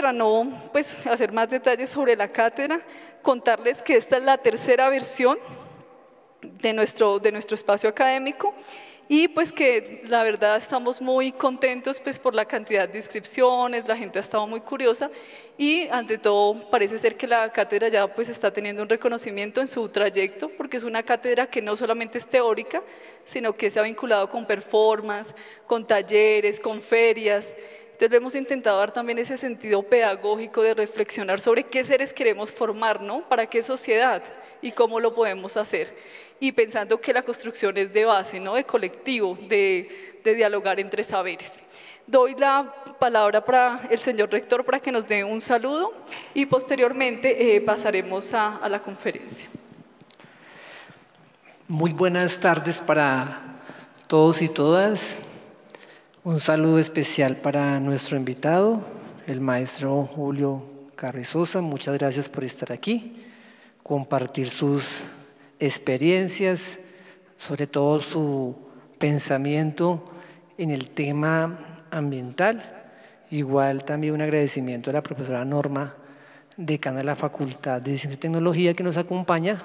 para no pues, hacer más detalles sobre la cátedra, contarles que esta es la tercera versión de nuestro, de nuestro espacio académico y pues que la verdad estamos muy contentos pues por la cantidad de inscripciones, la gente ha estado muy curiosa y ante todo parece ser que la cátedra ya pues está teniendo un reconocimiento en su trayecto porque es una cátedra que no solamente es teórica, sino que se ha vinculado con performance, con talleres, con ferias, entonces hemos intentado dar también ese sentido pedagógico de reflexionar sobre qué seres queremos formar, ¿no? ¿Para qué sociedad? ¿Y cómo lo podemos hacer? Y pensando que la construcción es de base, ¿no? De colectivo, de, dialogar entre saberes. Doy la palabra para el señor rector para que nos dé un saludo y posteriormente eh, pasaremos a la conferencia. Muy buenas tardes para todos y todas. Un saludo especial para nuestro invitado, el maestro Julio Carrizosa. Muchas gracias por estar aquí, compartir sus experiencias, sobre todo su pensamiento en el tema ambiental. Igual también un agradecimiento a la profesora Norma, decana de la Facultad de Ciencia y Tecnología, que nos acompaña.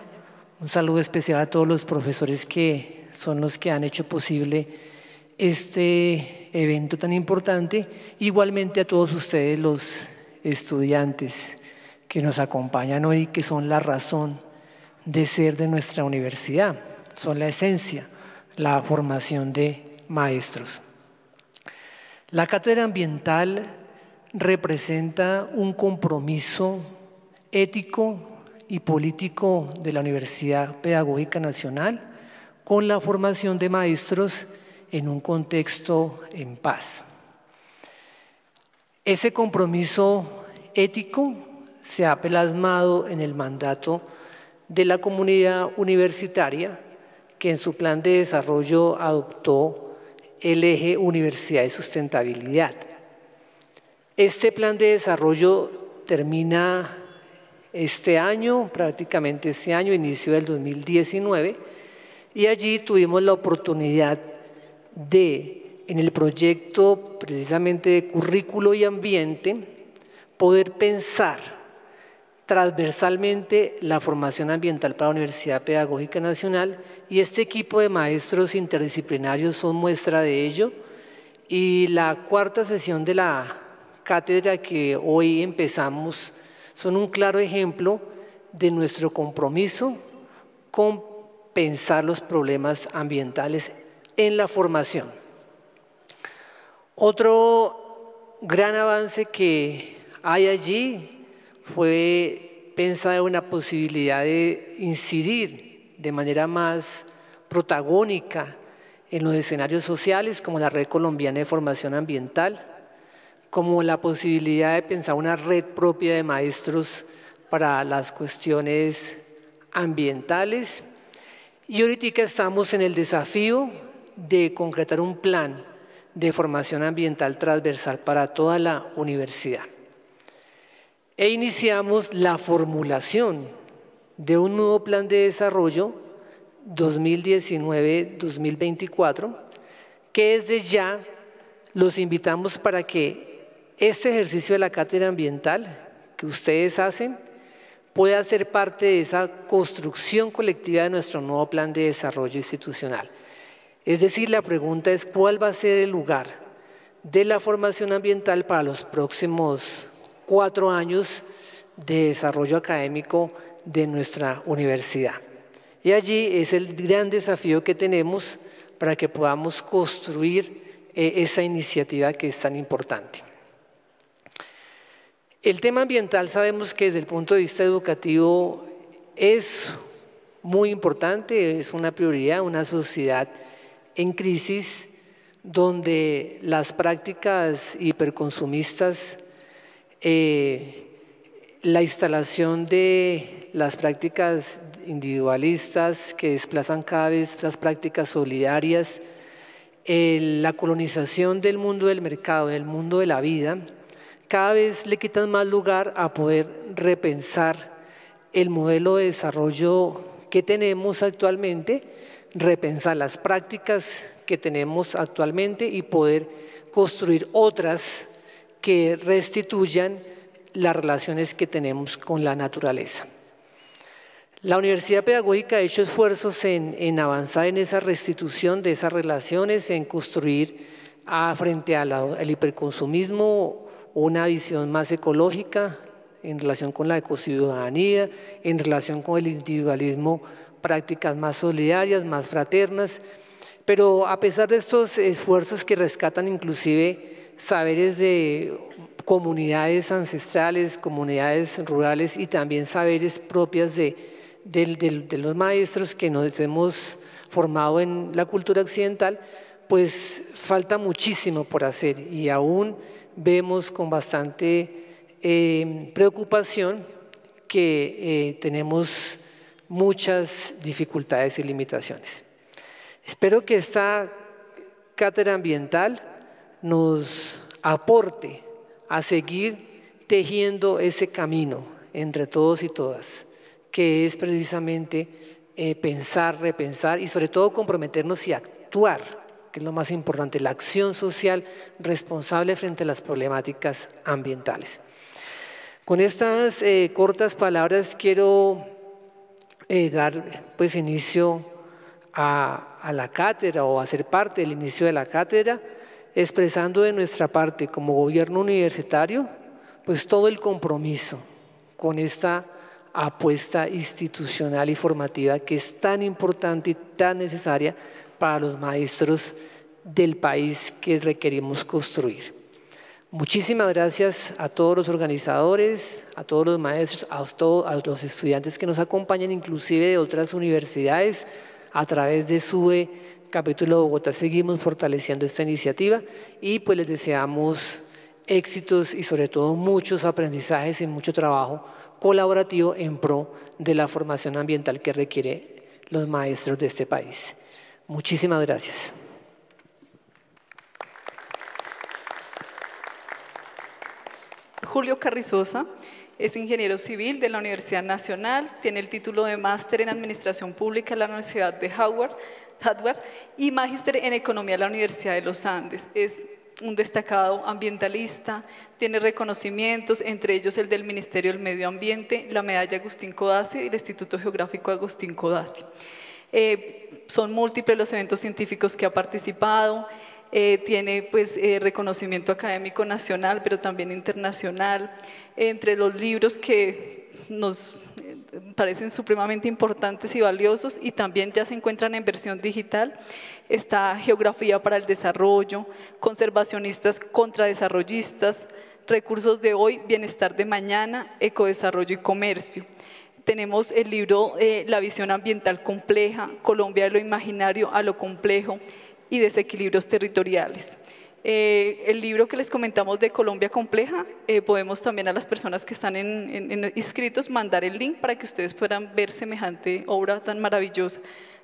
Un saludo especial a todos los profesores que son los que han hecho posible este evento tan importante. Igualmente a todos ustedes los estudiantes que nos acompañan hoy, que son la razón de ser de nuestra universidad, son la esencia, la formación de maestros. La cátedra ambiental representa un compromiso ético y político de la Universidad Pedagógica Nacional con la formación de maestros en un contexto en paz. Ese compromiso ético se ha plasmado en el mandato de la comunidad universitaria que en su plan de desarrollo adoptó el eje Universidad y Sustentabilidad. Este plan de desarrollo termina este año, prácticamente este año, inicio del 2019, y allí tuvimos la oportunidad de, en el proyecto precisamente de currículo y ambiente, poder pensar transversalmente la formación ambiental para la Universidad Pedagógica Nacional y este equipo de maestros interdisciplinarios son muestra de ello. Y la cuarta sesión de la cátedra que hoy empezamos son un claro ejemplo de nuestro compromiso con pensar los problemas ambientales en la formación. Otro gran avance que hay allí fue pensar en una posibilidad de incidir de manera más protagónica en los escenarios sociales, como la Red Colombiana de Formación Ambiental, como la posibilidad de pensar una red propia de maestros para las cuestiones ambientales. Y ahorita estamos en el desafío de concretar un plan de formación ambiental transversal para toda la universidad. E iniciamos la formulación de un nuevo plan de desarrollo 2019-2024, que desde ya los invitamos para que este ejercicio de la cátedra ambiental que ustedes hacen pueda ser parte de esa construcción colectiva de nuestro nuevo plan de desarrollo institucional. Es decir, la pregunta es cuál va a ser el lugar de la formación ambiental para los próximos cuatro años de desarrollo académico de nuestra universidad. Y allí es el gran desafío que tenemos para que podamos construir eh, esa iniciativa que es tan importante. El tema ambiental sabemos que desde el punto de vista educativo es muy importante, es una prioridad, una sociedad en crisis donde las prácticas hiperconsumistas, eh, la instalación de las prácticas individualistas que desplazan cada vez las prácticas solidarias, eh, la colonización del mundo del mercado, del mundo de la vida, cada vez le quitan más lugar a poder repensar el modelo de desarrollo que tenemos actualmente repensar las prácticas que tenemos actualmente y poder construir otras que restituyan las relaciones que tenemos con la naturaleza. La Universidad Pedagógica ha hecho esfuerzos en, avanzar en esa restitución de esas relaciones, en construir frente al hiperconsumismo una visión más ecológica en relación con la ecociudadanía, en relación con el individualismo prácticas más solidarias, más fraternas, pero a pesar de estos esfuerzos que rescatan inclusive saberes de comunidades ancestrales, comunidades rurales y también saberes propias de, los maestros que nos hemos formado en la cultura occidental, pues falta muchísimo por hacer y aún vemos con bastante eh, preocupación que eh, tenemos muchas dificultades y limitaciones. Espero que esta cátedra ambiental nos aporte a seguir tejiendo ese camino entre todos y todas, que es precisamente eh, pensar, repensar y sobre todo comprometernos y actuar, que es lo más importante, la acción social responsable frente a las problemáticas ambientales. Con estas eh, cortas palabras quiero eh, dar pues inicio a, a la cátedra o hacer parte del inicio de la cátedra, expresando de nuestra parte como gobierno universitario pues todo el compromiso con esta apuesta institucional y formativa que es tan importante y tan necesaria para los maestros del país que requerimos construir. Muchísimas gracias a todos los organizadores, a todos los maestros, a, todos los estudiantes que nos acompañan, inclusive de otras universidades. A través de SUE capítulo Bogotá, seguimos fortaleciendo esta iniciativa y pues les deseamos éxitos y sobre todo muchos aprendizajes y mucho trabajo colaborativo en pro de la formación ambiental que requiere los maestros de este país. Muchísimas gracias. Julio Carrizosa es ingeniero civil de la Universidad Nacional, tiene el título de máster en Administración Pública en la Universidad de Howard, y máster en Economía en la Universidad de los Andes. Es un destacado ambientalista, tiene reconocimientos, entre ellos el del Ministerio del Medio Ambiente, la Medalla Agustín Codazzi y el Instituto Geográfico Agustín Codazzi. Eh, son múltiples los eventos científicos que ha participado, eh, tiene pues eh, reconocimiento académico nacional, pero también internacional. Entre los libros que nos eh, parecen supremamente importantes y valiosos y también ya se encuentran en versión digital. Está Geografía para el Desarrollo, Conservacionistas Contradesarrollistas, Recursos de hoy, Bienestar de mañana, Ecodesarrollo y Comercio. Tenemos el libro La visión ambiental compleja, Colombia de lo imaginario a lo complejo, y desequilibrios territoriales. Eh, el libro que les comentamos de Colombia Compleja, eh, podemos también a las personas que están inscritos mandar el link para que ustedes puedan ver semejante obra tan maravillosa.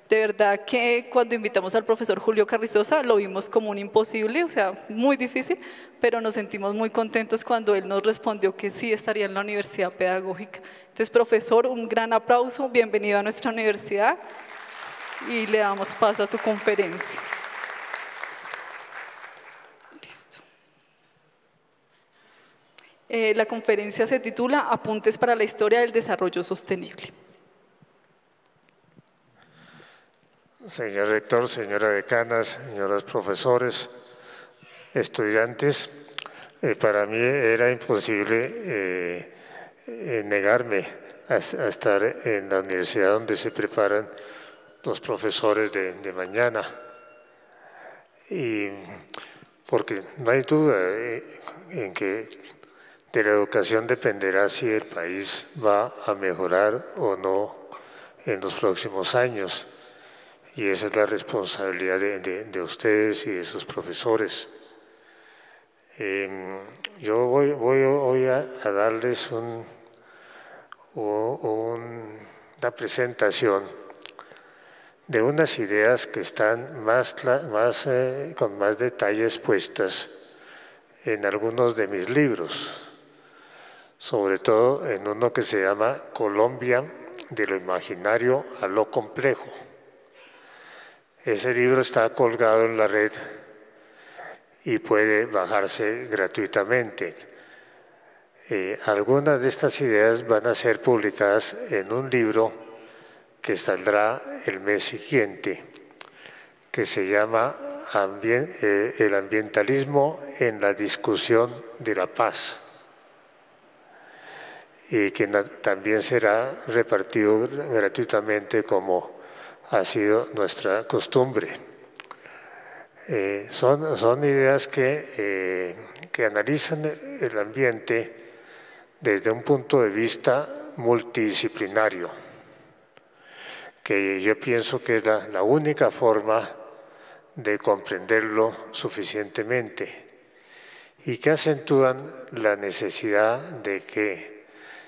De verdad que cuando invitamos al profesor Julio Carrizosa lo vimos como un imposible, o sea, muy difícil, pero nos sentimos muy contentos cuando él nos respondió que sí estaría en la Universidad Pedagógica. Entonces, profesor, un gran aplauso, bienvenido a nuestra universidad y le damos paso a su conferencia. Eh, la conferencia se titula Apuntes para la historia del desarrollo sostenible. Señor rector, señora decana, señoras profesores, estudiantes, eh, para mí era imposible eh, negarme a, estar en la universidad donde se preparan los profesores de, mañana. Y porque no hay duda en que de la educación dependerá si el país va a mejorar o no en los próximos años. Y esa es la responsabilidad de, ustedes y de sus profesores. Em, yo voy, hoy a, darles una presentación de unas ideas que están eh, con más detalles puestas en algunos de mis libros sobre todo en uno que se llama Colombia de lo imaginario a lo complejo. Ese libro está colgado en la red y puede bajarse gratuitamente. Eh, algunas de estas ideas van a ser publicadas en un libro que saldrá el mes siguiente, que se llama eh, El ambientalismo en la discusión de la paz y que también será repartido gratuitamente como ha sido nuestra costumbre. Eh, son, ideas que, eh, que analizan e-, el ambiente desde un punto de vista multidisciplinario, que yo pienso que es la única forma de comprenderlo suficientemente y que acentúan la necesidad de que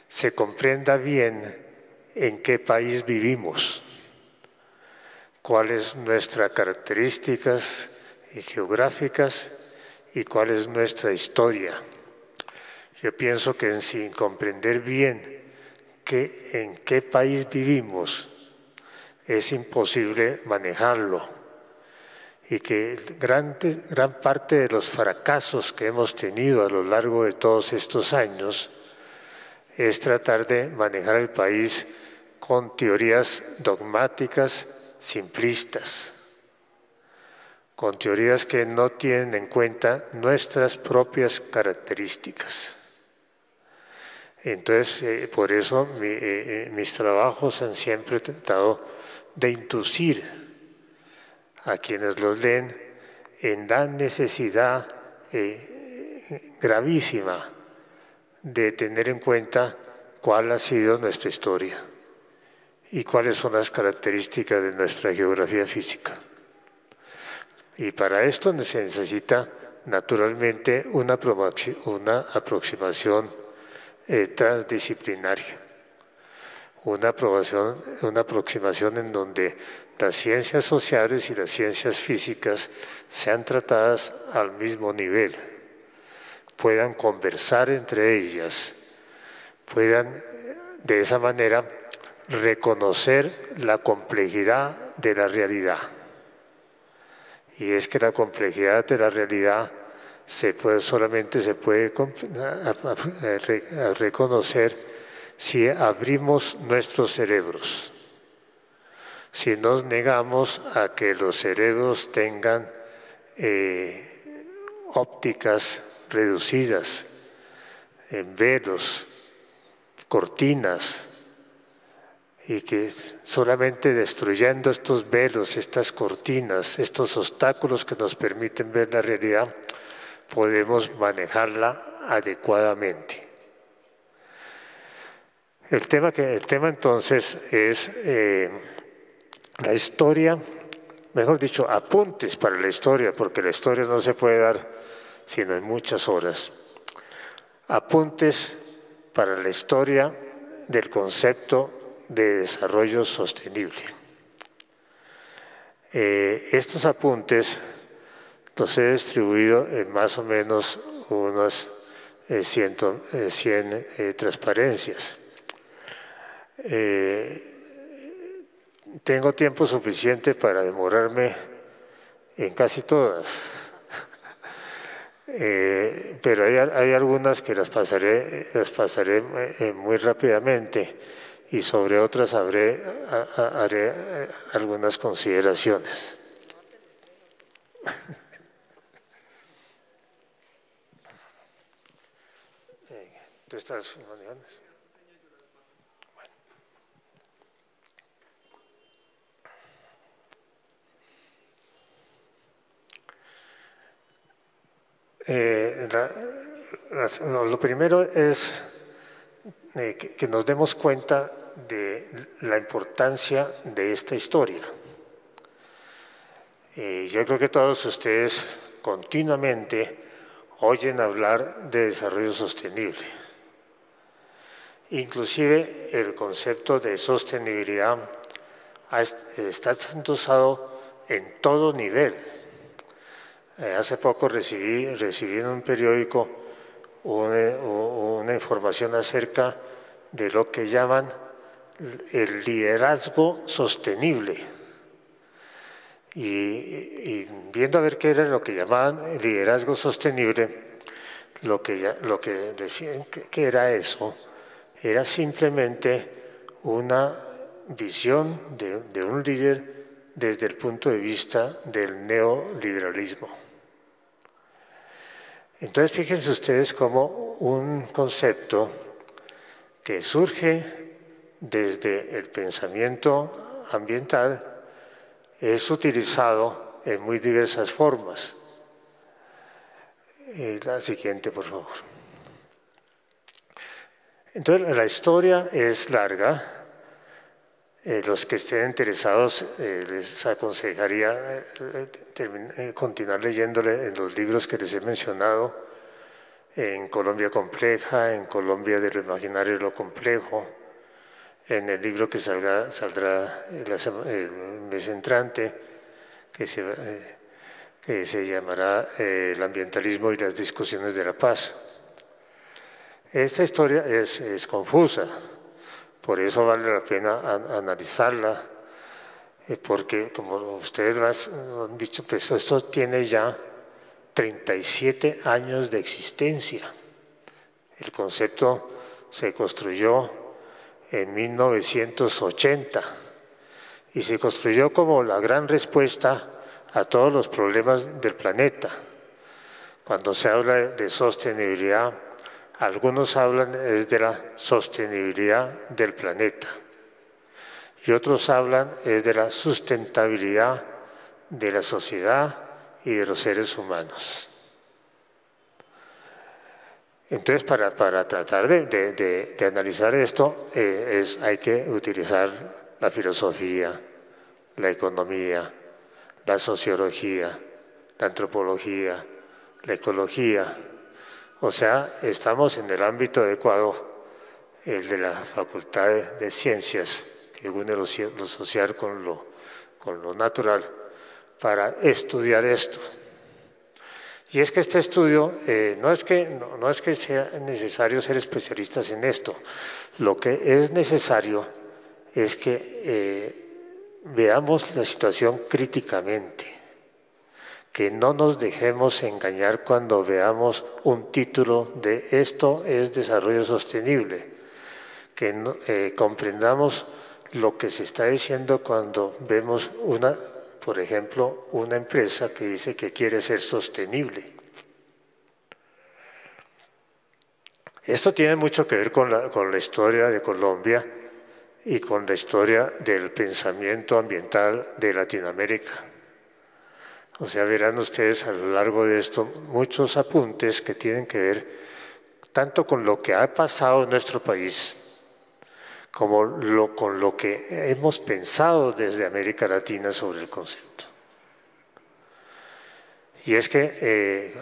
se comprenda bien en qué país vivimos, cuáles nuestras características geográficas y cuál es nuestra historia. Yo pienso que sin comprender bien que, en qué país vivimos, es imposible manejarlo y que gran parte de los fracasos que hemos tenido a lo largo de todos estos años es tratar de manejar el país con teorías dogmáticas simplistas, con teorías que no tienen en cuenta nuestras propias características. Entonces, eh, por eso eh, eh, mis trabajos han siempre tratado de inducir a quienes los leen en la necesidad gravísima de tener en cuenta cuál ha sido nuestra historia y cuáles son las características de nuestra geografía física. Y para esto se necesita naturalmente una, aproximación eh, transdisciplinaria, una aproximación en donde las ciencias sociales y las ciencias físicas sean tratadas al mismo nivel puedan conversar entre ellas, puedan de esa manera reconocer la complejidad de la realidad. Y es que la complejidad de la realidad se puede, solamente se puede reconocer si abrimos nuestros cerebros, si nos negamos a que los cerebros tengan eh, ópticas reducidas, en velos, cortinas, y que solamente destruyendo estos velos, estas cortinas, estos obstáculos que nos permiten ver la realidad, podemos manejarla adecuadamente. El tema, que, el tema entonces es eh, la historia, mejor dicho, apuntes para la historia, porque la historia no se puede dar sino en muchas horas. Apuntes para la historia del concepto de desarrollo sostenible. Eh, estos apuntes los he distribuido en más o menos unas 100 eh, eh, transparencias. tengo tiempo suficiente para demorarme en casi todas. Eh, pero hay, hay, algunas que las pasaré, las pasaré eh, muy rápidamente y sobre otras habré, haré eh, algunas consideraciones. ¿Tú estás Eh, lo primero es eh, que, nos demos cuenta de la importancia de esta historia. Eh, yo creo que todos ustedes continuamente oyen hablar de desarrollo sostenible. Inclusive el concepto de sostenibilidad está siendo usado en todo nivel eh, hace poco recibí, en un periódico una, información acerca de lo que llaman el liderazgo sostenible. Y, viendo a ver qué era lo que llamaban liderazgo sostenible, lo que, decían que, era eso, era simplemente una visión de un líder desde el punto de vista del neoliberalismo. Entonces fíjense ustedes cómo un concepto que surge desde el pensamiento ambiental es utilizado en muy diversas formas. Eh, la siguiente, por favor. Entonces, la historia es larga, eh, los que estén interesados, eh, les aconsejaría eh, continuar leyéndole en los libros que les he mencionado, en Colombia Compleja, en Colombia de lo Imaginario y lo Complejo, en el libro que saldrá el, mes entrante, que se, llamará El ambientalismo y las discusiones de la paz. Esta historia es confusa, por eso vale la pena analizarla, eh, porque como ustedes han dicho, pues esto tiene ya 37 años de existencia. El concepto se construyó en 1980 y se construyó como la gran respuesta a todos los problemas del planeta. Cuando se habla de sostenibilidad, algunos hablan es de la sostenibilidad del planeta y otros hablan es de la sustentabilidad de la sociedad y de los seres humanos. Entonces, para, tratar de, analizar esto, eh, es, hay que utilizar la filosofía, la economía, la sociología, la antropología, la ecología, o sea, estamos en el ámbito adecuado, el de la Facultad de, Ciencias, que une lo, social con lo, natural, para estudiar esto. Y es que este estudio, eh, no, es que, sea necesario ser especialistas en esto, lo que es necesario es que eh, veamos la situación críticamente que no nos dejemos engañar cuando veamos un título de esto es desarrollo sostenible, que eh, comprendamos lo que se está diciendo cuando vemos una, por ejemplo, una empresa que dice que quiere ser sostenible. Esto tiene mucho que ver con la historia de Colombia y con la historia del pensamiento ambiental de Latinoamérica. O sea, verán ustedes a lo largo de esto muchos apuntes que tienen que ver tanto con lo que ha pasado en nuestro país como con lo que hemos pensado desde América Latina sobre el concepto. Y es que, eh,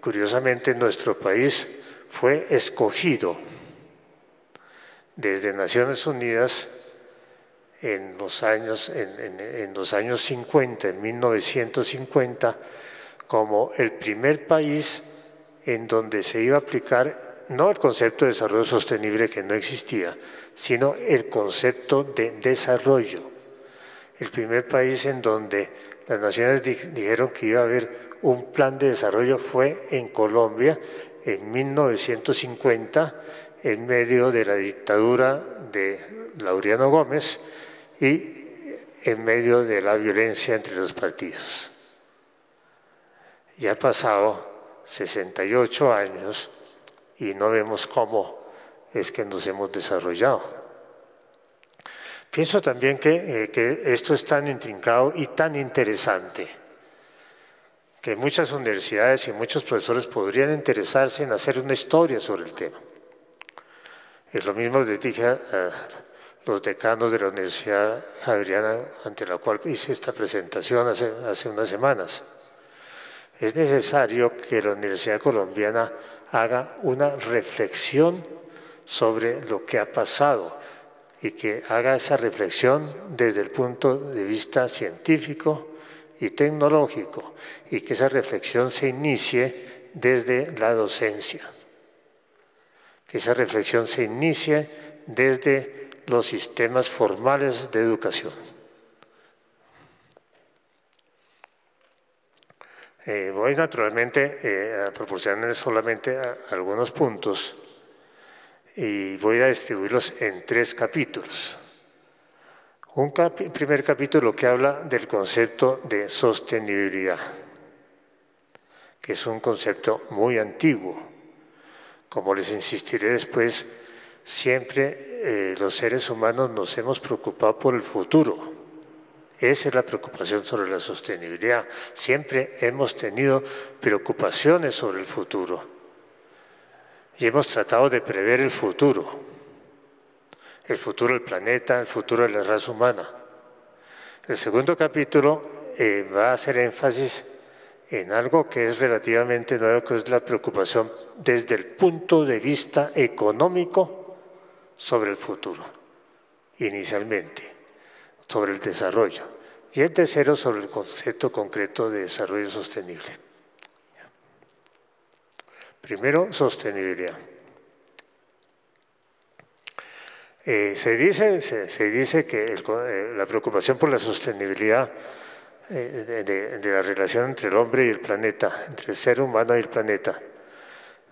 curiosamente, nuestro país fue escogido desde Naciones Unidas en los años, 50, en 1950, como el primer país en donde se iba a aplicar no el concepto de desarrollo sostenible que no existía, sino el concepto de desarrollo. El primer país en donde las naciones dijeron que iba a haber un plan de desarrollo fue en Colombia en 1950 en medio de la dictadura de Laureano Gómez y en medio de la violencia entre los partidos. Ya ha pasado 68 años y no vemos cómo es que nos hemos desarrollado. Pienso también eh, que, esto es tan intrincado y tan interesante que muchas universidades y muchos profesores podrían interesarse en hacer una historia sobre el tema. Es lo mismo les dije a los decanos de la Universidad Javeriana, ante la cual hice esta presentación hace unas semanas. Es necesario que la Universidad Colombiana haga una reflexión sobre lo que ha pasado y que haga esa reflexión desde el punto de vista científico y tecnológico y que esa reflexión se inicie desde la docencia. Esa reflexión se inicia desde los sistemas formales de educación. Eh, voy naturalmente eh, a proporcionarles solamente algunos puntos y voy a distribuirlos en tres capítulos. Un primer capítulo que habla del concepto de sostenibilidad, que es un concepto muy antiguo como les insistiré después, siempre eh, los seres humanos nos hemos preocupado por el futuro. Esa es la preocupación sobre la sostenibilidad. Siempre hemos tenido preocupaciones sobre el futuro y hemos tratado de prever el futuro, el futuro del planeta, el futuro de la raza humana. El segundo capítulo eh, va a hacer énfasis en algo que es relativamente nuevo, que es la preocupación desde el punto de vista económico sobre el futuro, inicialmente, sobre el desarrollo. Y el tercero sobre el concepto concreto de desarrollo sostenible. Primero, sostenibilidad. Eh, se, dice, que eh, la preocupación por la sostenibilidad eh, de, la relación entre el hombre y el planeta, entre el ser humano y el planeta,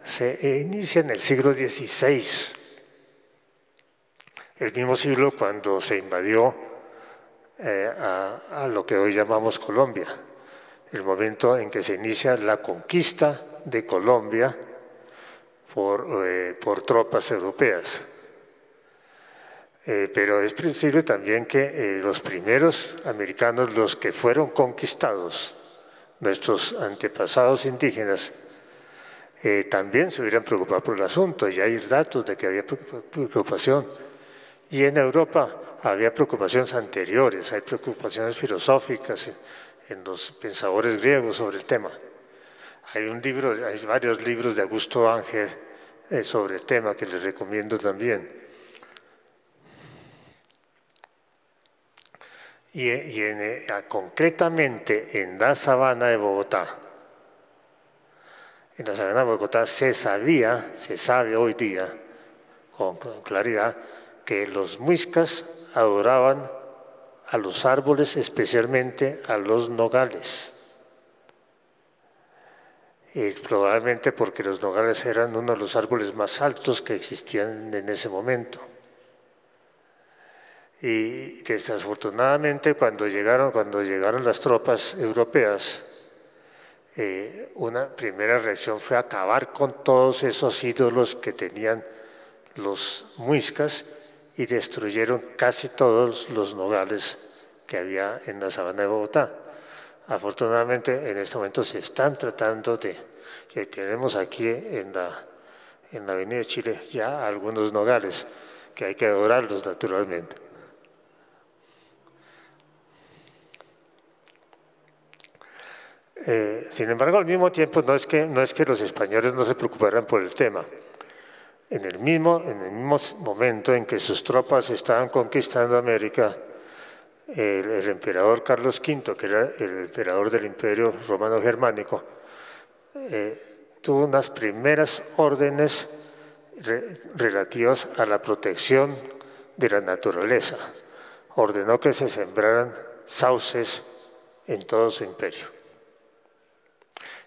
se inicia en el siglo XVI, el mismo siglo cuando se invadió eh, a, lo que hoy llamamos Colombia, el momento en que se inicia la conquista de Colombia por, eh, tropas europeas. Eh, pero es principio también que eh, los primeros americanos, los que fueron conquistados, nuestros antepasados indígenas, eh, también se hubieran preocupado por el asunto. Y hay datos de que había preocupación. Y en Europa había preocupaciones anteriores, hay preocupaciones filosóficas en, los pensadores griegos sobre el tema. Hay un libro, hay varios libros de Augusto Ángel sobre el tema que les recomiendo también. y, eh, concretamente en la sabana de Bogotá. En la sabana de Bogotá se sabía, se sabe hoy día con, claridad, que los muiscas adoraban a los árboles, especialmente a los nogales. Y probablemente porque los nogales eran uno de los árboles más altos que existían en ese momento. Y desafortunadamente cuando llegaron, cuando llegaron las tropas europeas, eh, una primera reacción fue acabar con todos esos ídolos que tenían los muiscas y destruyeron casi todos los nogales que había en la sabana de Bogotá. Afortunadamente en este momento se están tratando de, que tenemos aquí en la, en la Avenida de Chile ya algunos nogales que hay que adorarlos naturalmente. Eh, sin embargo, al mismo tiempo, no es, que, no es que los españoles no se preocuparan por el tema. En el, mismo, momento en que sus tropas estaban conquistando América, el, emperador Carlos V, que era el emperador del imperio romano germánico, eh, tuvo unas primeras órdenes relativas a la protección de la naturaleza. Ordenó que se sembraran sauces en todo su imperio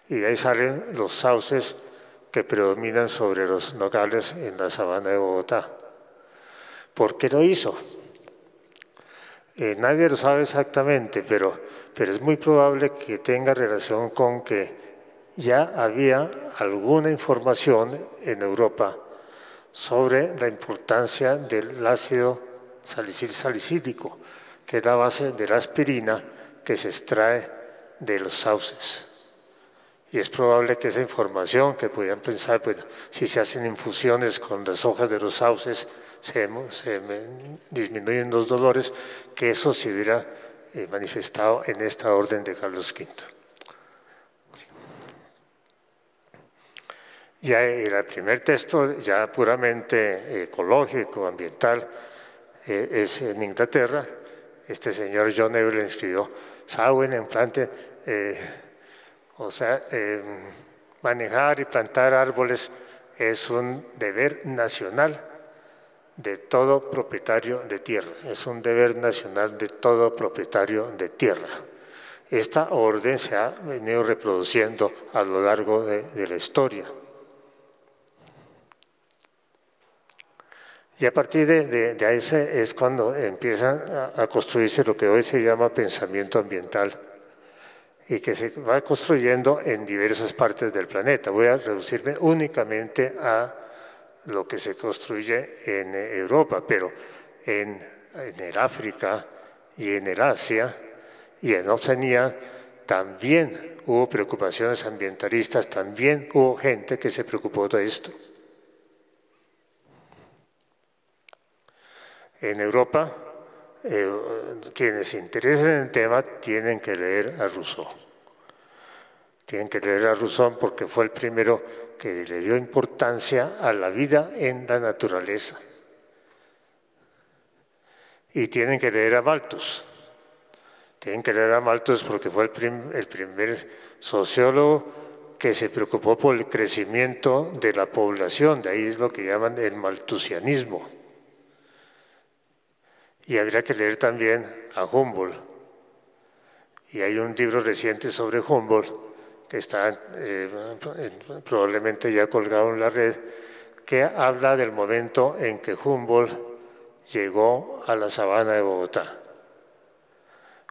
y de ahí salen los sauces que predominan sobre los nogales en la sabana de Bogotá. ¿Por qué lo hizo? Eh, nadie lo sabe exactamente, pero, pero es muy probable que tenga relación con que ya había alguna información en Europa sobre la importancia del ácido salicil salicílico, que es la base de la aspirina que se extrae de los sauces y es probable que esa información que pudieran pensar, pues, si se hacen infusiones con las hojas de los sauces, se, disminuyen los dolores, que eso se hubiera eh, manifestado en esta orden de Carlos V. Ya el primer texto, ya puramente eh, ecológico, ambiental, eh, es en Inglaterra. Este señor John Evelyn escribió, ¿saben en plante... O sea, eh, manejar y plantar árboles es un deber nacional de todo propietario de tierra, es un deber nacional de todo propietario de tierra. Esta orden se ha venido reproduciendo a lo largo de, la historia. Y a partir de, ahí es cuando empiezan a construirse lo que hoy se llama pensamiento ambiental y que se va construyendo en diversas partes del planeta. Voy a reducirme únicamente a lo que se construye en eh, Europa, pero en, el África y en el Asia y en Oceanía también hubo preocupaciones ambientalistas, también hubo gente que se preocupó de esto. En Europa eh, quienes se interesen en el tema tienen que leer a Rousseau. Tienen que leer a Rousseau porque fue el primero que le dio importancia a la vida en la naturaleza. Y tienen que leer a Malthus. Tienen que leer a Malthus porque fue el, el primer sociólogo que se preocupó por el crecimiento de la población, de ahí es lo que llaman el malthusianismo. Y habría que leer también a Humboldt. Y hay un libro reciente sobre Humboldt que está eh, probablemente ya colgado en la red, que habla del momento en que Humboldt llegó a la sabana de Bogotá.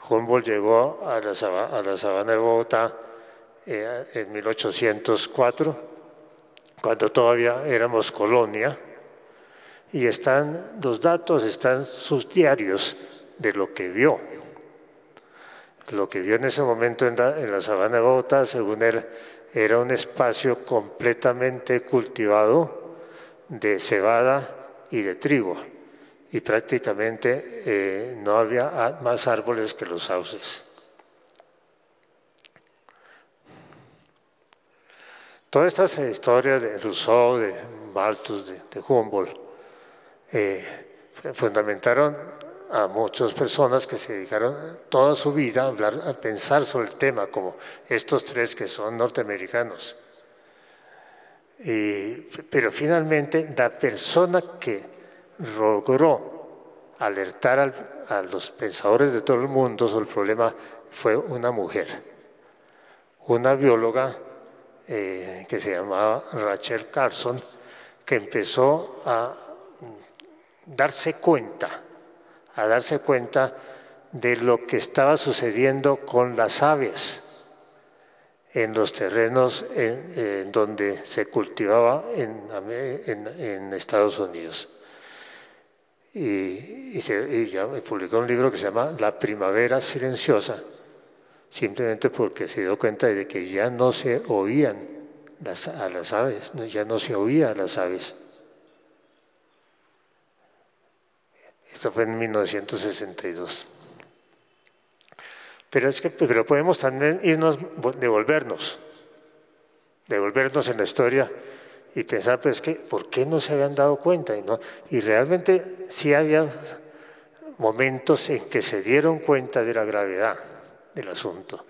Humboldt llegó a la, sabana de Bogotá eh, en 1804, cuando todavía éramos colonia, y están los datos, están sus diarios de lo que vio. Lo que vio en ese momento en la, sabana de Bogotá, según él, era un espacio completamente cultivado de cebada y de trigo, y prácticamente eh, no había más árboles que los sauces. Todas estas historias de Rousseau, de Malthus, de Humboldt, eh, fundamentaron a muchas personas que se dedicaron toda su vida a, pensar sobre el tema, como estos tres que son norteamericanos. Y, pero finalmente la persona que logró alertar a los pensadores de todo el mundo sobre el problema fue una mujer, una bióloga eh, que se llamaba Rachel Carson, que empezó a darse cuenta, a darse cuenta de lo que estaba sucediendo con las aves en los terrenos en, donde se cultivaba en, Estados Unidos. Y, publicó un libro que se llama La Primavera Silenciosa, simplemente porque se dio cuenta de que ya no se oían a las aves, ya no se oía a las aves. Esto fue en 1962. Pero es que pero podemos también irnos, devolvernos, devolvernos en la historia y pensar, pues que, ¿por qué no se habían dado cuenta? Y, y realmente sí había momentos en que se dieron cuenta de la gravedad del asunto.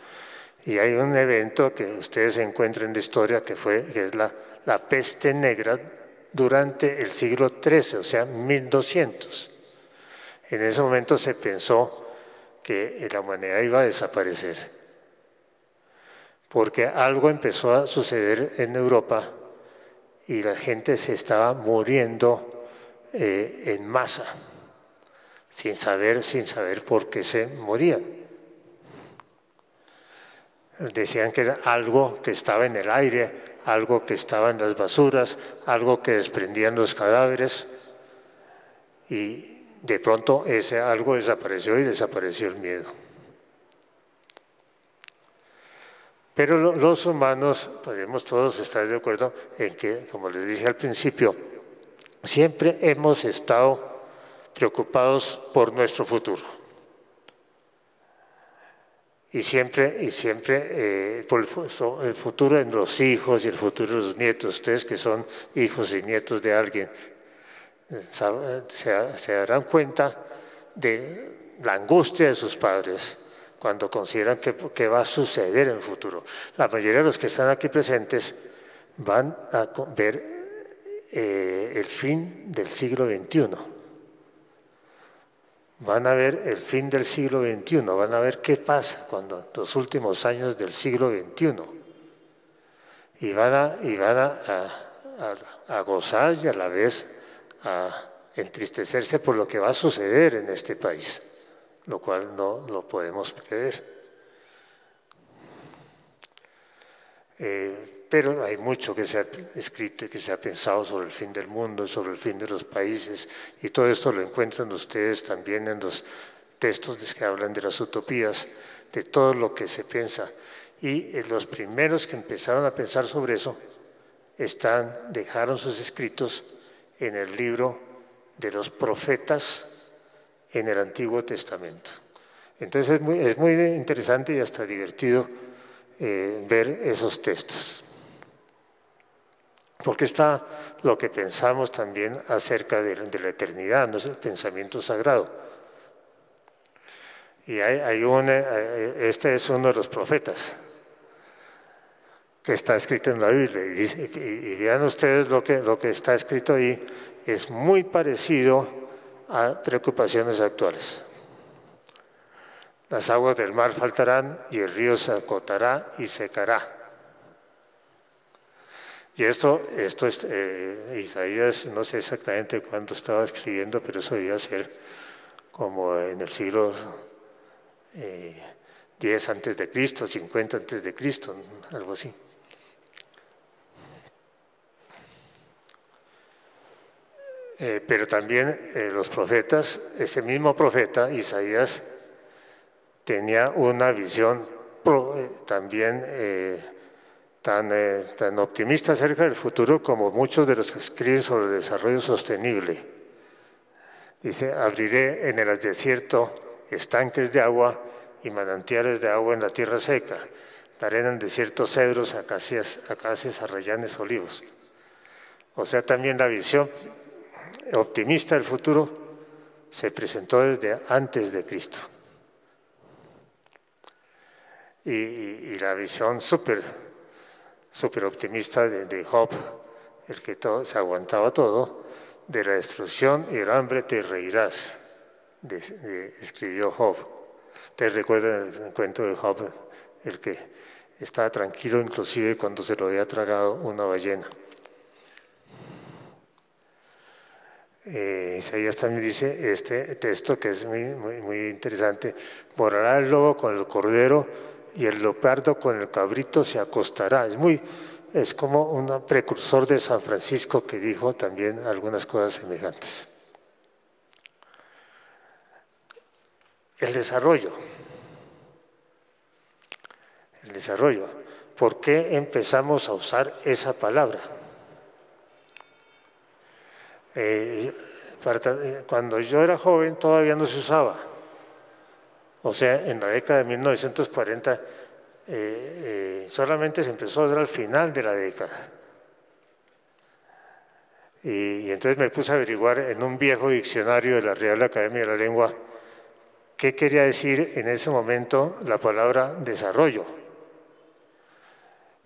Y hay un evento que ustedes encuentran en la historia que, fue, que es la, la peste negra durante el siglo XIII, o sea, 1200. En ese momento se pensó que la humanidad iba a desaparecer, porque algo empezó a suceder en Europa y la gente se estaba muriendo eh, en masa, sin saber, sin saber por qué se morían decían que era algo que estaba en el aire, algo que estaba en las basuras, algo que desprendían los cadáveres. Y de pronto ese algo desapareció y desapareció el miedo. Pero los humanos, podemos todos estar de acuerdo en que, como les dije al principio, siempre hemos estado preocupados por nuestro futuro. Y siempre, y siempre eh, por el futuro en los hijos y el futuro de los nietos, ustedes que son hijos y nietos de alguien, eh, eh, se, darán cuenta de la angustia de sus padres cuando consideran que, va a suceder en el futuro. La mayoría de los que están aquí presentes van a ver eh, el fin del siglo XXI. Van a ver el fin del siglo XXI, van a ver qué pasa cuando los últimos años del siglo XXI. Y van a, a, a gozar y a la vez a entristecerse por lo que va a suceder en este país, lo cual no lo podemos prever. Eh, pero hay mucho que se ha escrito y que se ha pensado sobre el fin del mundo, sobre el fin de los países, y todo esto lo encuentran ustedes también en los textos que hablan de las utopías, de todo lo que se piensa. Y eh, los primeros que empezaron a pensar sobre eso están, dejaron sus escritos en el libro de los profetas en el Antiguo Testamento. Entonces es muy, interesante y hasta divertido eh, ver esos textos. Porque está lo que pensamos también acerca de, la eternidad, no es el pensamiento sagrado. Y hay, eh, eh, este es uno de los profetas, que está escrito en la Biblia. Y, vean ustedes lo que, lo que está escrito ahí, es muy parecido a preocupaciones actuales. Las aguas del mar faltarán y el río se acotará y secará. Y esto, esto eh, Isaías, no sé exactamente cuándo estaba escribiendo, pero eso debía ser como en el siglo eh, 10 antes de Cristo, 50 antes de Cristo, algo así. Eh, pero también eh, los profetas, ese mismo profeta, Isaías, tenía una visión eh, también tan, optimista acerca del futuro como muchos de los que escriben sobre el desarrollo sostenible. Dice, abriré en el desierto estanques de agua y manantiales de agua en la tierra seca. Daré en el desierto cedros, acacias, acacias olivos. O sea, también la visión optimista del futuro se presentó desde antes de Cristo. Y, la visión súper super optimista de, de, Job, el que todo, se aguantaba todo, de la destrucción y el hambre te reirás, escribió Job. Te recuerda el, encuentro de Job, el que estaba tranquilo inclusive cuando se lo había tragado una ballena. Eh, Isaías también dice este texto que es muy, muy, interesante, borrará el lobo con el cordero y el leopardo con el cabrito se acostará. Es muy, es como un precursor de San Francisco que dijo también algunas cosas semejantes. El desarrollo. El desarrollo. ¿Por qué empezamos a usar esa palabra? Eh, eh, cuando yo era joven todavía no se usaba. O sea, en la década de 1940 eh, solamente se empezó a usar al final de la década. y, entonces me puse a averiguar en un viejo diccionario de la Real Academia de la Lengua qué quería decir en ese momento la palabra desarrollo.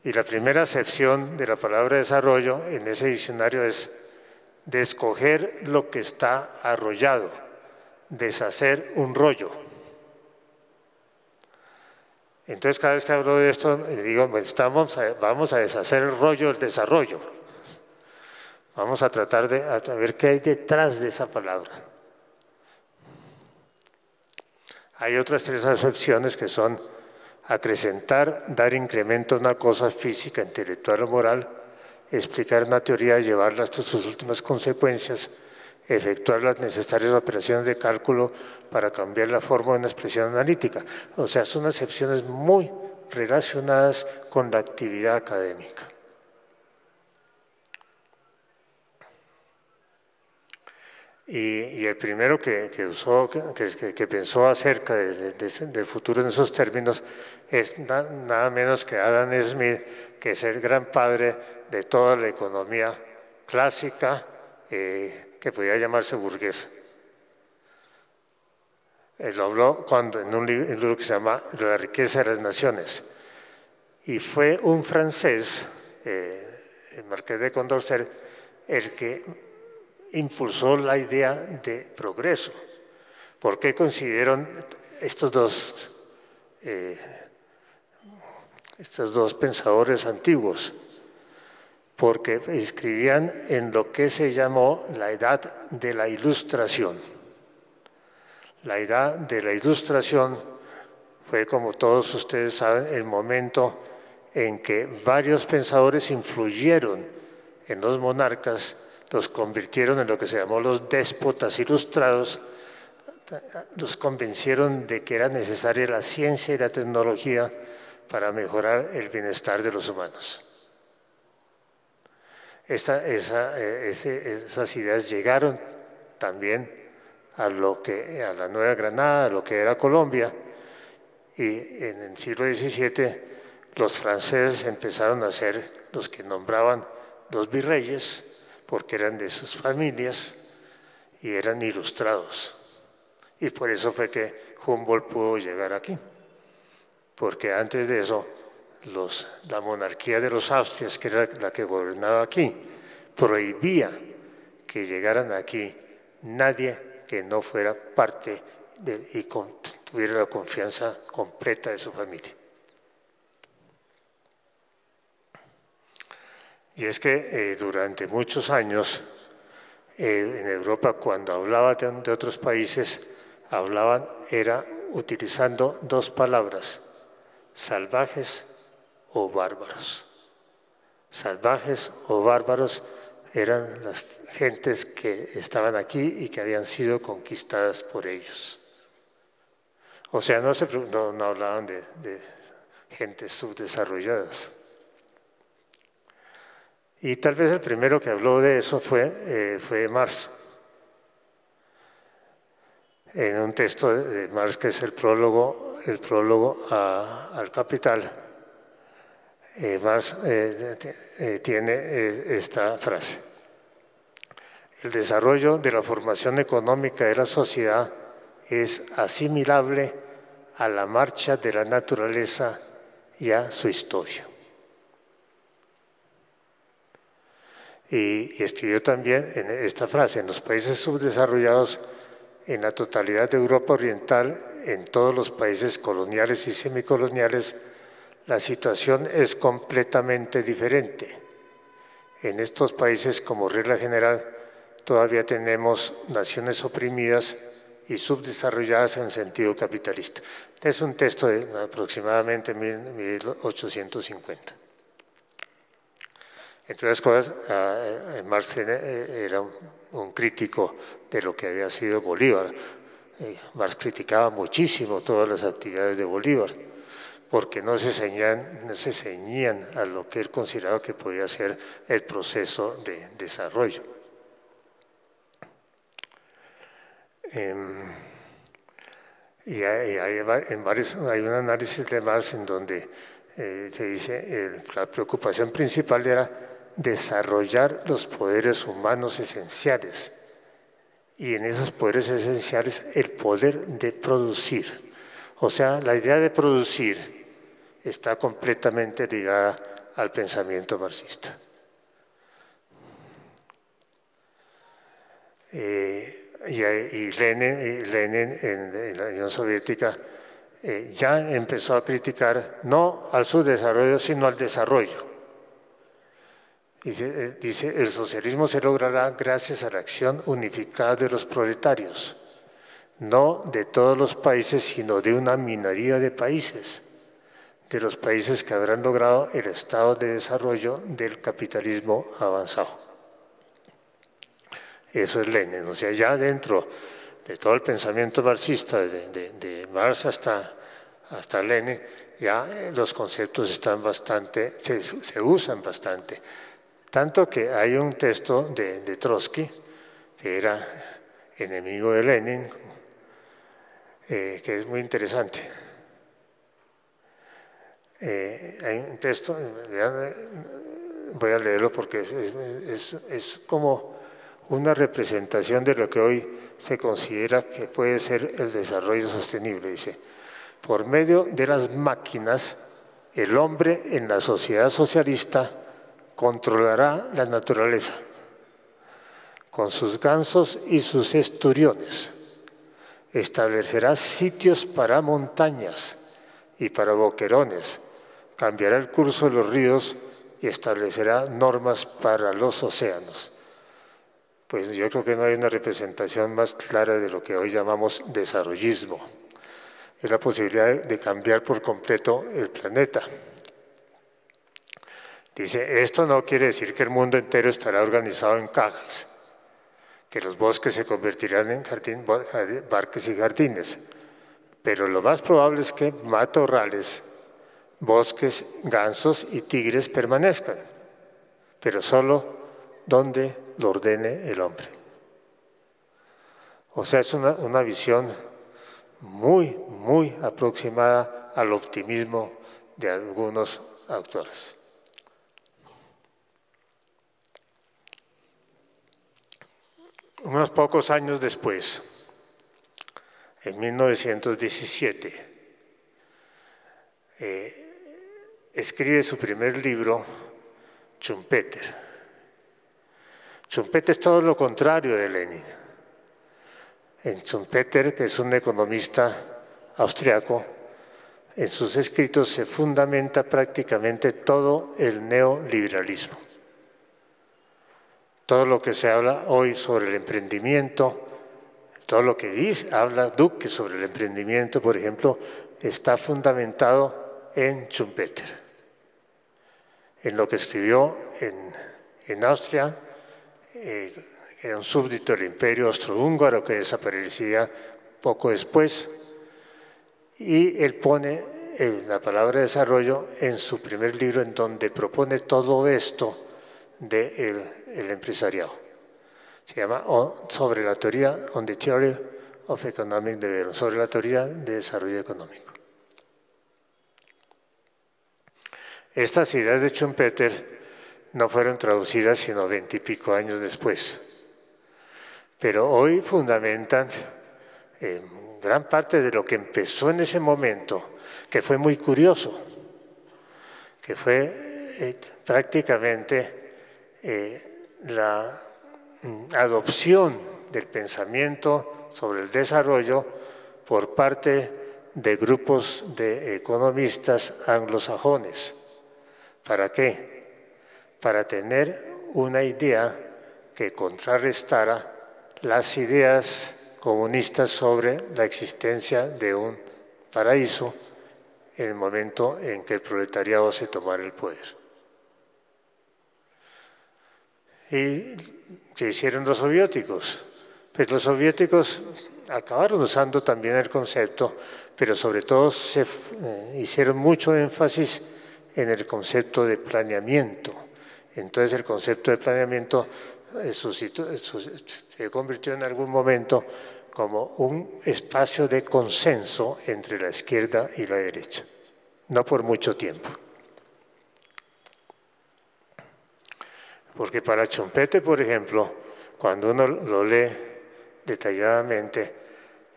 Y la primera acepción de la palabra desarrollo en ese diccionario es de escoger lo que está arrollado, deshacer un rollo. Entonces cada vez que hablo de esto, digo, pues, vamos a deshacer el rollo del desarrollo. Vamos a tratar de ver qué hay detrás de esa palabra. Hay otras tres acepciones que son acrecentar, dar incremento a una cosa física, intelectual o moral, explicar una teoría y llevarla hasta sus últimas consecuencias, efectuar las necesarias operaciones de cálculo para cambiar la forma de una expresión analítica. O sea, son excepciones muy relacionadas con la actividad académica. Y, el primero que, pensó acerca del futuro en esos términos es nada menos que Adam Smith, que es el gran padre de toda la economía clásica eh, que podía llamarse burguesa. Él habló cuando, en un libro que se llama La riqueza de las naciones. Y fue un francés, el eh, marqués de Condorcet, el que impulsó la idea de progreso. ¿Por qué estos dos, eh, estos dos pensadores antiguos? porque escribían en lo que se llamó la edad de la ilustración. La edad de la ilustración fue, como todos ustedes saben, el momento en que varios pensadores influyeron en los monarcas, los convirtieron en lo que se llamó los déspotas ilustrados, los convencieron de que era necesaria la ciencia y la tecnología para mejorar el bienestar de los humanos. Eh, esas ideas llegaron también a, lo que, a la Nueva Granada, a lo que era Colombia, y en el siglo XVII los franceses empezaron a ser los que nombraban los virreyes, porque eran de sus familias y eran ilustrados. Y por eso fue que Humboldt pudo llegar aquí, porque antes de eso la monarquía de los Austrias, que era la que gobernaba aquí, prohibía que llegaran aquí nadie que no fuera parte y tuviera la confianza completa de su familia. Y es que eh, durante muchos años eh, en Europa, cuando hablaba de, de otros países, hablaban, era utilizando dos palabras, salvajes o bárbaros. Salvajes o bárbaros eran las gentes que estaban aquí y que habían sido conquistadas por ellos. O sea, no, se, hablaban de, gentes subdesarrolladas. Y tal vez el primero que habló de eso fue, eh, Marx. En un texto de Marx que es el prólogo, el prólogo al Capital eh, eh, eh, tiene eh, esta frase. El desarrollo de la formación económica de la sociedad es asimilable a la marcha de la naturaleza y a su historia. Y, estudió escribió también esta frase, en los países subdesarrollados, en la totalidad de Europa Oriental, en todos los países coloniales y semicoloniales, la situación es completamente diferente. En estos países, como regla general, todavía tenemos naciones oprimidas y subdesarrolladas en sentido capitalista. Este es un texto de aproximadamente 1850. Entre otras cosas, ah, eh, Marx eh, era un crítico de lo que había sido Bolívar. Eh, Marx criticaba muchísimo todas las actividades de Bolívar porque no se ceñían, no se a lo que él consideraba que podía ser el proceso de desarrollo. Em, y hay, en varios, hay un análisis de Marx en donde eh, se dice que la preocupación principal era desarrollar los poderes humanos esenciales y en esos poderes esenciales el poder de producir. O sea, la idea de producir está completamente ligada al pensamiento marxista. Eh, y, Lenin, en, la Unión Soviética eh, ya empezó a criticar no al subdesarrollo, sino al desarrollo. Eh, dice, el socialismo se logrará gracias a la acción unificada de los proletarios, no de todos los países, sino de una minoría de países de los países que habrán logrado el estado de desarrollo del capitalismo avanzado. Eso es Lenin. O sea, ya dentro de todo el pensamiento marxista, de, Marx hasta, hasta Lenin, ya eh, los conceptos están bastante, se, usan bastante. Tanto que hay un texto de, Trotsky, que era enemigo de Lenin, eh, que es muy interesante hay eh, un texto, voy a leerlo porque es, es, como una representación de lo que hoy se considera que puede ser el desarrollo sostenible. Dice, por medio de las máquinas, el hombre en la sociedad socialista controlará la naturaleza con sus gansos y sus esturiones. Establecerá sitios para montañas y para boquerones cambiará el curso de los ríos y establecerá normas para los océanos. Pues yo creo que no hay una representación más clara de lo que hoy llamamos desarrollismo. Es la posibilidad de cambiar por completo el planeta. Dice, esto no quiere decir que el mundo entero estará organizado en cajas, que los bosques se convertirán en jardín, eh, barques y jardines, pero lo más probable es que matorrales bosques, gansos y tigres permanezcan, pero solo donde lo ordene el hombre. O sea, es una, visión muy, muy aproximada al optimismo de algunos autores. Unos pocos años después, en 1917, escribe su primer libro, Chumpeter. Chumpeter es todo lo contrario de Lenin. En Chumpeter, que es un economista austriaco, en sus escritos se fundamenta prácticamente todo el neoliberalismo. Todo lo que se habla hoy sobre el emprendimiento, todo lo que dice, habla Duque sobre el emprendimiento, por ejemplo, está fundamentado en Schumpeter en lo que escribió en, Austria. Eh, era un súbdito del imperio austrohúngaro que desaparecía poco después. Y él pone eh, la palabra desarrollo en su primer libro en donde propone todo esto del empresariado. Se llama Sobre la teoría, on the theory of economic development, sobre la teoría de desarrollo económico. Estas ideas de Schumpeter no fueron traducidas sino veintipico años después, pero hoy fundamentan eh, gran parte de lo que empezó en ese momento, que fue muy curioso, que fue eh, prácticamente eh, la mm, adopción del pensamiento sobre el desarrollo por parte de grupos de economistas anglosajones ¿Para qué? Para tener una idea que contrarrestara las ideas comunistas sobre la existencia de un paraíso en el momento en que el proletariado se tomara el poder. ¿Y qué hicieron los soviéticos? Pues los soviéticos acabaron usando también el concepto, pero sobre todo se eh, hicieron mucho énfasis en el concepto de planeamiento. Entonces el concepto de planeamiento eh, eh, se convirtió en algún momento como un espacio de consenso entre la izquierda y la derecha, no por mucho tiempo. Porque para Chompete, por ejemplo, cuando uno lo lee detalladamente,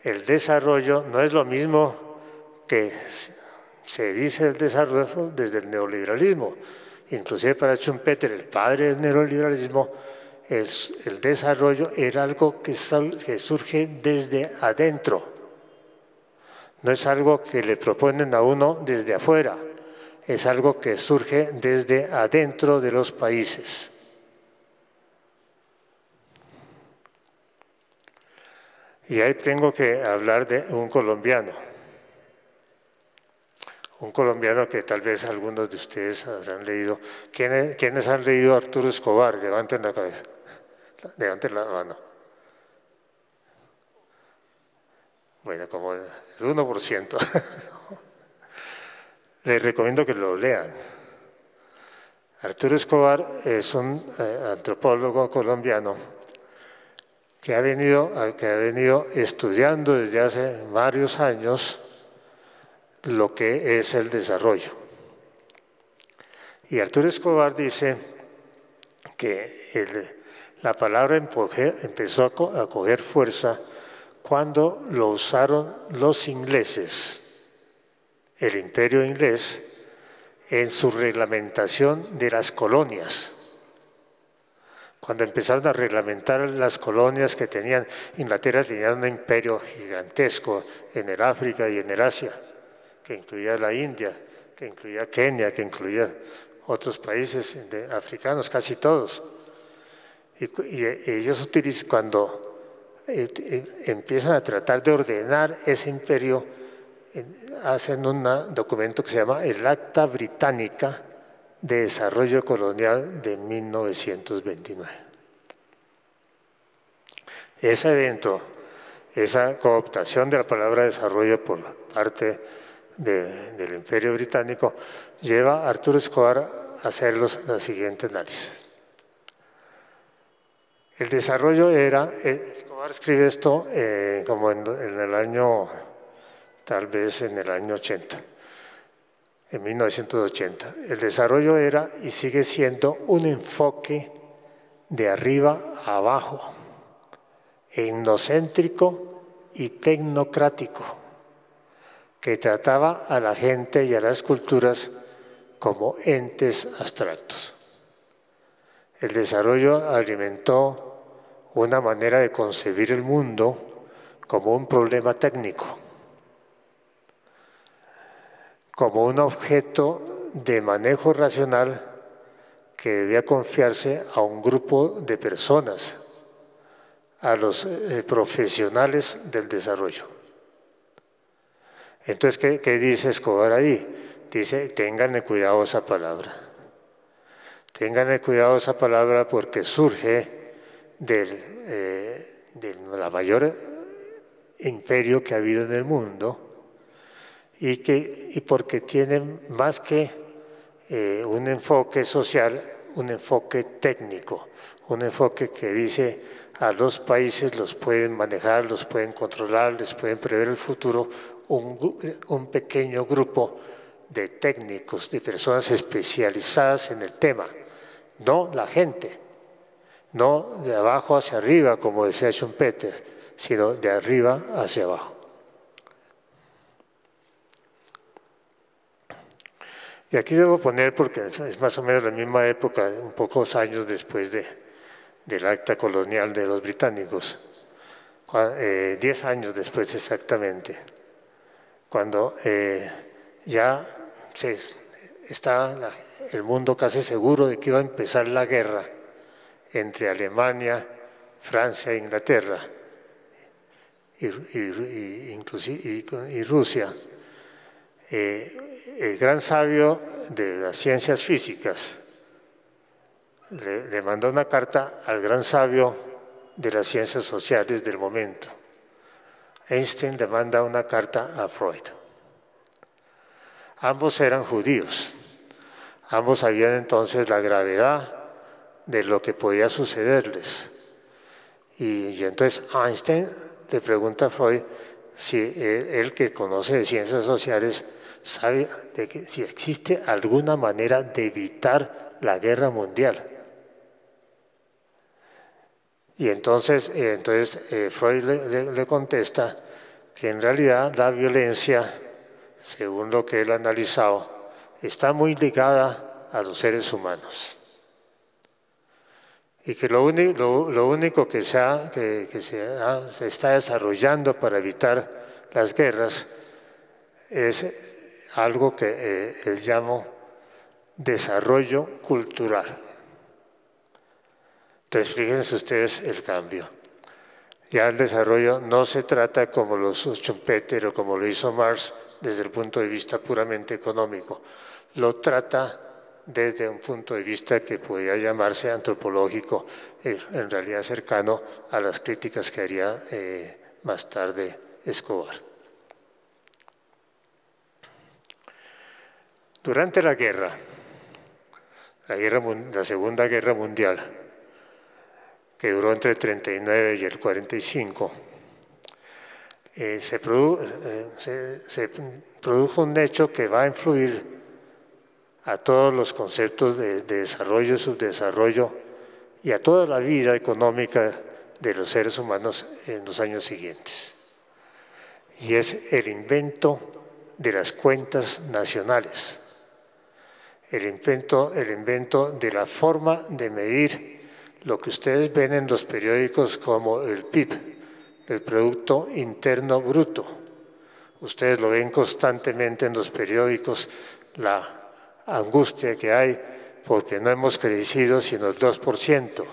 el desarrollo no es lo mismo que se dice el desarrollo desde el neoliberalismo. Inclusive para Schumpeter, el padre del neoliberalismo, el desarrollo era algo que surge desde adentro. No es algo que le proponen a uno desde afuera, es algo que surge desde adentro de los países. Y ahí tengo que hablar de un colombiano un colombiano que tal vez algunos de ustedes habrán leído. ¿Quiénes, han leído a Arturo Escobar? Levanten la cabeza. Levanten la mano. Bueno, como el 1%. Les recomiendo que lo lean. Arturo Escobar es un eh, antropólogo colombiano que ha, venido, que ha venido estudiando desde hace varios años lo que es el desarrollo. Y Arturo Escobar dice que la palabra empezó a coger fuerza cuando lo usaron los ingleses, el imperio inglés, en su reglamentación de las colonias. Cuando empezaron a reglamentar las colonias que tenían, Inglaterra tenía un imperio gigantesco en el África y en el Asia que incluía la India, que incluía Kenia, que incluía otros países africanos, casi todos. Y, eh, ellos utilizan, cuando eh, eh, empiezan a tratar de ordenar ese imperio, hacen un ah, documento que se llama el Acta Británica de Desarrollo Colonial de 1929. Ese evento, esa cooptación de la palabra desarrollo por parte del Imperio Británico, lleva a Arturo Escobar a hacer la siguiente análisis. El desarrollo era, eh, Escobar escribe esto eh, como en, el año, tal vez en el año 80, en 1980. El desarrollo era y sigue siendo un enfoque de arriba a abajo, etnocéntrico y tecnocrático que trataba a la gente y a las culturas como entes abstractos. El desarrollo alimentó una manera de concebir el mundo como un problema técnico, como un objeto de manejo racional que debía confiarse a un grupo de personas, a los eh, profesionales del desarrollo. Entonces, ¿qué, dice Escobar ahí? Dice, tengan cuidado esa palabra. Tengan cuidado esa palabra porque surge eh, del, la mayor imperio que ha habido en el mundo y, y porque tiene más que eh, un enfoque social, un enfoque técnico, un enfoque que dice a los países los pueden manejar, los pueden controlar, les pueden prever el futuro un, pequeño grupo de técnicos, de personas especializadas en el tema, no la gente, no de abajo hacia arriba, como decía Schumpeter, sino de arriba hacia abajo. Y aquí debo poner, porque es más o menos la misma época, un pocos años después de, del acta colonial de los británicos, eh, diez años después exactamente cuando eh, ya está el mundo casi seguro de que iba a empezar la guerra entre Alemania, Francia e Inglaterra, y, Rusia. Eh, el gran sabio de las ciencias físicas le mandó una carta al gran sabio de las ciencias sociales del momento Einstein le manda una carta a Freud. Ambos eran judíos. Ambos sabían entonces la gravedad de lo que podía sucederles. Y, entonces Einstein le pregunta a Freud si él, que conoce de ciencias sociales sabe de que, si existe alguna manera de evitar la guerra mundial. Y entonces, eh, entonces eh, Freud le, contesta que en realidad la violencia, según lo que él ha analizado, está muy ligada a los seres humanos. Y que lo, único que, se, está desarrollando para evitar las guerras es algo que eh, él llamó desarrollo cultural. Entonces, fíjense ustedes el cambio. Ya el desarrollo no se trata como lo hizo Schumpeter o como lo hizo Marx desde el punto de vista puramente económico. Lo trata desde un punto de vista que podría llamarse antropológico, eh, en realidad cercano a las críticas que haría eh, más tarde Escobar. Durante la, guerra, la Segunda Guerra Mundial, que duró entre el 39 y el 45. Eh, eh, se, produjo un hecho que va a influir a todos los conceptos de, desarrollo desarrollo, subdesarrollo y a toda la vida económica de los seres humanos en los años siguientes. Y es el invento de las cuentas nacionales, el invento, el invento de la forma de medir lo que ustedes ven en los periódicos como el PIB, el Producto Interno Bruto. Ustedes lo ven constantemente en los periódicos, la angustia que hay porque no hemos crecido sino el 2%,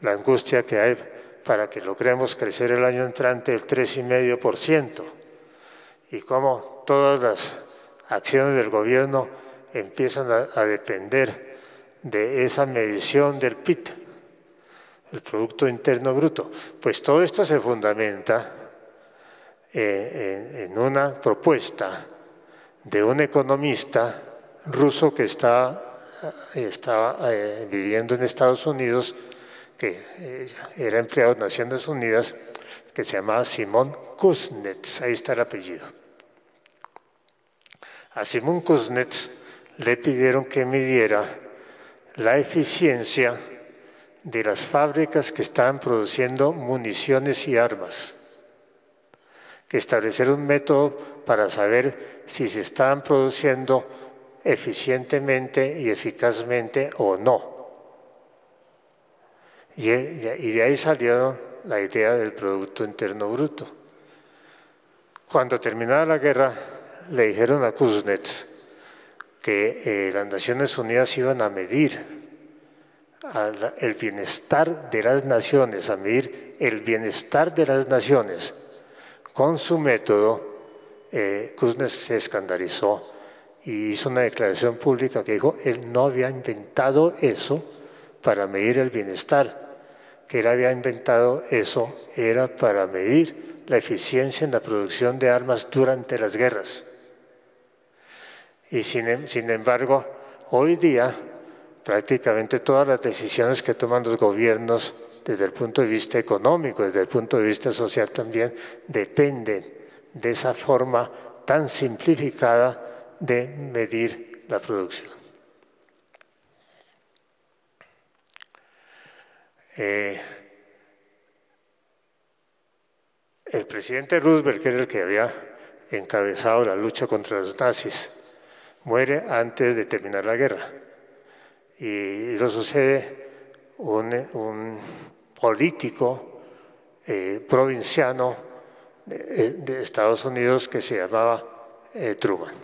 la angustia que hay para que logremos crecer el año entrante el 3,5%, y cómo todas las acciones del gobierno empiezan a, a depender de esa medición del PIT, el Producto Interno Bruto. Pues todo esto se fundamenta eh, en, una propuesta de un economista ruso que estaba eh, viviendo en Estados Unidos, que eh, era empleado en Naciones Unidas, que se llamaba Simón Kuznets, ahí está el apellido. A Simón Kuznets le pidieron que midiera la eficiencia de las fábricas que están produciendo municiones y armas, que establecer un método para saber si se están produciendo eficientemente y eficazmente o no. Y eh, de ahí salió la idea del Producto Interno Bruto. Cuando terminaba la guerra, le dijeron a Kuznets, que eh, las Naciones Unidas iban a medir el bienestar de las naciones, a medir el bienestar de las naciones con su método, eh, se escandalizó y hizo una declaración pública que dijo, él no había inventado eso para medir el bienestar, que él había inventado eso era para medir la eficiencia en la producción de armas durante las guerras. Y em, sin, embargo, hoy día prácticamente todas las decisiones que toman los gobiernos desde el punto de vista económico, desde el punto de vista social también, dependen de esa forma tan simplificada de medir la producción. Eh, el presidente Roosevelt, era el que había encabezado la lucha contra los nazis, muere antes de terminar la guerra. Y, lo sucede un, político eh, provinciano eh, de, Estados Unidos que se llamaba eh, Truman.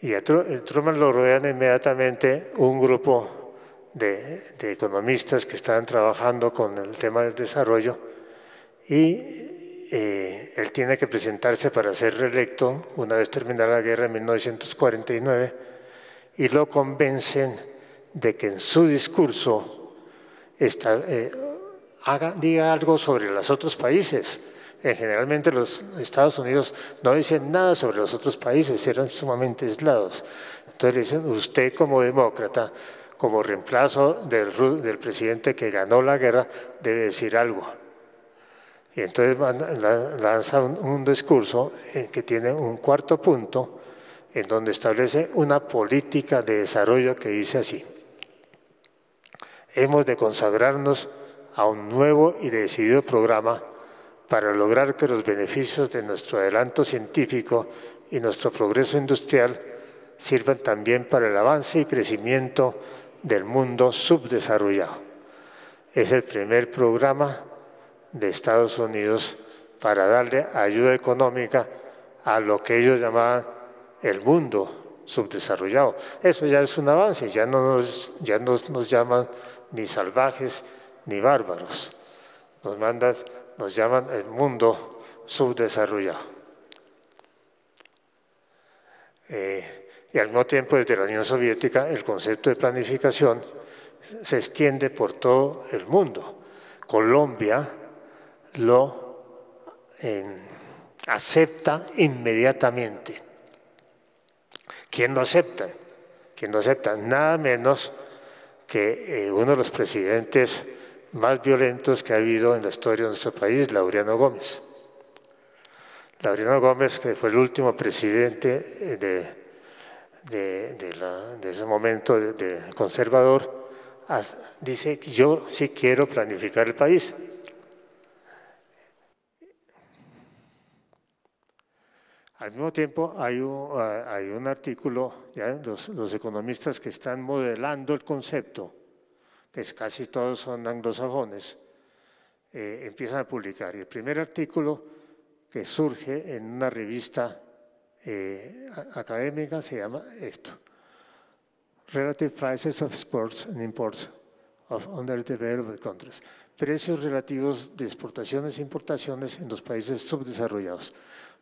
Y a Truman lo rodean inmediatamente un grupo de, de economistas que estaban trabajando con el tema del desarrollo y eh, él tiene que presentarse para ser reelecto una vez terminada la guerra en 1949 y lo convencen de que en su discurso eh, diga algo sobre los otros países. Eh, generalmente los Estados Unidos no dicen nada sobre los otros países, eran sumamente aislados. Entonces le dicen, usted como demócrata, como reemplazo del presidente que ganó la guerra, debe decir algo. Y entonces lanza un, discurso eh, que tiene un cuarto punto, en donde establece una política de desarrollo que dice así. Hemos de consagrarnos a un nuevo y decidido programa para lograr que los beneficios de nuestro adelanto científico y nuestro progreso industrial sirvan también para el avance y crecimiento del mundo subdesarrollado. Es el primer programa de Estados Unidos para darle ayuda económica a lo que ellos llamaban el mundo subdesarrollado. Eso ya es un avance, ya no nos, ya nos llaman ni salvajes ni bárbaros. Nos nos llaman el mundo subdesarrollado. Eh, y al mismo tiempo, desde la Unión Soviética, el concepto de planificación se extiende por todo el mundo. Colombia, lo em, acepta inmediatamente. ¿Quién lo acepta? ¿Quién no acepta? Nada menos que eh, uno de los presidentes más violentos que ha habido en la historia de nuestro país, Laureano Gómez. Laureano Gómez, que fue el último presidente eh, de, ese momento de, conservador, dice, yo sí quiero planificar el país, Al mismo tiempo, hay un, ah, artículo, Los, economistas que están modelando el concepto, que casi todos son anglosajones, eh, empiezan a publicar. Y el primer artículo que surge en una revista eh, académica se llama esto, Relative Prices of Exports and Imports of Underdeveloped Countries, precios relativos de exportaciones e importaciones en los países subdesarrollados.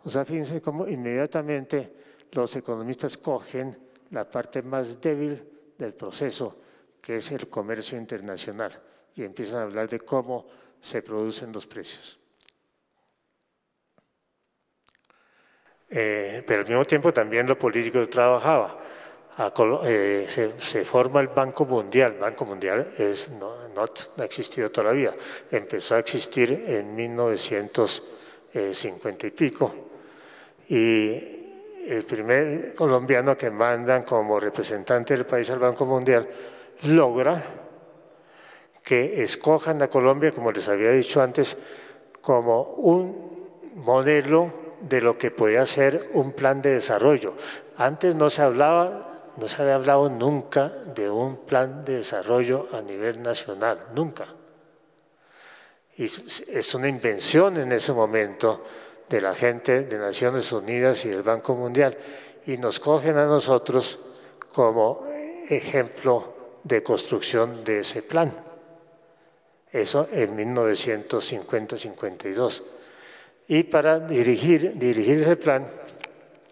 O sea, fíjense cómo inmediatamente los economistas cogen la parte más débil del proceso, que es el comercio internacional, y empiezan a hablar de cómo se producen los precios. Eh, pero al mismo tiempo también los políticos trabajaba. Eh, se, forma el Banco Mundial. Banco Mundial no ha existido todavía. Empezó a existir en 1950 eh, y pico y el primer colombiano que mandan como representante del país al Banco Mundial logra que escojan a Colombia, como les había dicho antes, como un modelo de lo que podía ser un plan de desarrollo. Antes no se hablaba, no se había hablado nunca de un plan de desarrollo a nivel nacional, nunca. Y es una invención en ese momento de la gente de Naciones Unidas y del Banco Mundial y nos cogen a nosotros como ejemplo de construcción de ese plan. Eso en 1950-52. Y para dirigir, dirigir ese plan,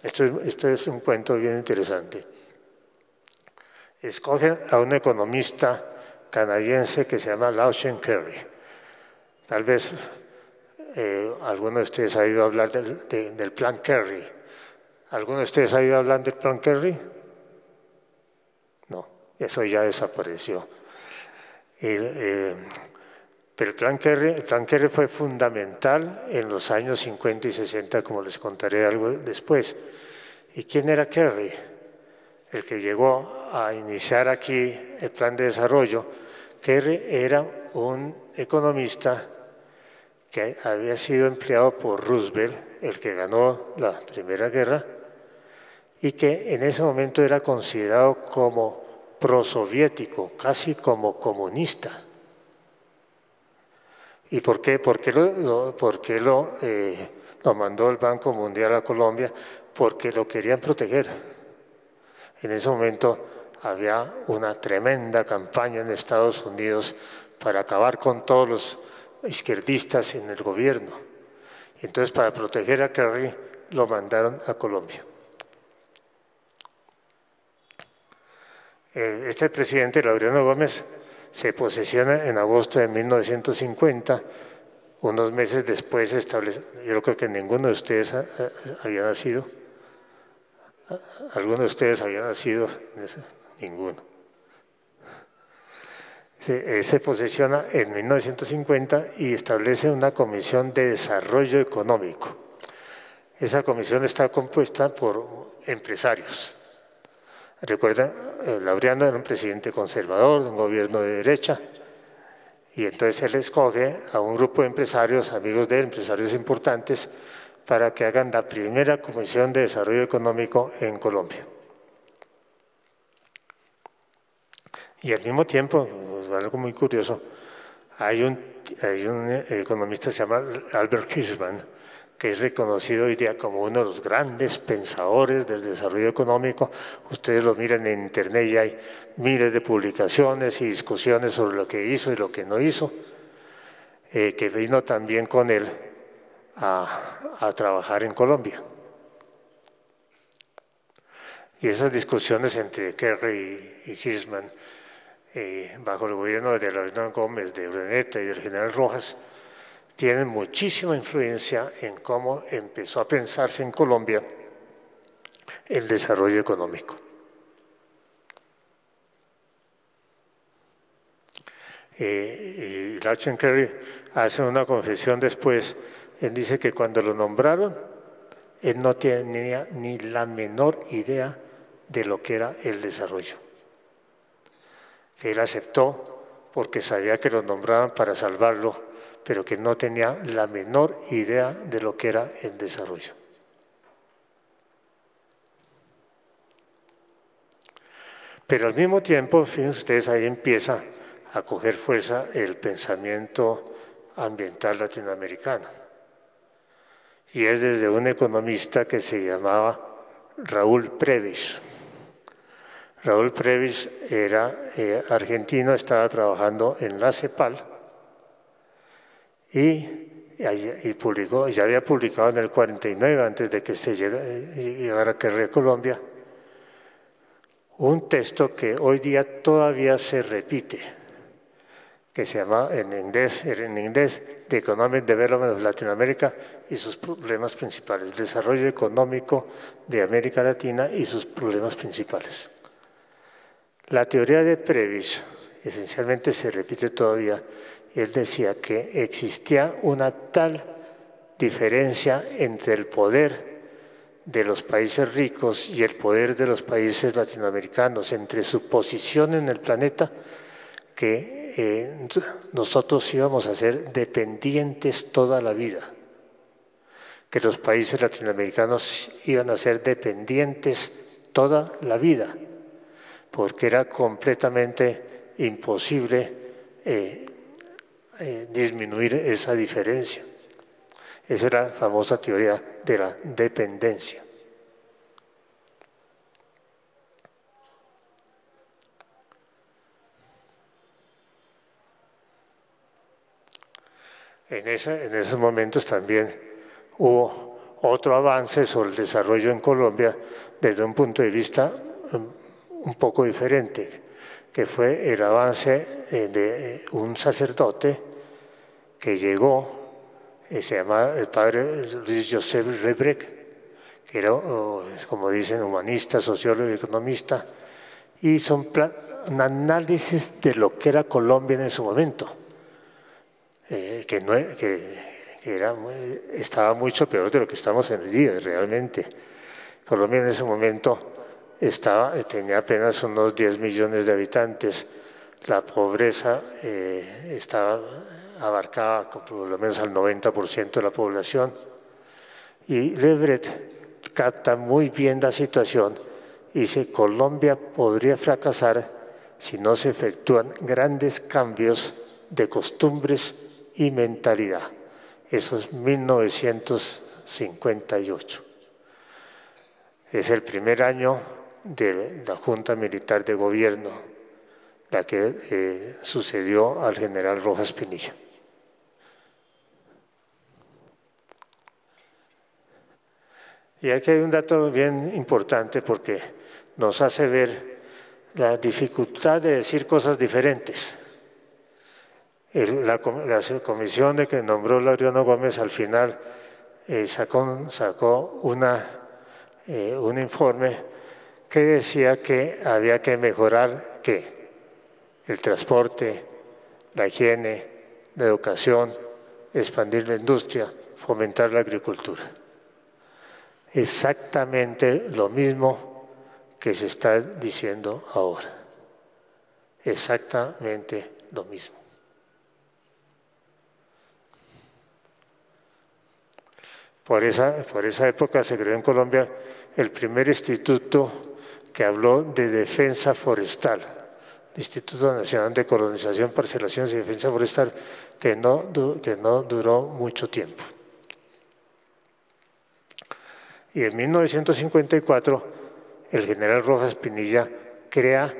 esto, es un cuento bien interesante, escogen a un economista canadiense que se llama Lao Curry. Tal vez algunos eh, alguno de ustedes ha oído hablar del, plan Kerry. ¿Alguno de ustedes ha oído hablar del plan Kerry? No, eso ya desapareció. Eh, pero el plan, Kerry, el plan Kerry fue fundamental en los años 50 y 60, como les contaré algo después. ¿Y quién era Kerry? El que llegó a iniciar aquí el plan de desarrollo. Kerry era un economista que había sido empleado por Roosevelt, el que ganó la Primera Guerra, y que en ese momento era considerado como prosoviético, casi como comunista. ¿Y por qué, por qué lo, lo eh, mandó el Banco Mundial a Colombia? Porque lo querían proteger. En ese momento había una tremenda campaña en Estados Unidos para acabar con todos los izquierdistas en el gobierno. Entonces, para proteger a Kerry, lo mandaron a Colombia. Eh, este presidente, Laureano Gómez, se posesiona en agosto de 1950, unos meses después se yo creo que ninguno de ustedes había nacido, alguno de ustedes había nacido, ninguno. Eh, se, posesiona en 1950 y establece una comisión de desarrollo económico. Esa comisión está compuesta por empresarios. Recuerda, eh, Laureano era un presidente conservador, de un gobierno de derecha, y entonces él escoge a un grupo de empresarios, amigos de él, empresarios importantes, para que hagan la primera comisión de desarrollo económico en Colombia. Y al mismo tiempo, pues, algo muy curioso, hay un, eh, economista que se llama Albert Hirschman, que es reconocido hoy día como uno de los grandes pensadores del desarrollo económico. Ustedes lo miran en Internet y hay miles de publicaciones y discusiones sobre lo que hizo y lo que no hizo, eh, que vino también con él a, a trabajar en Colombia. Y esas discusiones entre Kerry y Hirschman bajo el gobierno de Leonardo Gómez, de Ureneta y del general Rojas, tienen muchísima influencia en cómo empezó a pensarse en Colombia el desarrollo económico. Eh, hace una confesión después, él dice que cuando lo nombraron, él no tenía ni la menor idea de lo que era el desarrollo que él aceptó porque sabía que lo nombraban para salvarlo, pero que no tenía la menor idea de lo que era el desarrollo. Pero al mismo tiempo, fíjense ustedes, ahí empieza a coger fuerza el pensamiento ambiental latinoamericano. Y es desde un economista que se llamaba Raúl Previs. Raúl Previs era eh, argentino, estaba trabajando en la CEPAL y, publicó, ya había publicado en el 49, antes de que se eh, llegara, a Colombia, un texto que hoy día todavía se repite, que se llama en inglés, en inglés The Economic Development of Latin America y sus problemas principales, Desarrollo Económico de América Latina y sus problemas principales. La teoría de Previs esencialmente se repite todavía. Él decía que existía una tal diferencia entre el poder de los países ricos y el poder de los países latinoamericanos, entre su posición en el planeta, que eh, nosotros íbamos a ser dependientes toda la vida, que los países latinoamericanos iban a ser dependientes toda la vida porque era completamente imposible eh, eh, disminuir esa diferencia. Esa era la famosa teoría de la dependencia. En, en, esos momentos también hubo otro avance sobre el desarrollo en Colombia desde un punto de vista un poco diferente, que fue el avance eh, de eh, un sacerdote que llegó, eh, se llama el padre Luis Joseph Rebrec, que era, como dicen, humanista, sociólogo y economista, hizo un, análisis de lo que era Colombia en ese momento, que, no, e, que era, estaba mucho peor de lo que estamos en el día, realmente. Colombia en ese momento eh, tenía apenas unos 10 millones de habitantes. La pobreza eh, estaba, abarcada por lo menos al 90% de la población. Y Lebret capta muy bien la situación y dice, Colombia podría fracasar si no se efectúan grandes cambios de costumbres y mentalidad. Eso es 1958. Es el primer año de la Junta Militar de Gobierno, la que eh, sucedió al general Rojas Pinilla. Y aquí hay un dato bien importante porque nos hace ver la dificultad de decir cosas diferentes. la, comisión de que nombró Lauriano Gómez al final eh, sacó, eh, un informe que decía que había que mejorar qué? El transporte, la higiene, la educación, expandir la industria, fomentar la agricultura. Exactamente lo mismo que se está diciendo ahora. Exactamente lo mismo. Por esa, por esa época se creó en Colombia el primer instituto que habló de defensa forestal, Instituto Nacional de Colonización, Parcelaciones y Defensa Forestal, que no, que no duró mucho tiempo. Y en 1954, el general Rojas Pinilla crea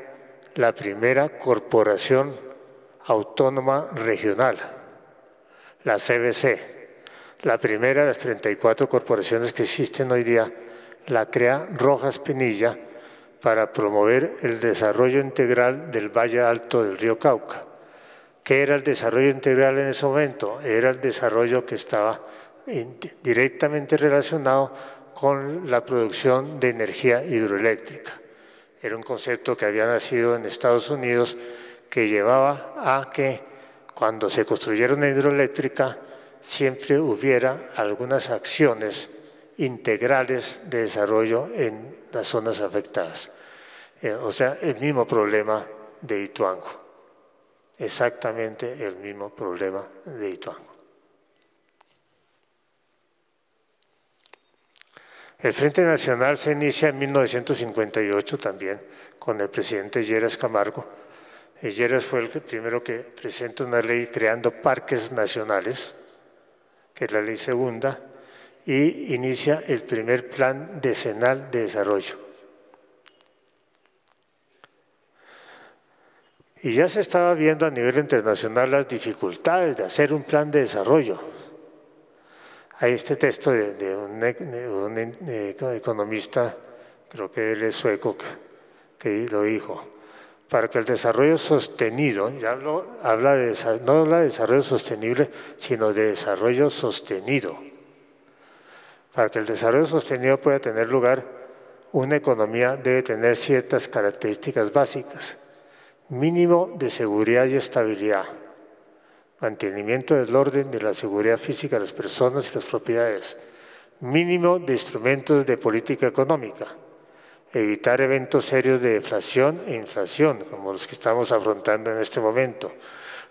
la primera corporación autónoma regional, la CBC. La primera de las 34 corporaciones que existen hoy día la crea Rojas Pinilla para promover el desarrollo integral del Valle Alto del río Cauca. ¿Qué era el desarrollo integral en ese momento? Era el desarrollo que estaba directamente relacionado con la producción de energía hidroeléctrica. Era un concepto que había nacido en Estados Unidos que llevaba a que cuando se construyera una hidroeléctrica siempre hubiera algunas acciones integrales de desarrollo en las zonas afectadas. Eh, o sea, el mismo problema de Ituango, exactamente el mismo problema de Ituango. El Frente Nacional se inicia en 1958 también con el presidente Lleras Camargo. Eh, fue el primero que presenta una ley creando parques nacionales, que es la ley segunda, y inicia el primer plan decenal de desarrollo. Y ya se estaba viendo a nivel internacional las dificultades de hacer un plan de desarrollo. Hay este texto de, un, eh, economista, creo que él es sueco, que lo dijo. Para que el desarrollo sostenido, ya habla de, no habla de desarrollo sostenible, sino de desarrollo sostenido para que el desarrollo sostenido pueda tener lugar, una economía debe tener ciertas características básicas. Mínimo de seguridad y estabilidad. Mantenimiento del orden de la seguridad física de las personas y las propiedades. Mínimo de instrumentos de política económica. Evitar eventos serios de deflación e inflación, como los que estamos afrontando en este momento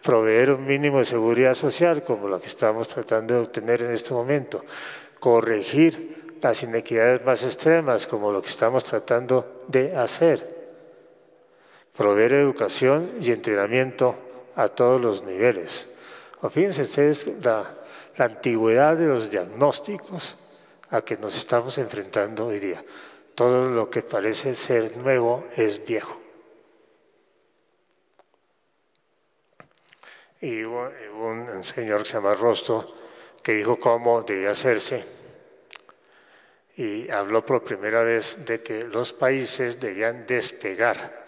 proveer un mínimo de seguridad social como lo que estamos tratando de obtener en este momento, corregir las inequidades más extremas, como lo que estamos tratando de hacer. Proveer educación y entrenamiento a todos los niveles. O fíjense ustedes la, antigüedad de los diagnósticos a que nos estamos enfrentando hoy día. Todo lo que parece ser nuevo es viejo. Y hubo, un señor que se llama Rosto, que dijo cómo debía hacerse y habló por primera vez de que los países debían despegar.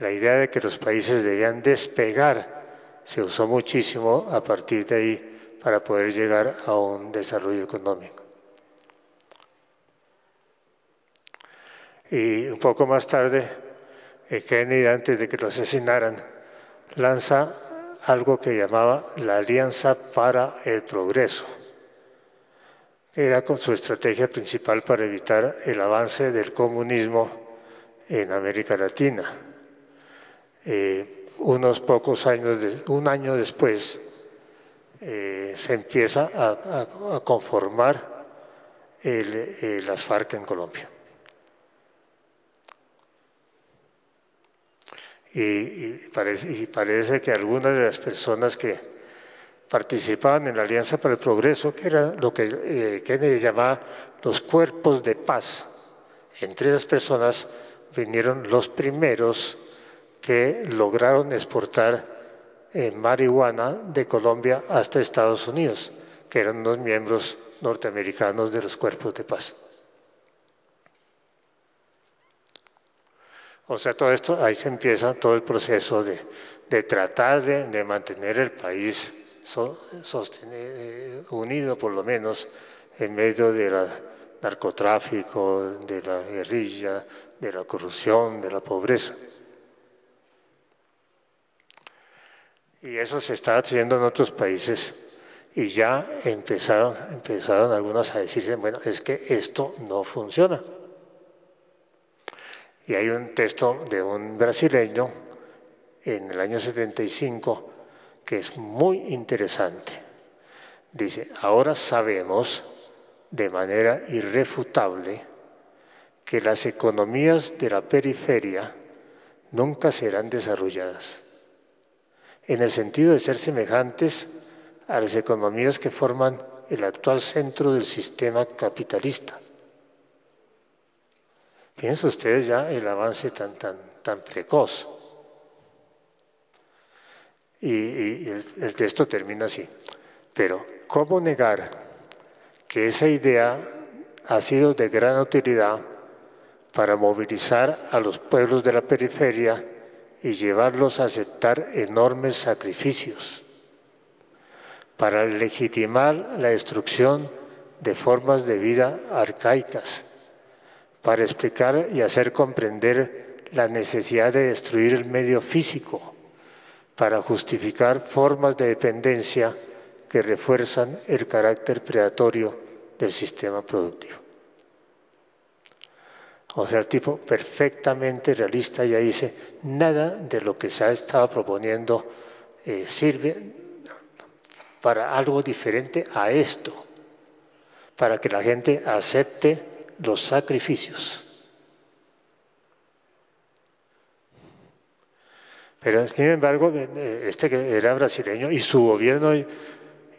La idea de que los países debían despegar se usó muchísimo a partir de ahí para poder llegar a un desarrollo económico. Y un poco más tarde, eh, Kennedy, antes de que lo asesinaran, lanza algo que llamaba la Alianza para el Progreso. Era su estrategia principal para evitar el avance del comunismo en América Latina. Eh, unos pocos años, un año después, eh, se empieza a, conformar eh, las FARC en Colombia. Y, parece, que algunas de las personas que participaban en la Alianza para el Progreso, que era lo que eh, Kennedy llamaba los cuerpos de paz, entre esas personas vinieron los primeros que lograron exportar eh, marihuana de Colombia hasta Estados Unidos, que eran los miembros norteamericanos de los cuerpos de paz. O sea, todo esto, ahí se empieza todo el proceso de, tratar de, mantener el país eh, unido, por lo menos, en medio del narcotráfico, de la guerrilla, de la corrupción, de la pobreza. Y eso se está haciendo en otros países y ya empezaron, empezaron algunos a decirse, bueno, es que esto no funciona. Y hay un texto de un brasileño en el año 75 que es muy interesante. Dice, ahora sabemos de manera irrefutable que las economías de la periferia nunca serán desarrolladas, en el sentido de ser semejantes a las economías que forman el actual centro del sistema capitalista. Piensen ustedes ya el avance tan, tan, tan precoz. Y, el texto termina así. Pero, ¿cómo negar que esa idea ha sido de gran utilidad para movilizar a los pueblos de la periferia y llevarlos a aceptar enormes sacrificios, para legitimar la destrucción de formas de vida arcaicas, para explicar y hacer comprender la necesidad de destruir el medio físico, para justificar formas de dependencia que refuerzan el carácter predatorio del sistema productivo. O sea, el tipo perfectamente realista ya dice, nada de lo que se ha estado proponiendo eh, sirve para algo diferente a esto, para que la gente acepte los sacrificios. Pero sin embargo, eh, eh, este que era brasileño y su gobierno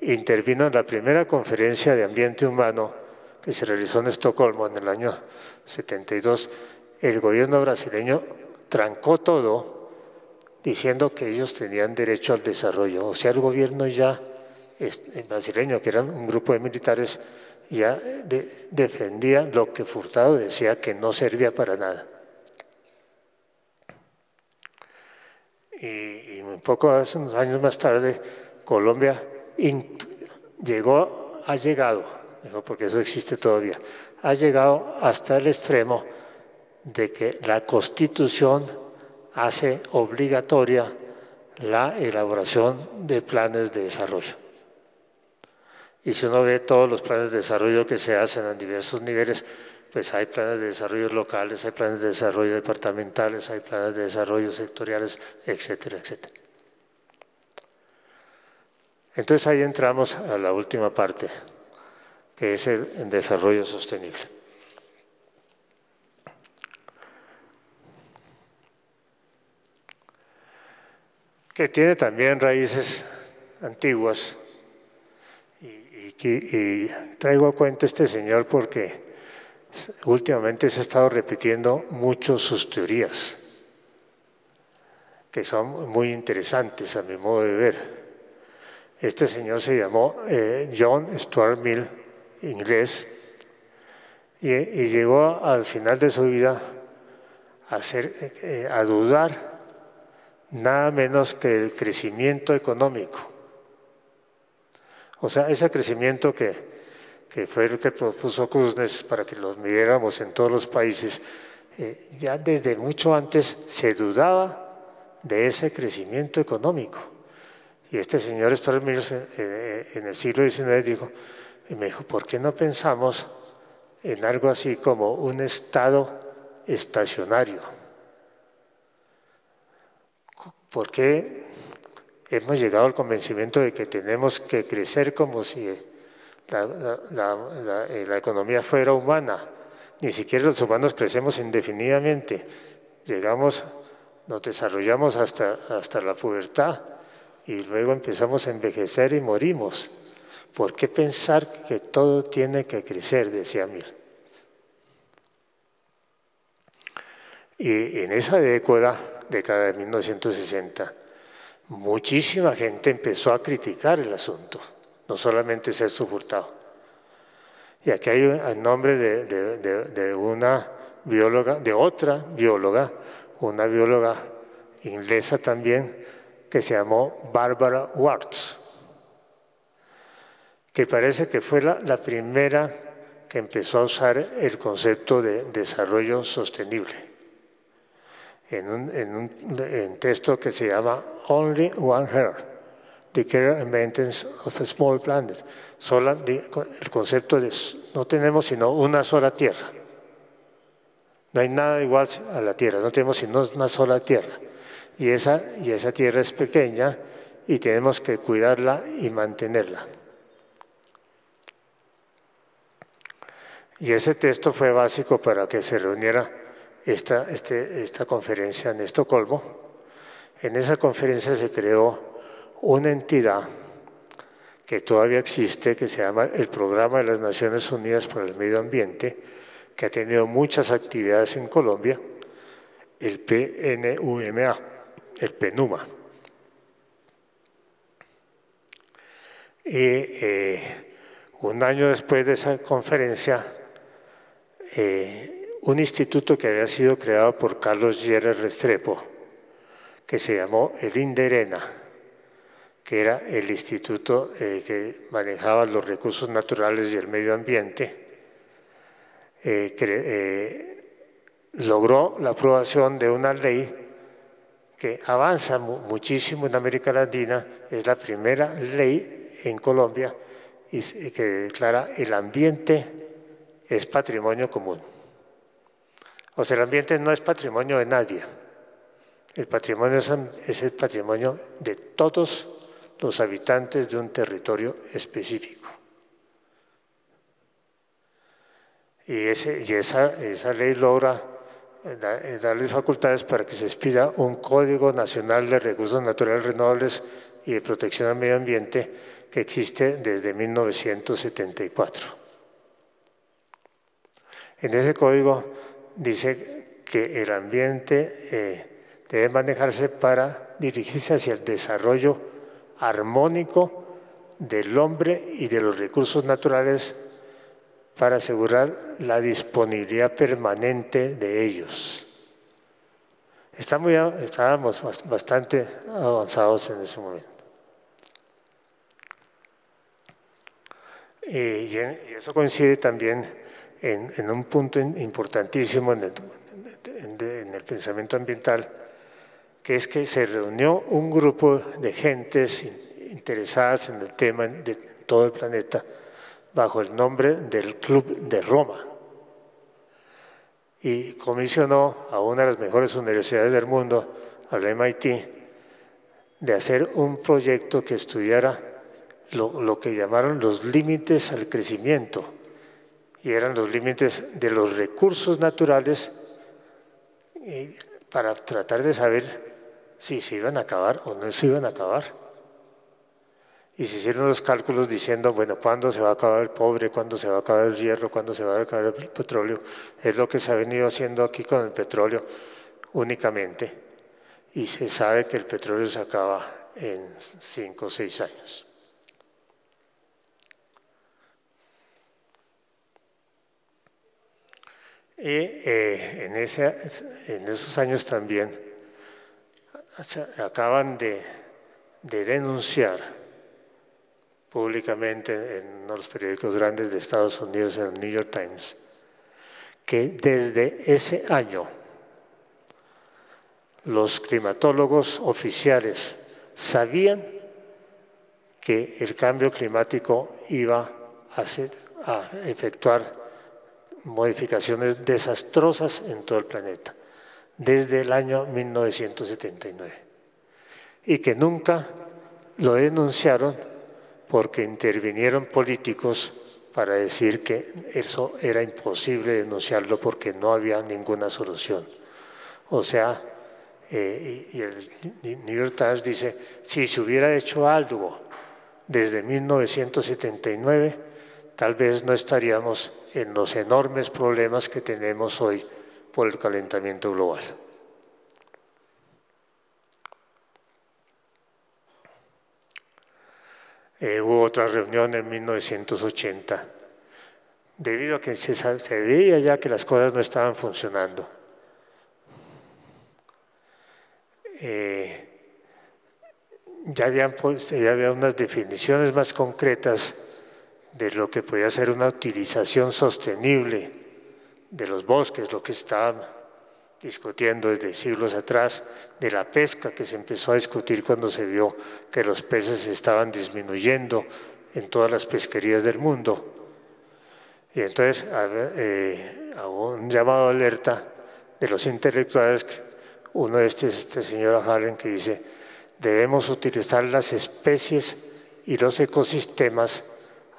intervino en la primera conferencia de ambiente humano que se realizó en Estocolmo en el año 72. El gobierno brasileño trancó todo diciendo que ellos tenían derecho al desarrollo. O sea, el gobierno ya brasileño, que era un grupo de militares, ya eh, defendía lo que Furtado decía que no servía para nada. Y, un poco, hace unos años más tarde, Colombia llegó, ha llegado, porque eso existe todavía, ha llegado hasta el extremo de que la Constitución hace obligatoria la elaboración de planes de desarrollo. Y si uno ve todos los planes de desarrollo que se hacen en diversos niveles, pues hay planes de desarrollo locales, hay planes de desarrollo departamentales, hay planes de desarrollo sectoriales, etcétera, etcétera. Entonces ahí entramos a la última parte, que es el desarrollo sostenible. Que tiene también raíces antiguas y eh, traigo a cuenta este señor porque últimamente se ha estado repitiendo mucho sus teorías, que son muy interesantes a mi modo de ver. Este señor se llamó eh, John Stuart Mill, inglés, y, llegó al final de su vida a, eh, a dudar nada menos que el crecimiento económico o sea, ese crecimiento que, que fue el que propuso Kuznets para que los midiéramos en todos los países, eh, ya desde mucho antes se dudaba de ese crecimiento económico. Y este señor eh, eh, en el siglo XIX dijo, y me dijo, ¿por qué no pensamos en algo así como un estado estacionario? ¿Por qué hemos llegado al convencimiento de que tenemos que crecer como si eh, la, economía fuera humana. Ni siquiera los humanos crecemos indefinidamente. Llegamos, nos desarrollamos hasta, hasta la pubertad y luego empezamos a envejecer y morimos. ¿Por qué pensar que todo tiene que crecer? decía Mil. Y en esa década, década de 1960, muchísima gente empezó a criticar el asunto, no solamente ser sufurtado. Y aquí hay el nombre de, una bióloga, de otra bióloga, una bióloga inglesa también, que se llamó Barbara Watts, que parece que fue la primera que empezó a usar el concepto de desarrollo sostenible en un, texto que se llama Only One Earth, The Care and Maintenance of a Small Planet. el concepto es, no tenemos sino una sola tierra. No hay nada igual a la tierra, no tenemos sino una sola tierra. Y esa, y esa tierra es pequeña y tenemos que cuidarla y mantenerla. Y ese texto fue básico para que se reuniera esta, este, esta conferencia en Estocolmo. En esa conferencia se creó una entidad que todavía existe, que se llama el Programa de las Naciones Unidas por el Medio Ambiente, que ha tenido muchas actividades en Colombia, el PNUMA, el PNUMA. Y eh, un año después de esa conferencia, eh, un instituto que había sido creado por Carlos Gérez Restrepo, que se llamó el Inderena, que era el instituto eh, que manejaba los recursos naturales y el medio ambiente, eh, eh, logró la aprobación de una ley que avanza muchísimo en América Latina, es la primera ley en Colombia que declara el ambiente es patrimonio común. O sea, el ambiente no es patrimonio de nadie. El patrimonio es, el patrimonio de todos los habitantes de un territorio específico. Y, esa, esa, ley logra eh, eh, darles facultades para que se expida un Código Nacional de Recursos Naturales Renovables y de Protección al Medio Ambiente que existe desde 1974. En ese código dice que el ambiente eh, debe manejarse para dirigirse hacia el desarrollo armónico del hombre y de los recursos naturales para asegurar la disponibilidad permanente de ellos. estábamos bastante avanzados en ese momento. Eh, y eso coincide también en, un punto importantísimo en el, pensamiento ambiental, que es que se reunió un grupo de gentes interesadas en el tema de todo el planeta bajo el nombre del Club de Roma y comisionó a una de las mejores universidades del mundo, la MIT, de hacer un proyecto que estudiara lo que llamaron los límites al crecimiento y eran los límites de los recursos naturales para tratar de saber si se iban a acabar o no se iban a acabar. Y se hicieron los cálculos diciendo, bueno, ¿cuándo se va a acabar el pobre? ¿Cuándo se va a acabar el hierro? ¿Cuándo se va a acabar el petróleo? Es lo que se ha venido haciendo aquí con el petróleo únicamente. Y se sabe que el petróleo se acaba en cinco o seis años. Y eh, en, esos años también acaban de, denunciar públicamente en uno los periódicos grandes de Estados Unidos, en el New York Times, que desde ese año los climatólogos oficiales sabían que el cambio climático iba a efectuar modificaciones desastrosas en todo el planeta, desde el año 1979, y que nunca lo denunciaron porque intervinieron políticos para decir que eso era imposible denunciarlo porque no había ninguna solución. O sea, eh, y el New York Times dice, si se hubiera hecho algo desde 1979, tal vez no estaríamos en los enormes problemas que tenemos hoy por el calentamiento global. Eh, hubo otra reunión en 1980, debido a que se, veía ya que las cosas no estaban funcionando. Eh, ya, habían, pues, ya había unas definiciones más concretas de lo que podía ser una utilización sostenible de los bosques, lo que estaban discutiendo desde siglos atrás, de la pesca que se empezó a discutir cuando se vio que los peces estaban disminuyendo en todas las pesquerías del mundo. Y entonces hago eh, un llamado de alerta de los intelectuales, uno de estos es este señor Halen que dice, debemos utilizar las especies y los ecosistemas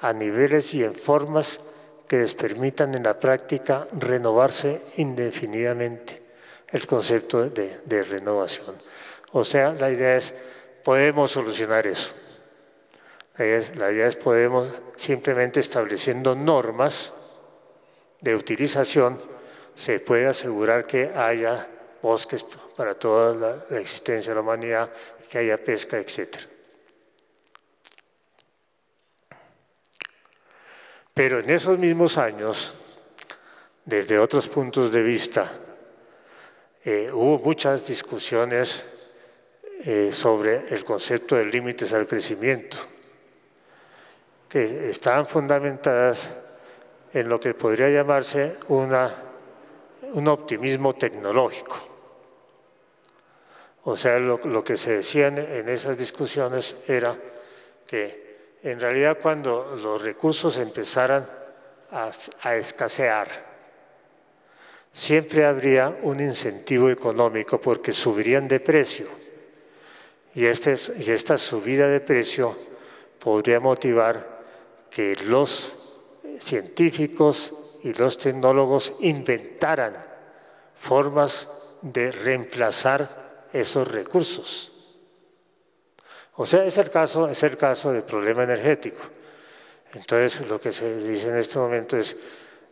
a niveles y en formas que les permitan en la práctica renovarse indefinidamente, el concepto de, renovación. O sea, la idea es, podemos solucionar eso. La idea, es, podemos simplemente estableciendo normas de utilización, se puede asegurar que haya bosques para toda la, existencia de la humanidad, que haya pesca, etcétera. Pero en esos mismos años, desde otros puntos de vista, eh, hubo muchas discusiones eh, sobre el concepto de límites al crecimiento, que estaban fundamentadas en lo que podría llamarse un optimismo tecnológico. O sea, lo, que se decía en esas discusiones era que en realidad cuando los recursos empezaran a, escasear, siempre habría un incentivo económico porque subirían de precio. Este y esta subida de precio podría motivar que los científicos y los tecnólogos inventaran formas de reemplazar esos recursos. O sea, es el caso, es el caso del problema energético. Entonces, lo que se dice en este momento es,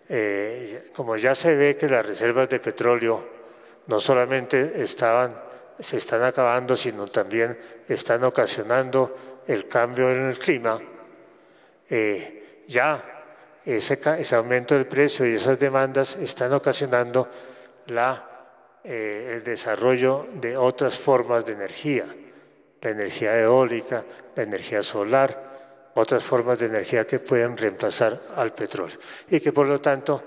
eh, como ya se ve que las reservas de petróleo no solamente estaban, se están acabando, sino también están ocasionando el cambio en el clima, eh, ya ese, aumento del precio y esas demandas están ocasionando eh, el desarrollo de otras formas de energía la energía eólica, la energía solar, otras formas de energía que pueden reemplazar al petróleo y que por lo tanto,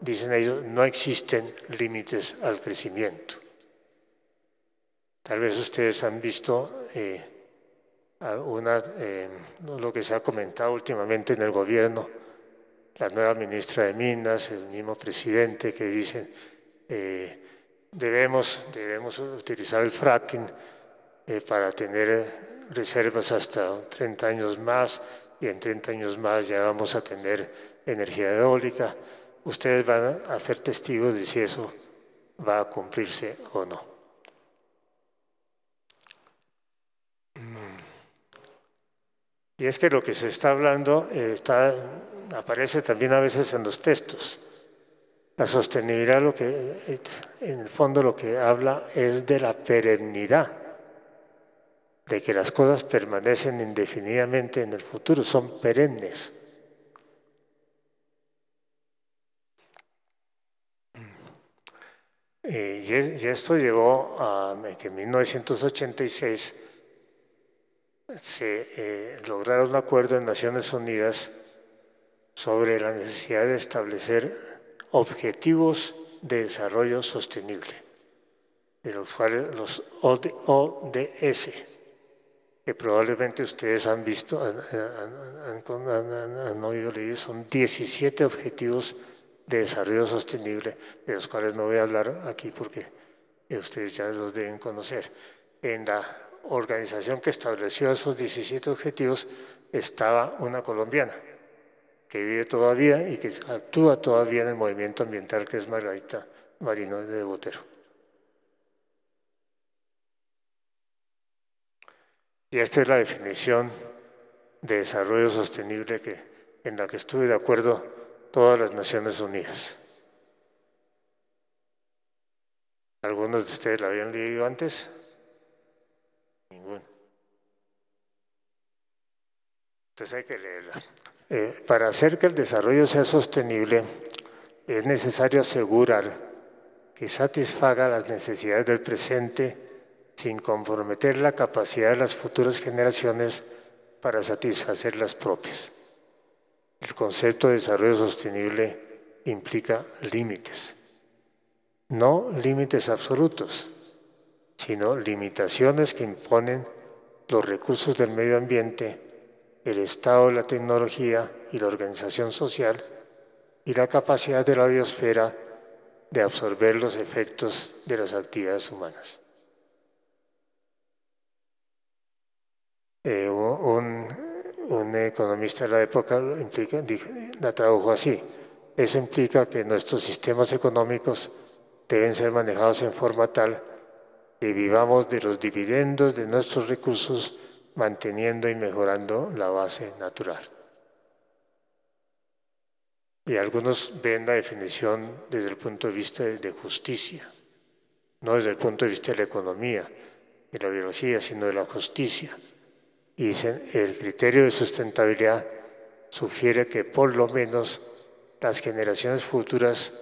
dicen ellos, no existen límites al crecimiento. Tal vez ustedes han visto eh, eh, lo que se ha comentado últimamente en el gobierno, la nueva ministra de Minas, el mismo presidente que dicen eh, debemos, debemos utilizar el fracking eh, para tener eh, reservas hasta 30 años más y en 30 años más ya vamos a tener energía eólica. Ustedes van a ser testigos de si eso va a cumplirse o no. Mm. Y es que lo que se está hablando eh, aparece también a veces en los textos. La sostenibilidad, lo que, en el fondo, lo que habla es de la perennidad de que las cosas permanecen indefinidamente en el futuro, son perennes. Mm. Eh, y esto llegó a que en 1986 se lograra eh, lograron un acuerdo en Naciones Unidas sobre la necesidad de establecer objetivos de desarrollo sostenible, de los cuales los ODS, que probablemente ustedes han visto, han, oído leer, son 17 objetivos de desarrollo sostenible, de los cuales no voy a hablar aquí porque ustedes ya los deben conocer. En la organización que estableció esos 17 objetivos estaba una colombiana que vive todavía y que actúa todavía en el movimiento ambiental que es Margarita Marino de Botero. Y esta es la definición de desarrollo sostenible en la que estuve de acuerdo todas las Naciones Unidas. ¿Algunos de ustedes la habían leído antes? Ninguno. Entonces hay que leerla. Eh, para hacer que el desarrollo sea sostenible, es necesario asegurar que satisfaga las necesidades del presente sin comprometer la capacidad de las futuras generaciones para satisfacer las propias. El concepto de desarrollo sostenible implica límites, no límites absolutos, sino limitaciones que imponen los recursos del medio ambiente, el estado de la tecnología y la organización social y la capacidad de la biosfera de absorber los efectos de las actividades humanas. Eh, un, economista de la época la tradujo así. Eso implica que nuestros sistemas económicos deben ser manejados en forma tal que vivamos de los dividendos de nuestros recursos manteniendo y mejorando la base natural. Y algunos ven la definición desde el punto de vista de justicia, no desde el punto de vista de la economía, de la biología, sino de la justicia. Y dicen, el criterio de sustentabilidad sugiere que por lo menos las generaciones futuras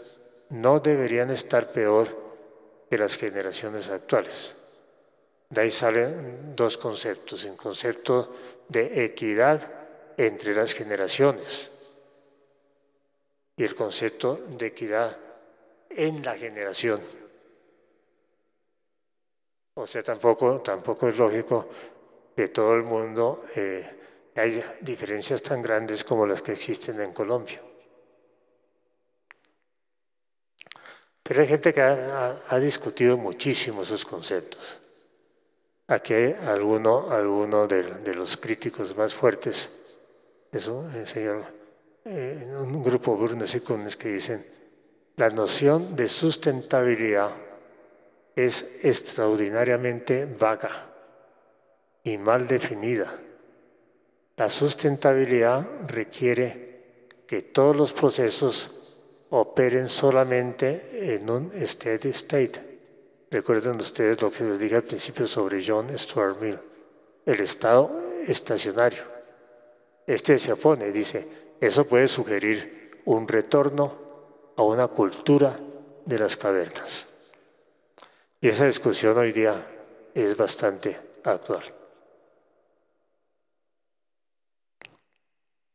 no deberían estar peor que las generaciones actuales. De ahí salen dos conceptos, el concepto de equidad entre las generaciones y el concepto de equidad en la generación. O sea, tampoco, tampoco es lógico de todo el mundo eh, hay diferencias tan grandes como las que existen en Colombia. Pero hay gente que ha, discutido muchísimo sus conceptos. Aquí hay alguno, de, los críticos más fuertes, eso, señor, eh, un grupo Burnes y que dicen, la noción de sustentabilidad es extraordinariamente vaga y mal definida. La sustentabilidad requiere que todos los procesos operen solamente en un steady state. Recuerden ustedes lo que les dije al principio sobre John Stuart Mill, el estado estacionario. Este se opone, dice, eso puede sugerir un retorno a una cultura de las cavernas. Y esa discusión hoy día es bastante actual.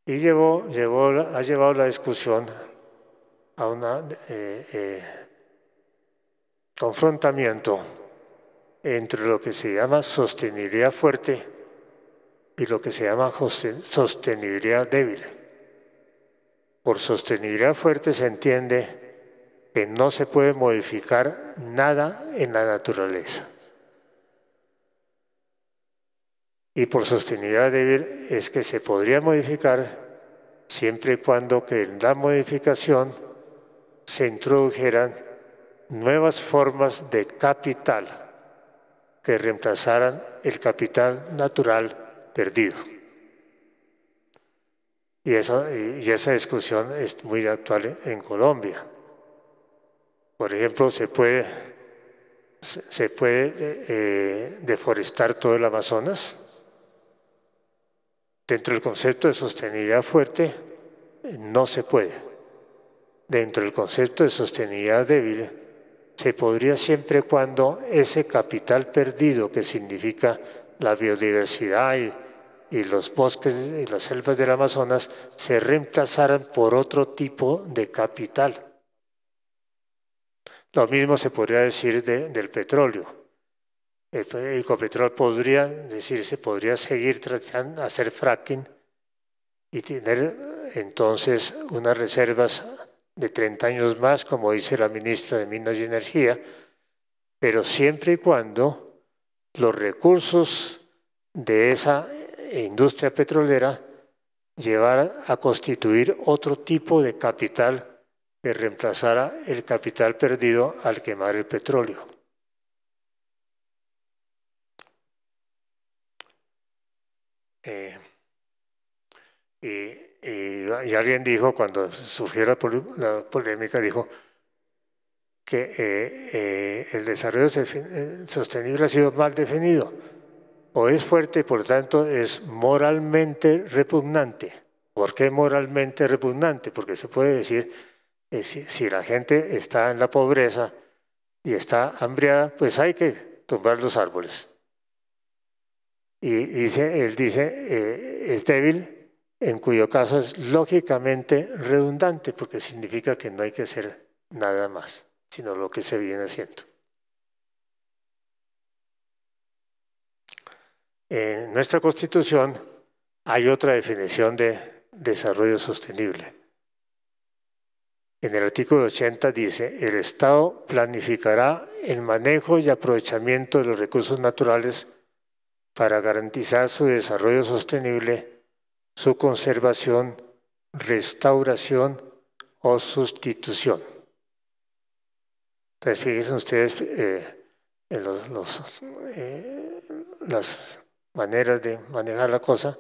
Y ha llevado la discusión a un eh, eh, confrontamiento entre lo que se llama sostenibilidad fuerte y lo que se llama sostenibilidad débil. Por sostenibilidad fuerte se entiende que no se puede modificar nada en la naturaleza. y por sostenibilidad débil es que se podría modificar siempre y cuando que en la modificación se introdujeran nuevas formas de capital que reemplazaran el capital natural perdido. Y esa, discusión es muy actual en Colombia. Por ejemplo, se puede, eh, deforestar todo el Amazonas Dentro del concepto de sostenibilidad fuerte no se puede. Dentro del concepto de sostenibilidad débil se podría siempre cuando ese capital perdido que significa la biodiversidad y, los bosques y las selvas del Amazonas se reemplazaran por otro tipo de capital. Lo mismo se podría decir del petróleo. Ecopetrol podría decirse, podría seguir tratando de hacer fracking y tener entonces unas reservas de 30 años más, como dice la ministra de Minas y Energía, pero siempre y cuando los recursos de esa industria petrolera llevaran a constituir otro tipo de capital que reemplazara el capital perdido al quemar el petróleo. Eh, y, alguien dijo, cuando surgió la, polémica, dijo que eh, eh, el desarrollo sostenible ha sido mal definido. O es fuerte, por lo tanto, es moralmente repugnante. ¿Por qué moralmente repugnante? Porque se puede decir, si, si la gente está en la pobreza y está hambriada, pues hay que tumbar los árboles. Y dice, él dice, eh, es débil, en cuyo caso es lógicamente redundante, porque significa que no hay que hacer nada más, sino lo que se viene haciendo. En nuestra Constitución hay otra definición de desarrollo sostenible. En el artículo 80 dice, el Estado planificará el manejo y aprovechamiento de los recursos naturales para garantizar su desarrollo sostenible, su conservación, restauración o sustitución. Entonces, fíjense ustedes eh, en eh, las maneras de manejar la cosa,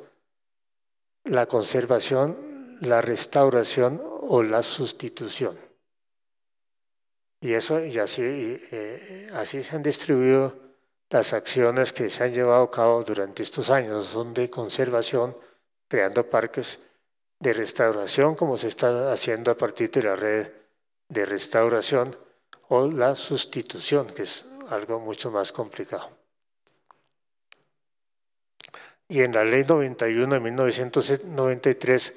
la conservación, la restauración o la sustitución. Y eso, y así, eh, así se han distribuido las acciones que se han llevado a cabo durante estos años son de conservación, creando parques de restauración, como se está haciendo a partir de la red de restauración, o la sustitución, que es algo mucho más complicado. Y en la Ley 91 de 1993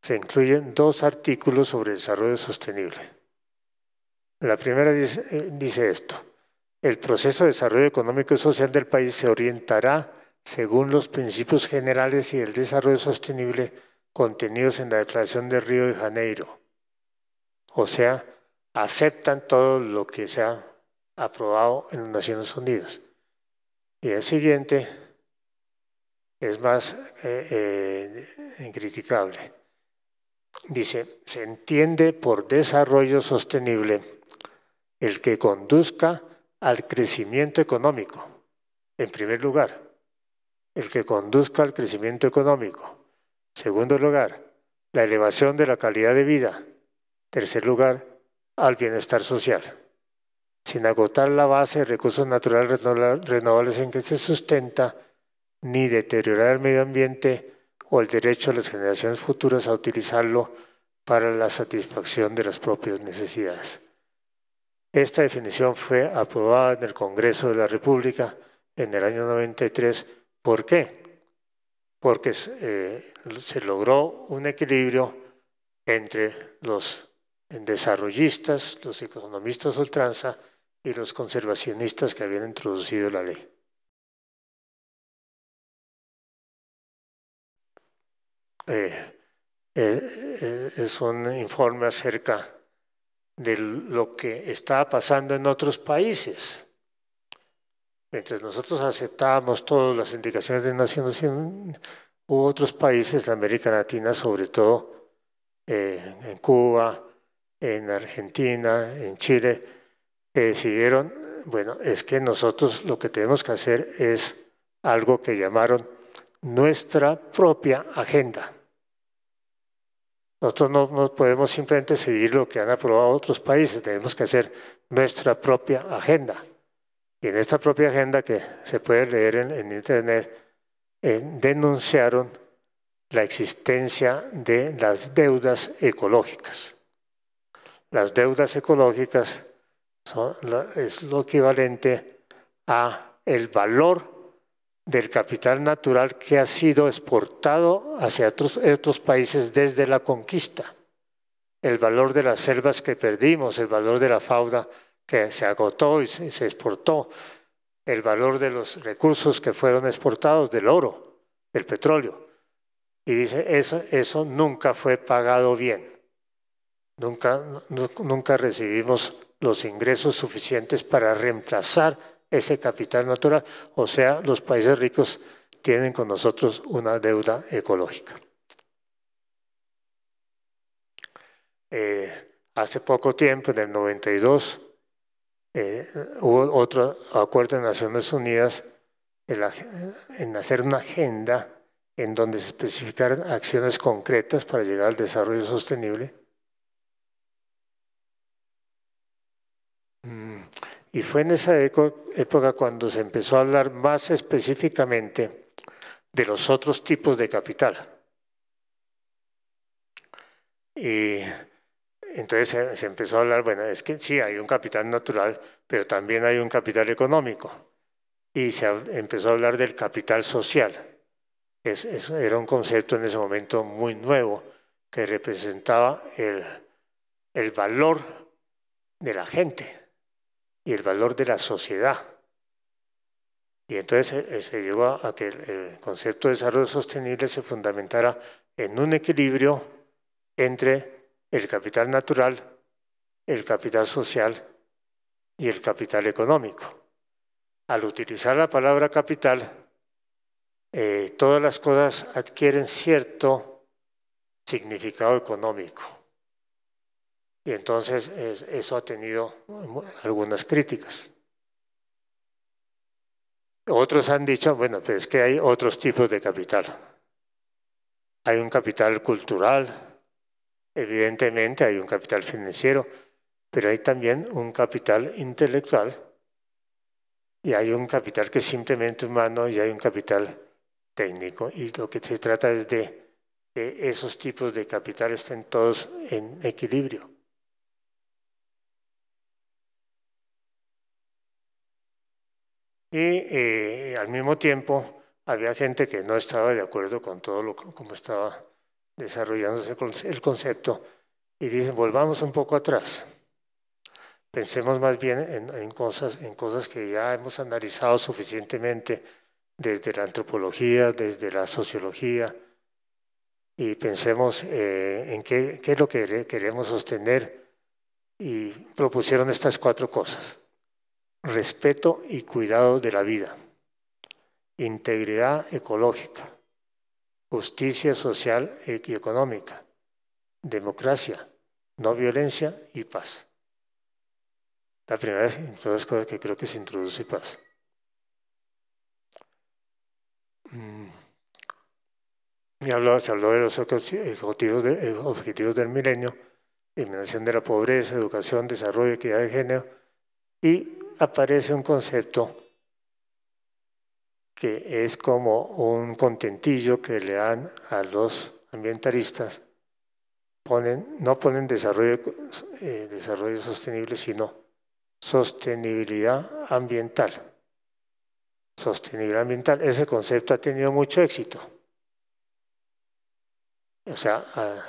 se incluyen dos artículos sobre desarrollo sostenible. La primera dice, eh, dice esto el proceso de desarrollo económico y social del país se orientará según los principios generales y el desarrollo sostenible contenidos en la Declaración de Río de Janeiro. O sea, aceptan todo lo que se ha aprobado en las Naciones Unidas. Y el siguiente es más eh, eh, incriticable. Dice, se entiende por desarrollo sostenible el que conduzca al crecimiento económico, en primer lugar, el que conduzca al crecimiento económico. Segundo lugar, la elevación de la calidad de vida. Tercer lugar, al bienestar social. Sin agotar la base de recursos naturales renovables en que se sustenta, ni deteriorar el medio ambiente o el derecho a las generaciones futuras a utilizarlo para la satisfacción de las propias necesidades. Esta definición fue aprobada en el Congreso de la República en el año 93. ¿Por qué? Porque eh, se logró un equilibrio entre los desarrollistas, los economistas ultranza y los conservacionistas que habían introducido la ley. Eh, eh, es un informe acerca de lo que estaba pasando en otros países. Mientras nosotros aceptábamos todas las indicaciones de Naciones Unidas, hubo otros países de América Latina, sobre todo eh, en Cuba, en Argentina, en Chile, que eh, decidieron, bueno, es que nosotros lo que tenemos que hacer es algo que llamaron nuestra propia agenda. Nosotros no, podemos simplemente seguir lo que han aprobado otros países, tenemos que hacer nuestra propia agenda. Y en esta propia agenda que se puede leer en, Internet, eh, denunciaron la existencia de las deudas ecológicas. Las deudas ecológicas es lo equivalente a el valor del capital natural que ha sido exportado hacia otros, países desde la conquista. El valor de las selvas que perdimos, el valor de la fauna que se agotó y se, exportó, el valor de los recursos que fueron exportados, del oro, del petróleo. Y dice, eso, eso nunca fue pagado bien. Nunca, nunca recibimos los ingresos suficientes para reemplazar ese capital natural, o sea, los países ricos tienen con nosotros una deuda ecológica. Eh, hace poco tiempo, en el 92, eh, hubo otro acuerdo de Naciones Unidas en, hacer una agenda en donde se especificaran acciones concretas para llegar al desarrollo sostenible Y fue en esa época cuando se empezó a hablar más específicamente de los otros tipos de capital. Y entonces se empezó a hablar, bueno, es que sí, hay un capital natural, pero también hay un capital económico. Y se empezó a hablar del capital social. era un concepto en ese momento muy nuevo que representaba el valor de la gente, y el valor de la sociedad. Y entonces eh, eh, se llevó a que el concepto de desarrollo sostenible se fundamentara en un equilibrio entre el capital natural, el capital social y el capital económico. Al utilizar la palabra capital, eh, todas las cosas adquieren cierto significado económico. Y entonces eso ha tenido algunas críticas. Otros han dicho, bueno, pues que hay otros tipos de capital. Hay un capital cultural, evidentemente hay un capital financiero, pero hay también un capital intelectual y hay un capital que es simplemente humano y hay un capital técnico. Y lo que se trata es de que esos tipos de capital estén todos en equilibrio. y eh, al mismo tiempo había gente que no estaba de acuerdo con todo lo como estaba desarrollándose el concepto y dicen volvamos un poco atrás pensemos más bien en, cosas en cosas que ya hemos analizado suficientemente desde la antropología desde la sociología y pensemos eh, en qué, qué, es lo que queremos sostener y propusieron estas cuatro cosas respeto y cuidado de la vida, integridad ecológica, justicia social e- y económica, democracia, no violencia y paz. La primera vez en todas las cosas que creo que se introduce paz. Me mm. se habló de los objetivos, eh, objetivos del milenio, eliminación de la pobreza, educación, desarrollo, equidad de género y aparece un concepto que es como un contentillo que le dan a los ambientalistas. Ponen, no ponen desarrollo, eh, desarrollo sostenible, sino sostenibilidad ambiental. Sostenibilidad ambiental, ese concepto ha tenido mucho éxito. O sea, ah,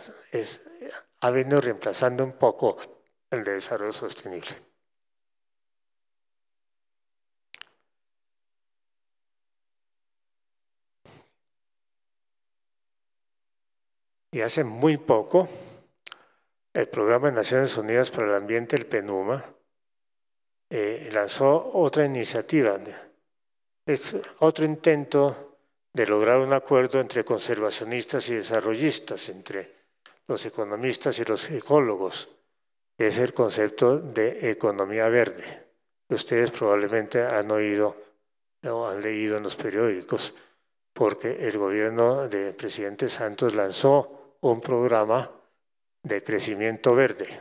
ha venido reemplazando un poco el de desarrollo sostenible. Y hace muy poco, el Programa de Naciones Unidas para el Ambiente, el PENUMA, eh, lanzó otra iniciativa. Es otro intento de lograr un acuerdo entre conservacionistas y desarrollistas, entre los economistas y los ecólogos, es el concepto de economía verde. Ustedes probablemente han oído o han leído en los periódicos, porque el gobierno del presidente Santos lanzó un programa de crecimiento verde.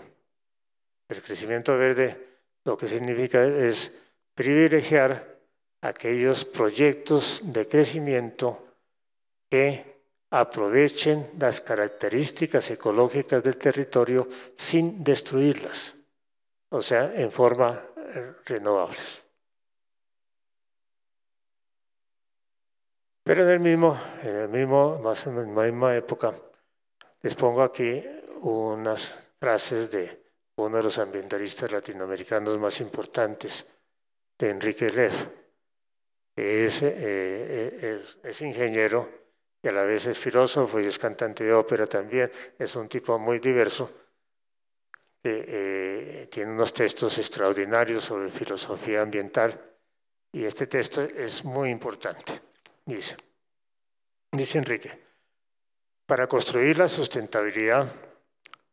El crecimiento verde lo que significa es privilegiar aquellos proyectos de crecimiento que aprovechen las características ecológicas del territorio sin destruirlas, o sea, en forma eh, renovables. Pero en el mismo, en el mismo, más en la misma época, les pongo aquí unas frases de uno de los ambientalistas latinoamericanos más importantes, de Enrique Leff, que eh, eh, es, ingeniero y a la vez es filósofo y es cantante de ópera también, es un tipo muy diverso, eh, tiene unos textos extraordinarios sobre filosofía ambiental y este texto es muy importante, dice, dice Enrique. Para construir la sustentabilidad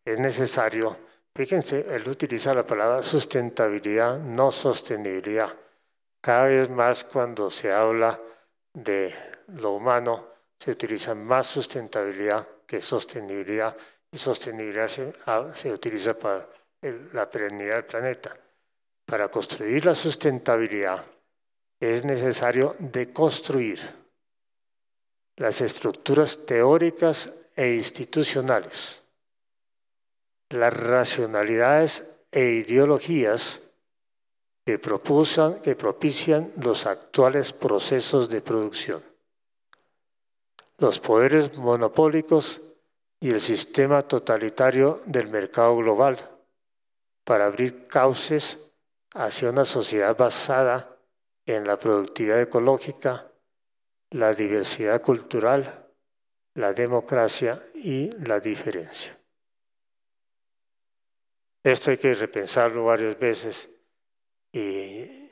es necesario, fíjense, él utiliza la palabra sustentabilidad, no sostenibilidad. Cada vez más cuando se habla de lo humano, se utiliza más sustentabilidad que sostenibilidad, y sostenibilidad se, ah, utiliza para la perennidad del planeta. Para construir la sustentabilidad es necesario deconstruir las estructuras teóricas e institucionales, las racionalidades e ideologías que, propusan, que propician los actuales procesos de producción, los poderes monopólicos y el sistema totalitario del mercado global para abrir cauces hacia una sociedad basada en la productividad ecológica, la diversidad cultural, la democracia y la diferencia. Esto hay que repensarlo varias veces y,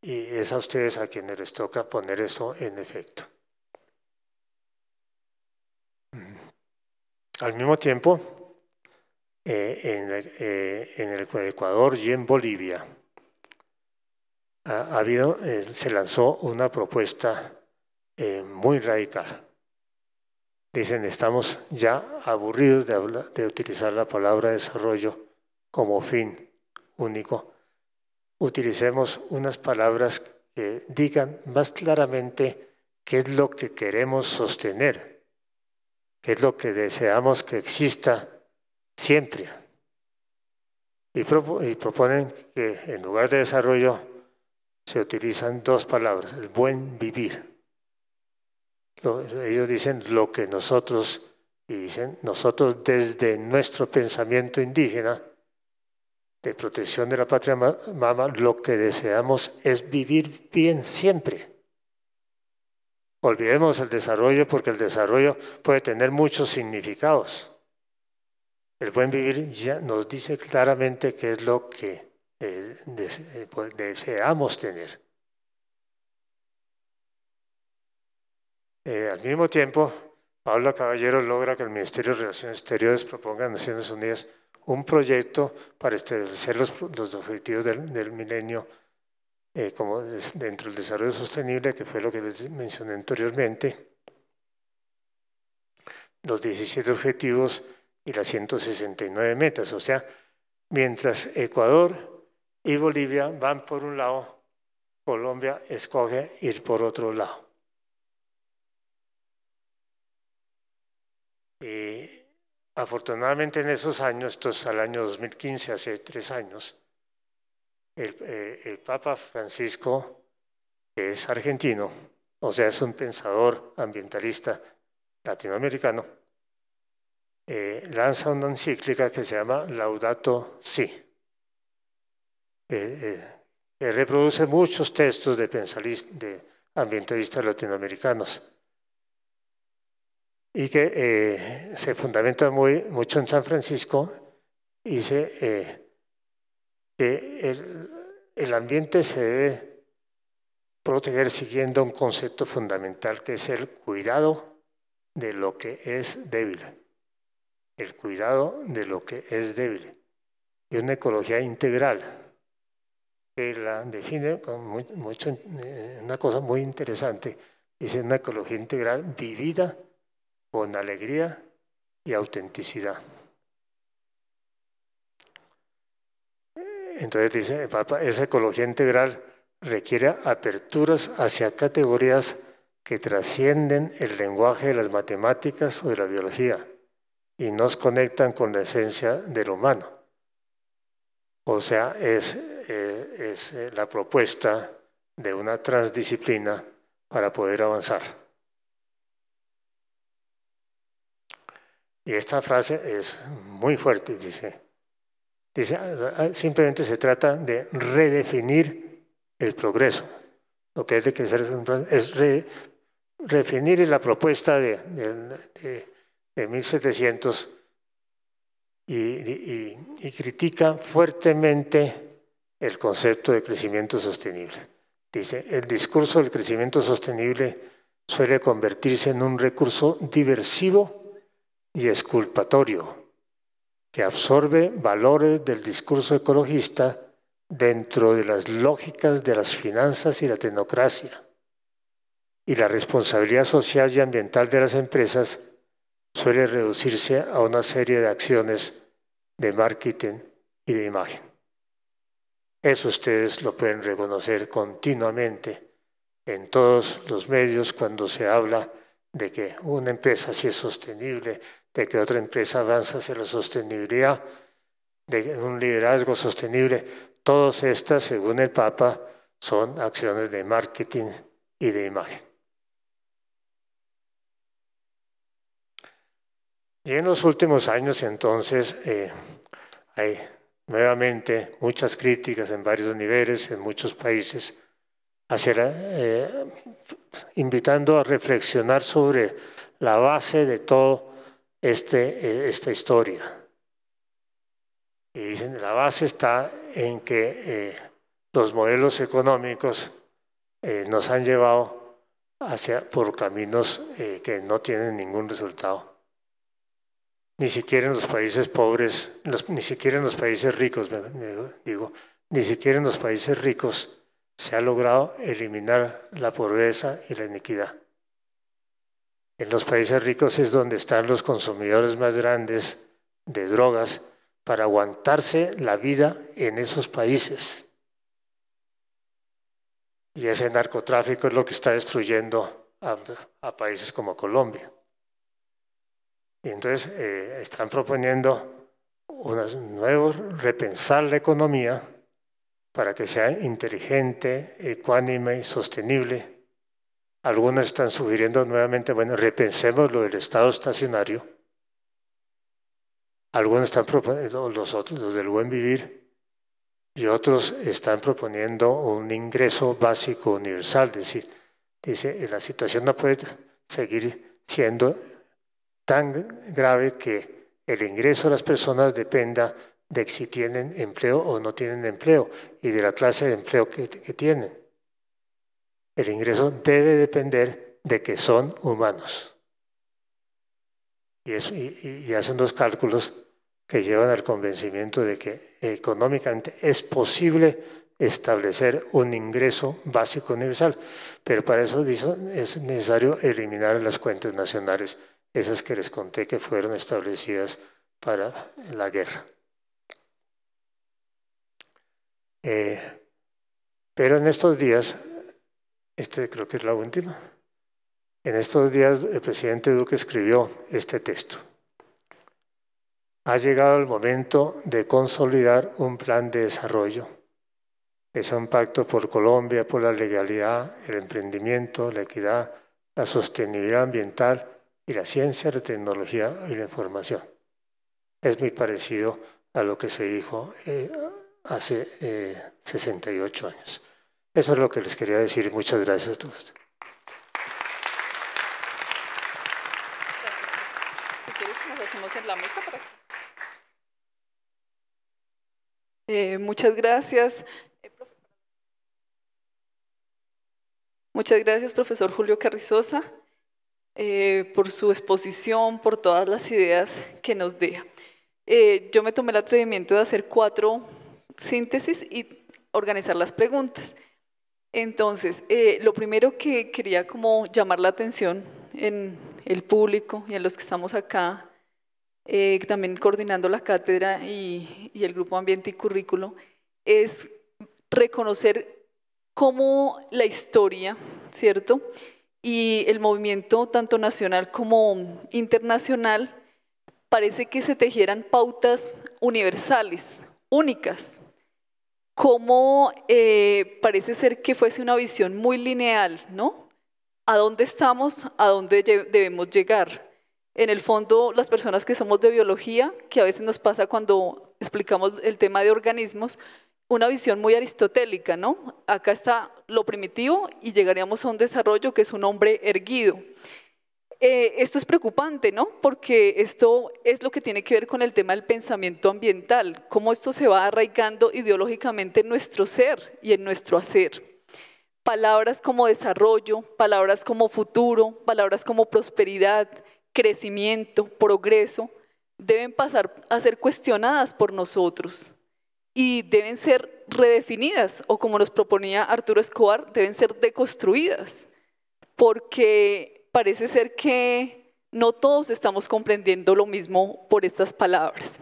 es a ustedes a quienes les toca poner eso en efecto. Mm. Al mismo tiempo, eh, eh, en, el, Ecuador y en Bolivia ha, habido, eh, se lanzó una propuesta eh, muy radical. Dicen, estamos ya aburridos de, de utilizar la palabra desarrollo como fin único. Utilicemos unas palabras que digan más claramente qué es lo que queremos sostener, qué es lo que deseamos que exista siempre. Y, proponen que en lugar de desarrollo se utilizan dos palabras, el buen vivir ellos dicen lo que nosotros, y dicen nosotros desde nuestro pensamiento indígena de protección de la patria mama, lo que deseamos es vivir bien siempre. Olvidemos el desarrollo porque el desarrollo puede tener muchos significados. El buen vivir ya nos dice claramente qué es lo que eh, eh, pues, deseamos tener. Eh, al mismo tiempo, Pablo Caballero logra que el Ministerio de Relaciones Exteriores proponga a Naciones Unidas un proyecto para establecer los, objetivos del, milenio eh, como dentro del desarrollo sostenible, que fue lo que les mencioné anteriormente, los 17 objetivos y las 169 metas. O sea, mientras Ecuador y Bolivia van por un lado, Colombia escoge ir por otro lado. Y eh, afortunadamente en esos años, esto es al año 2015, hace tres años, eh, el, Papa Francisco, que es argentino, o sea, es un pensador ambientalista latinoamericano, eh, lanza una encíclica que se llama Laudato Si, que reproduce muchos textos de, de ambientalistas latinoamericanos y que eh, se fundamenta muy, mucho en San Francisco, dice eh, que el, ambiente se debe proteger siguiendo un concepto fundamental que es el cuidado de lo que es débil, el cuidado de lo que es débil. Y una ecología integral que la define con eh, una cosa muy interesante, dice una ecología integral vivida con alegría y autenticidad. Entonces dice el Papa, esa ecología integral requiere aperturas hacia categorías que trascienden el lenguaje de las matemáticas o de la biología y nos conectan con la esencia del humano. O sea, es, eh, es eh, la propuesta de una transdisciplina para poder avanzar. Y esta frase es muy fuerte, dice. Dice, ah, simplemente se trata de redefinir el progreso. Lo que es de que es redefinir la propuesta de, 1700 y, critica fuertemente el concepto de crecimiento sostenible. Dice, el discurso del crecimiento sostenible suele convertirse en un recurso diversivo y esculpatorio que absorbe valores del discurso ecologista dentro de las lógicas de las finanzas y la tecnocracia. Y la responsabilidad social y ambiental de las empresas suele reducirse a una serie de acciones de marketing y de imagen. Eso ustedes lo pueden reconocer continuamente en todos los medios cuando se habla de que una empresa si es sostenible, de que otra empresa avanza hacia la sostenibilidad, de un liderazgo sostenible. Todas estas, según el Papa, son acciones de marketing y de imagen. Y en los últimos años entonces eh, hay nuevamente muchas críticas en varios niveles, en muchos países, eh, invitando a reflexionar sobre la base de todo este, eh, esta historia. Y dicen, la base está en que eh, los modelos económicos eh, nos han llevado hacia, por caminos que no tienen ningún resultado. Ni siquiera en los países pobres, ni siquiera en los países ricos, digo, ni siquiera en los países ricos se ha logrado eliminar la pobreza y la iniquidad. En los países ricos es donde están los consumidores más grandes de drogas para aguantarse la vida en esos países. Y ese narcotráfico es lo que está destruyendo a, países como Colombia. Y entonces eh, están proponiendo unos nuevos, repensar la economía para que sea inteligente, ecuánime y sostenible algunos están sugiriendo nuevamente, bueno, repensemos lo del estado estacionario. Algunos están proponiendo, los otros, los del buen vivir, y otros están proponiendo un ingreso básico universal. Es decir, dice, la situación no puede seguir siendo tan grave que el ingreso de las personas dependa de si tienen empleo o no tienen empleo y de la clase de empleo que tienen. El ingreso debe depender de que son humanos. Y, hacen los cálculos que llevan al convencimiento de que económicamente es posible establecer un ingreso básico universal, pero para eso es necesario eliminar las cuentas nacionales, esas que les conté que fueron establecidas para la guerra. Eh, pero en estos días este creo que es la última. En estos días el presidente Duque escribió este texto. Ha llegado el momento de consolidar un plan de desarrollo. Es un pacto por Colombia, por la legalidad, el emprendimiento, la equidad, la sostenibilidad ambiental y la ciencia, la tecnología y la información. Es muy parecido a lo que se dijo eh, hace 68 eh, años. Eso es lo que les quería decir y muchas gracias a todos. Eh, muchas gracias. Eh, muchas gracias, profesor Julio Carrizosa, eh, por su exposición, por todas las ideas que nos deja. yo me tomé el atrevimiento de hacer cuatro síntesis y organizar las preguntas. Entonces, eh, lo primero que quería como llamar la atención en el público y en los que estamos acá, eh, también coordinando la cátedra y, y el grupo Ambiente y Currículo, es reconocer cómo la historia, ¿cierto? Y el movimiento tanto nacional como internacional parece que se tejieran pautas universales, únicas, cómo eh, parece ser que fuese una visión muy lineal, ¿no? ¿A dónde estamos? ¿A dónde debemos llegar? En el fondo, las personas que somos de biología, que a veces nos pasa cuando explicamos el tema de organismos, una visión muy aristotélica, ¿no? Acá está lo primitivo y llegaríamos a un desarrollo que es un hombre erguido. Eh, esto es preocupante, ¿no? Porque esto es lo que tiene que ver con el tema del pensamiento ambiental, cómo esto se va arraigando ideológicamente en nuestro ser y en nuestro hacer. Palabras como desarrollo, palabras como futuro, palabras como prosperidad, crecimiento, progreso, deben pasar a ser cuestionadas por nosotros y deben ser redefinidas, o como nos proponía Arturo Escobar, deben ser deconstruidas, porque parece ser que no todos estamos comprendiendo lo mismo por estas palabras.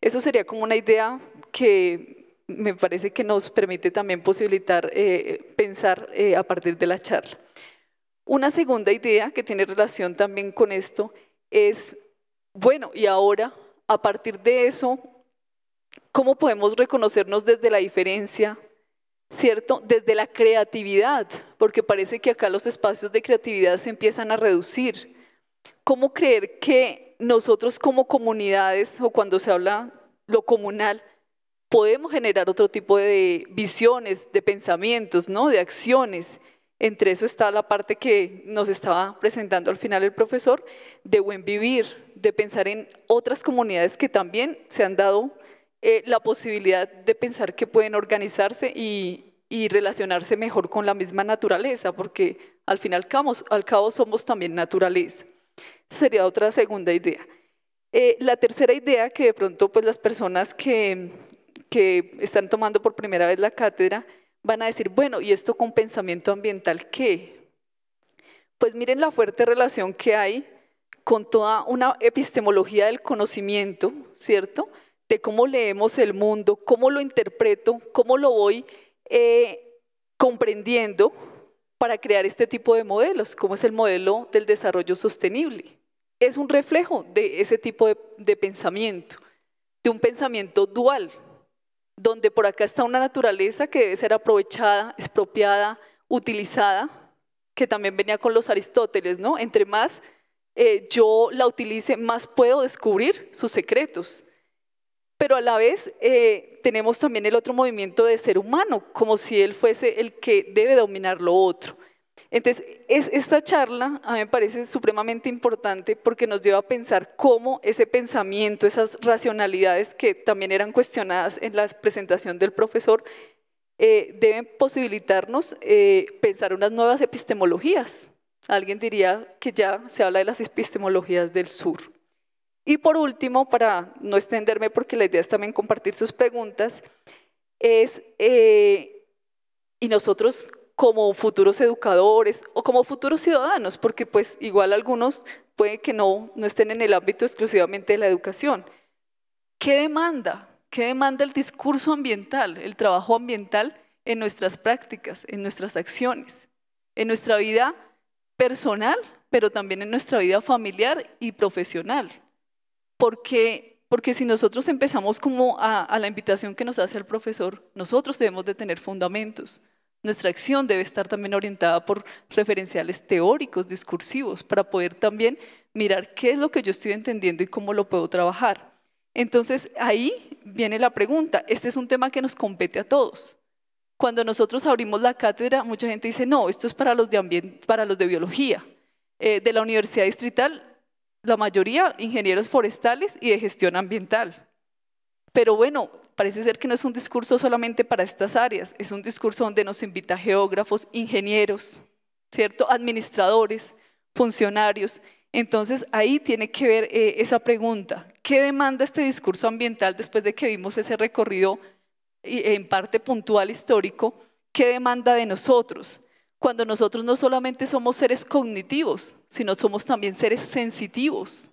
Eso sería como una idea que me parece que nos permite también posibilitar eh, pensar eh, a partir de la charla. Una segunda idea que tiene relación también con esto es, bueno, y ahora, a partir de eso, ¿cómo podemos reconocernos desde la diferencia, ¿cierto? Desde la creatividad, porque parece que acá los espacios de creatividad se empiezan a reducir. ¿Cómo creer que nosotros como comunidades, o cuando se habla lo comunal, podemos generar otro tipo de visiones, de pensamientos, ¿no? de acciones? Entre eso está la parte que nos estaba presentando al final el profesor, de buen vivir, de pensar en otras comunidades que también se han dado eh, la posibilidad de pensar que pueden organizarse y, relacionarse mejor con la misma naturaleza, porque al final al cabo somos también naturaleza. Sería otra segunda idea. Eh, la tercera idea que de pronto pues, las personas que, que están tomando por primera vez la cátedra van a decir, bueno, ¿y esto con pensamiento ambiental qué? Pues miren la fuerte relación que hay con toda una epistemología del conocimiento, ¿cierto?, de cómo leemos el mundo, cómo lo interpreto, cómo lo voy eh, comprendiendo para crear este tipo de modelos, como es el modelo del desarrollo sostenible. Es un reflejo de ese tipo de, pensamiento, de un pensamiento dual, donde por acá está una naturaleza que debe ser aprovechada, expropiada, utilizada, que también venía con los Aristóteles, ¿no? Entre más eh, yo la utilice, más puedo descubrir sus secretos. Pero a la vez eh, tenemos también el otro movimiento de ser humano, como si él fuese el que debe dominar lo otro. Entonces, esta charla a mí me parece supremamente importante porque nos lleva a pensar cómo ese pensamiento, esas racionalidades que también eran cuestionadas en la presentación del profesor, eh, deben posibilitarnos eh, pensar unas nuevas epistemologías. Alguien diría que ya se habla de las epistemologías del sur. Y por último, para no extenderme, porque la idea es también compartir sus preguntas, es, eh, y nosotros como futuros educadores o como futuros ciudadanos, porque pues igual algunos puede que no, no estén en el ámbito exclusivamente de la educación. ¿Qué demanda? ¿Qué demanda el discurso ambiental, el trabajo ambiental en nuestras prácticas, en nuestras acciones, en nuestra vida personal, pero también en nuestra vida familiar y profesional? porque, porque si nosotros empezamos como a, la invitación que nos hace el profesor, nosotros debemos de tener fundamentos. Nuestra acción debe estar también orientada por referenciales teóricos, discursivos, para poder también mirar qué es lo que yo estoy entendiendo y cómo lo puedo trabajar. Entonces ahí viene la pregunta, este es un tema que nos compete a todos. Cuando nosotros abrimos la cátedra, mucha gente dice, no, esto es para los de, para los de biología. Eh, de la Universidad Distrital la mayoría ingenieros forestales y de gestión ambiental. Pero bueno, parece ser que no es un discurso solamente para estas áreas, es un discurso donde nos invita geógrafos, ingenieros, ¿cierto? Administradores, funcionarios. Entonces ahí tiene que ver eh, esa pregunta, ¿qué demanda este discurso ambiental después de que vimos ese recorrido en parte puntual histórico? ¿Qué demanda de nosotros? cuando nosotros no solamente somos seres cognitivos, sino somos también seres sensitivos,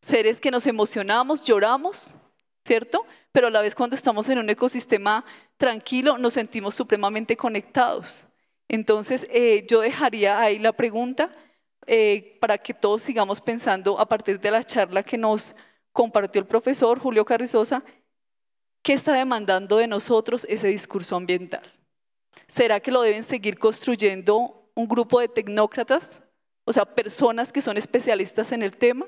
seres que nos emocionamos, lloramos, ¿cierto? Pero a la vez cuando estamos en un ecosistema tranquilo nos sentimos supremamente conectados. Entonces eh, yo dejaría ahí la pregunta eh, para que todos sigamos pensando a partir de la charla que nos compartió el profesor Julio Carrizosa, ¿qué está demandando de nosotros ese discurso ambiental? ¿Será que lo deben seguir construyendo un grupo de tecnócratas? O sea, personas que son especialistas en el tema.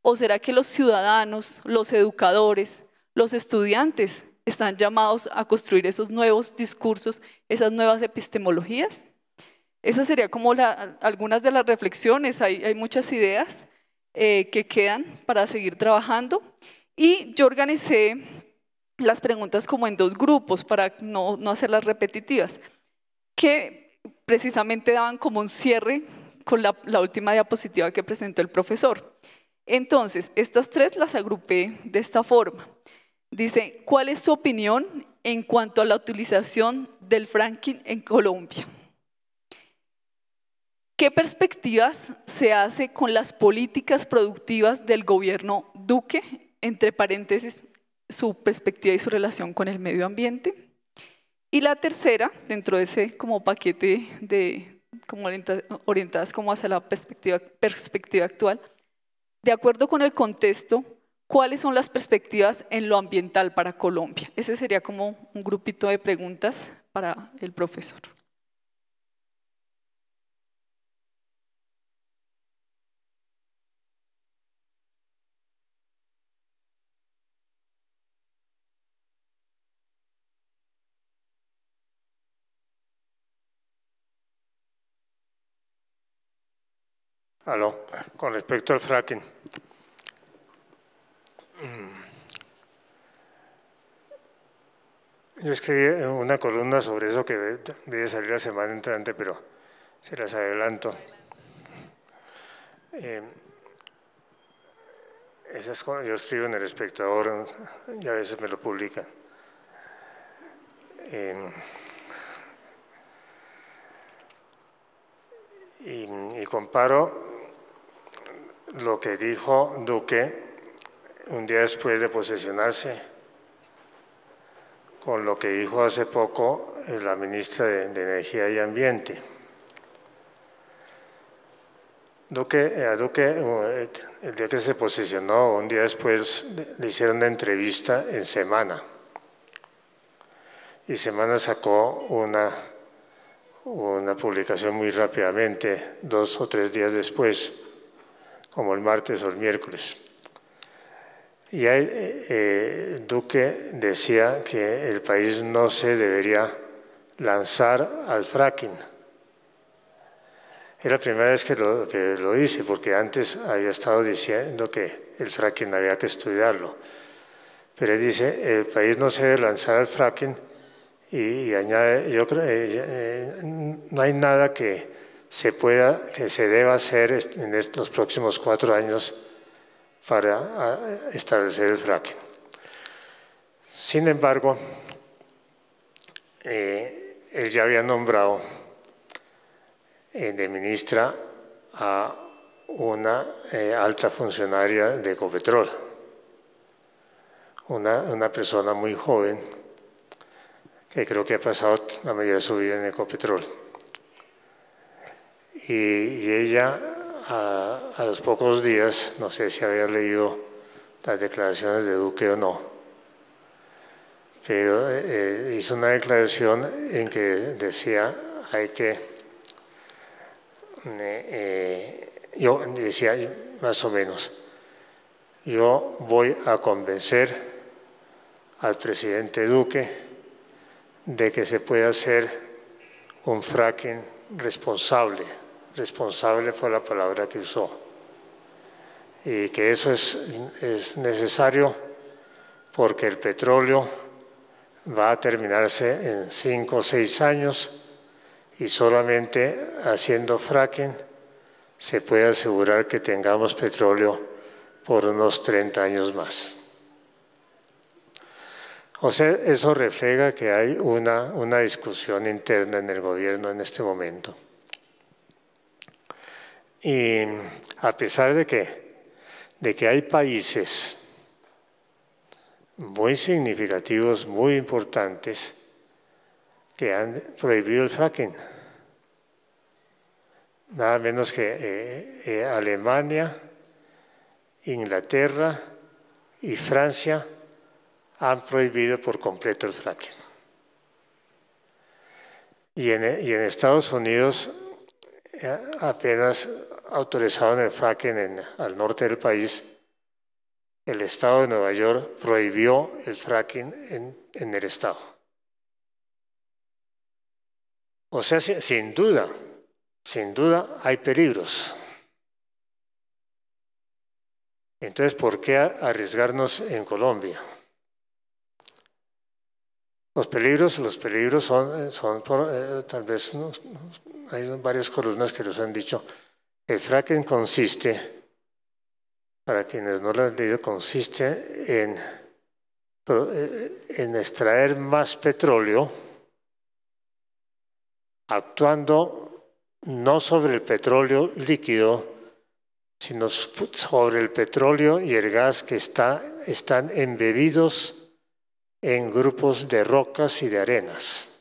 ¿O será que los ciudadanos, los educadores, los estudiantes están llamados a construir esos nuevos discursos, esas nuevas epistemologías? Esas serían como algunas de las reflexiones, hay, muchas ideas eh, que quedan para seguir trabajando. Y yo organicé las preguntas como en dos grupos para no, hacerlas repetitivas, que precisamente daban como un cierre con la, última diapositiva que presentó el profesor. Entonces, estas tres las agrupé de esta forma. Dice, ¿cuál es su opinión en cuanto a la utilización del franking en Colombia? ¿Qué perspectivas se hace con las políticas productivas del gobierno Duque, entre paréntesis, su perspectiva y su relación con el medio ambiente. Y la tercera, dentro de ese como paquete de como orientadas como hacia la perspectiva, perspectiva actual, de acuerdo con el contexto, ¿cuáles son las perspectivas en lo ambiental para Colombia? Ese sería como un grupito de preguntas para el profesor. Aló, con respecto al fracking. Mm. Yo escribí una columna sobre eso que debe salir la semana entrante, pero se las adelanto. Eh, esas cosas yo escribo en El Espectador y a veces me lo publica. Eh, y comparo lo que dijo Duque un día después de posesionarse, con lo que dijo hace poco eh, la ministra de, Energía y Ambiente. Duque, eh, a Duque, eh, el día que se posicionó, un día después le hicieron una entrevista en Semana. Y Semana sacó una publicación muy rápidamente, dos o tres días después como el martes o el miércoles. Y ahí, eh, eh, Duque decía que el país no se debería lanzar al fracking. Era la primera vez que lo, hice, porque antes había estado diciendo que el fracking había que estudiarlo. Pero él dice, el país no se debe lanzar al fracking y, añade, yo creo, eh, no hay nada que se pueda, que se deba hacer en estos próximos cuatro años para establecer el fracking. Sin embargo, eh, él ya había nombrado eh, de ministra a una eh, alta funcionaria de Ecopetrol, una, una, persona muy joven que creo que ha pasado la mayoría de su vida en Ecopetrol y, ella a, los pocos días, no sé si había leído las declaraciones de Duque o no, pero eh, hizo una declaración en que decía hay que, eh, yo decía más o menos, yo voy a convencer al presidente Duque de que se puede hacer un fracking responsable responsable fue la palabra que usó. Y que eso es, necesario porque el petróleo va a terminarse en cinco o seis años y solamente haciendo fracking se puede asegurar que tengamos petróleo por unos 30 años más. O sea, eso refleja que hay una discusión interna en el gobierno en este momento. Y a pesar de que, hay países muy significativos, muy importantes, que han prohibido el fracking. Nada menos que eh, eh, Alemania, Inglaterra y Francia han prohibido por completo el fracking. Y en, y en Estados Unidos eh, apenas autorizado en el fracking al norte del país, el Estado de Nueva York prohibió el fracking en, el Estado. O sea, sin duda, sin duda hay peligros. Entonces, ¿por qué arriesgarnos en Colombia? Los peligros, los peligros son, son por, eh, tal vez, hay varias columnas que nos han dicho, el fracking consiste, para quienes no lo han leído, consiste en, eh, en extraer más petróleo actuando no sobre el petróleo líquido, sino sobre el petróleo y el gas que está, están embebidos en grupos de rocas y de arenas.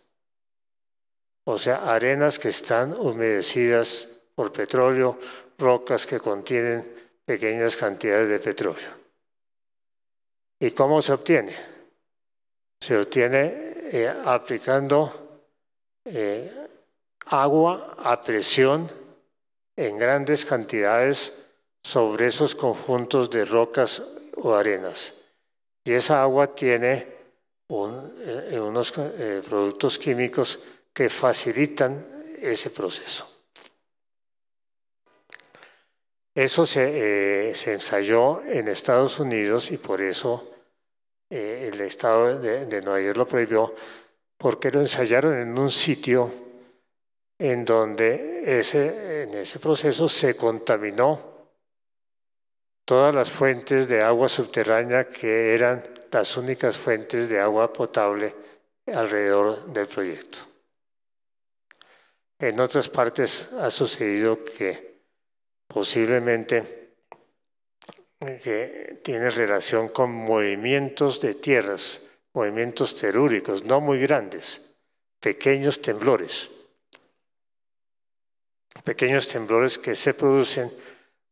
O sea, arenas que están humedecidas por petróleo, rocas que contienen pequeñas cantidades de petróleo. ¿Y cómo se obtiene? Se obtiene eh, aplicando eh, agua a presión en grandes cantidades sobre esos conjuntos de rocas o arenas. Y esa agua tiene eh, unos productos químicos que facilitan ese proceso. Eso eh, se, ensayó en Estados Unidos y por eso eh, el estado de, de, Nueva York lo prohibió, porque lo ensayaron en un sitio en donde ese, en ese proceso se contaminó todas las fuentes de agua subterránea que eran las únicas fuentes de agua potable alrededor del proyecto. En otras partes ha sucedido que posiblemente eh, que tiene relación con movimientos de tierras, movimientos terúricos, no muy grandes, pequeños temblores, pequeños temblores que se producen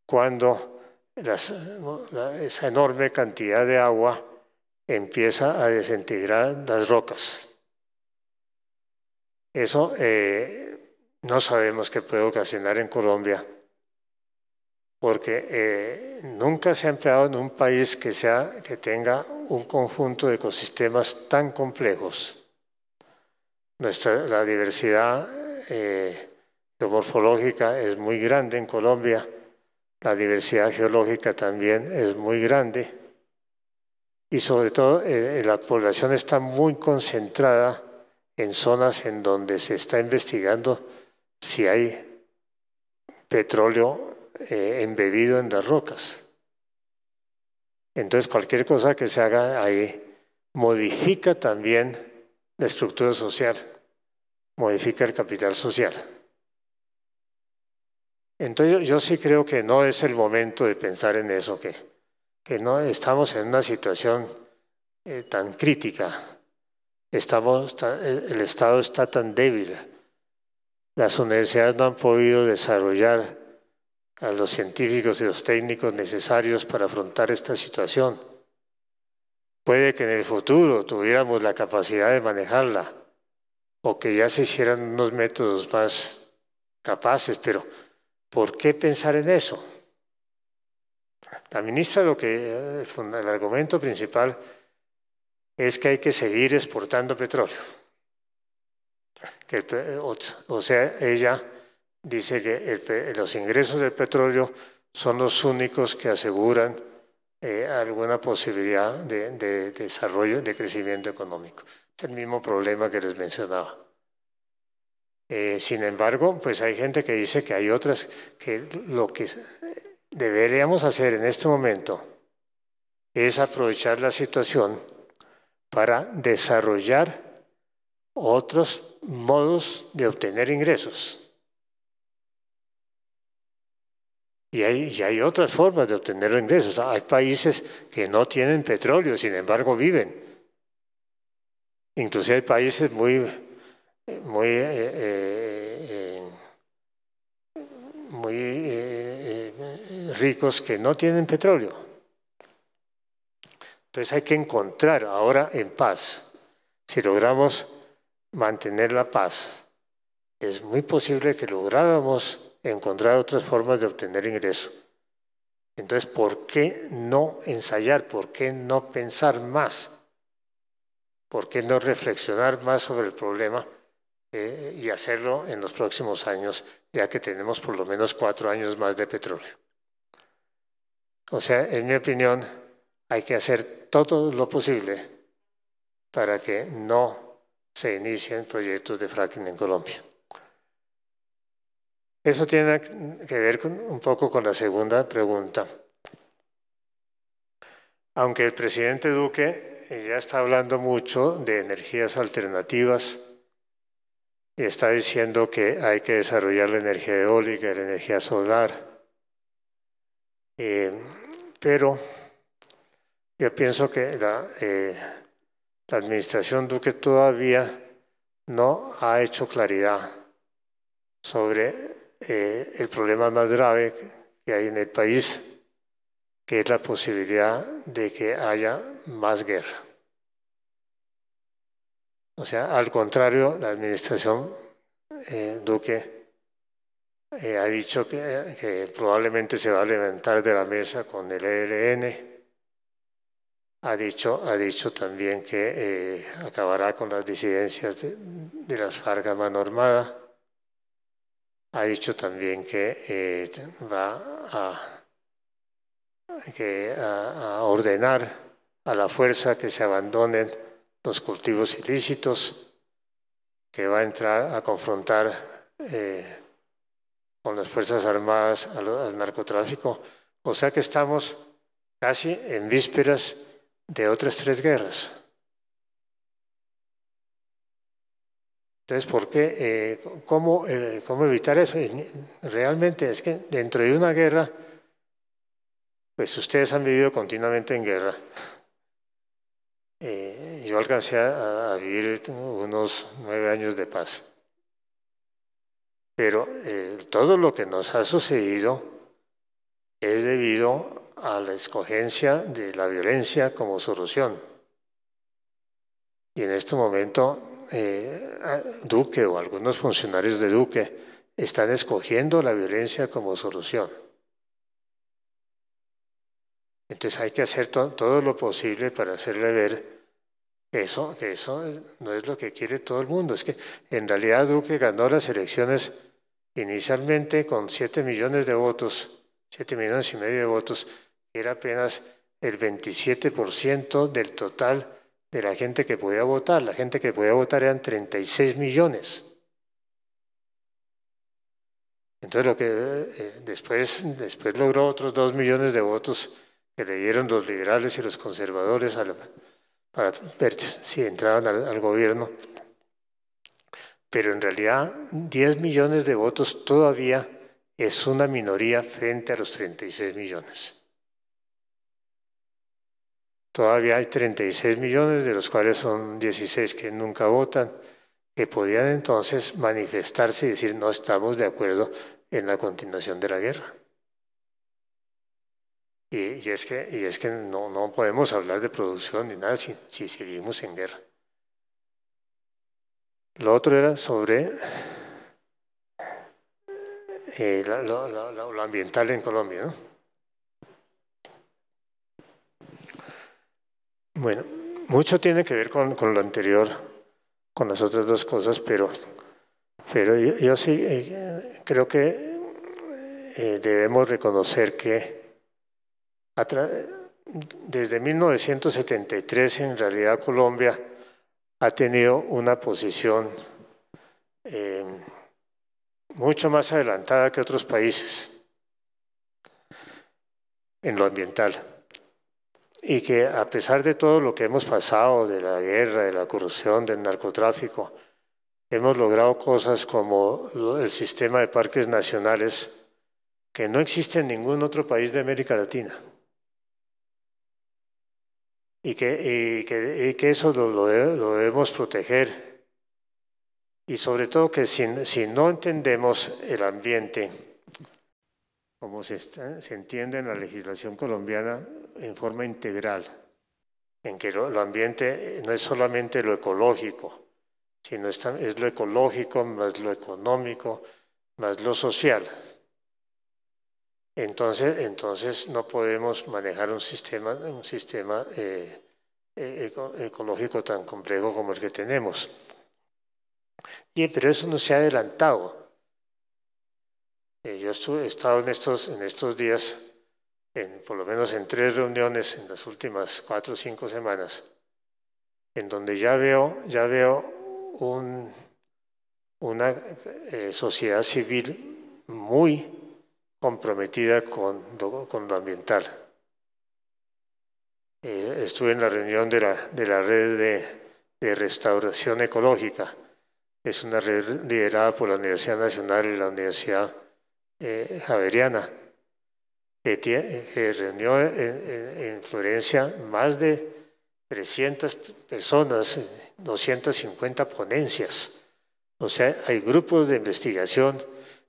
cuando esa enorme cantidad de agua empieza a desintegrar las rocas. Eso eh, no sabemos qué puede ocasionar en Colombia porque eh, nunca se ha empleado en un país que, sea, que tenga un conjunto de ecosistemas tan complejos. la diversidad eh, geomorfológica es muy grande en Colombia, la diversidad geológica también es muy grande y sobre todo eh, la población está muy concentrada en zonas en donde se está investigando si hay petróleo eh, embebido en las rocas. Entonces cualquier cosa que se haga ahí modifica también la estructura social, modifica el capital social. Entonces yo sí creo que no es el momento de pensar en eso, que, que no estamos en una situación eh, tan crítica, estamos, eh, el Estado está tan débil, las universidades no han podido desarrollar a los científicos y los técnicos necesarios para afrontar esta situación. Puede que en el futuro tuviéramos la capacidad de manejarla o que ya se hicieran unos métodos más capaces, pero ¿por qué pensar en eso? La ministra lo que eh, el argumento principal es que hay que seguir exportando petróleo. Eh, o sea, ella dice que los ingresos del petróleo son los únicos que aseguran eh, alguna posibilidad de, desarrollo, de crecimiento económico. Es el mismo problema que les mencionaba. Eh, sin embargo, pues hay gente que dice que hay otras que lo que deberíamos hacer en este momento es aprovechar la situación para desarrollar otros modos de obtener ingresos. Y hay, hay otras formas de obtener ingresos. Hay países que no tienen petróleo, sin embargo viven. Inclusive hay países muy, muy, eh, eh, eh, muy ricos que no tienen petróleo. Entonces hay que encontrar ahora en paz. Si logramos mantener la paz, es muy posible que lográramos encontrar otras formas de obtener ingreso. Entonces, ¿por qué no ensayar? ¿Por qué no pensar más? ¿Por qué no reflexionar más sobre el problema eh, y hacerlo en los próximos años, ya que tenemos por lo menos cuatro años más de petróleo? O sea, en mi opinión, hay que hacer todo lo posible para que no se inicien proyectos de fracking en Colombia. Eso tiene que ver un poco con la segunda pregunta. Aunque el presidente Duque eh, ya está hablando mucho de energías alternativas y está diciendo que hay que desarrollar la energía eólica, la energía solar, eh, pero yo pienso que la, eh, la administración Duque todavía no ha hecho claridad sobre eh, el problema más grave que hay en el país, que es la posibilidad de que haya más guerra. O sea, al contrario, la administración eh, Duque eh, ha dicho que, probablemente se va a levantar de la mesa con el ELN. Ha dicho, ha dicho también que acabará con las disidencias de, las Fargas más ha dicho también que eh, va a, ordenar a la fuerza que se abandonen los cultivos ilícitos, que va a entrar a confrontar eh, con las Fuerzas Armadas al narcotráfico. O sea que estamos casi en vísperas de otras tres guerras. Entonces, ¿por qué? Eh, eh, ¿cómo, evitar eso? Realmente es que dentro de una guerra, pues ustedes han vivido continuamente en guerra. Eh, yo alcancé a, vivir unos nueve años de paz. Pero todo lo que nos ha sucedido es debido a la escogencia de la violencia como solución. Y en este momento eh, Duque o algunos funcionarios de Duque están escogiendo la violencia como solución. Entonces hay que hacer todo lo posible para hacerle ver que eso, que eso no es lo que quiere todo el mundo. Es que en realidad Duque ganó las elecciones inicialmente con 7 millones de votos, 7 millones y medio de votos, que era apenas el 27% del total de la gente que podía votar. La gente que podía votar eran 36 millones. Entonces lo que eh, eh, después, después logró otros 2 millones de votos que le dieron los liberales y los conservadores para ver si entraban al, al gobierno. Pero en realidad 10 millones de votos todavía es una minoría frente a los 36 millones. Todavía hay 36 millones, de los cuales son 16 que nunca votan, que podían entonces manifestarse y decir no estamos de acuerdo en la continuación de la guerra. Y, es que, y es que no, podemos hablar de producción ni nada si, si seguimos en guerra. Lo otro era sobre eh, lo, lo, ambiental en Colombia, ¿no? Bueno, mucho tiene que ver con, lo anterior, con las otras dos cosas, pero, pero yo, sí eh, creo que eh, debemos reconocer que desde 1973 en realidad Colombia ha tenido una posición eh, mucho más adelantada que otros países en lo ambiental y que a pesar de todo lo que hemos pasado, de la guerra, de la corrupción, del narcotráfico, hemos logrado cosas como el sistema de parques nacionales que no existe en ningún otro país de América Latina. Y que, eso lo, debemos proteger. Y sobre todo que si no entendemos el ambiente, como se, entiende en la legislación colombiana en forma integral, en que lo, ambiente no es solamente lo ecológico, sino es, lo ecológico más lo económico más lo social. Entonces, entonces no podemos manejar un sistema, un sistema eh, e, ecológico tan complejo como el que tenemos. Y, pero eso no se ha adelantado. Eh, yo he estado en estos, en estos días, en, por lo menos en tres reuniones en las últimas cuatro o cinco semanas, en donde ya veo, ya veo una eh, sociedad civil muy comprometida con, lo ambiental. Eh, estuve en la reunión de la, de la red de, de, restauración ecológica. Es una red liderada por la Universidad Nacional y la Universidad eh, javeriana, que, reunió en, Florencia más de 300 personas, 250 ponencias. O sea, hay grupos de investigación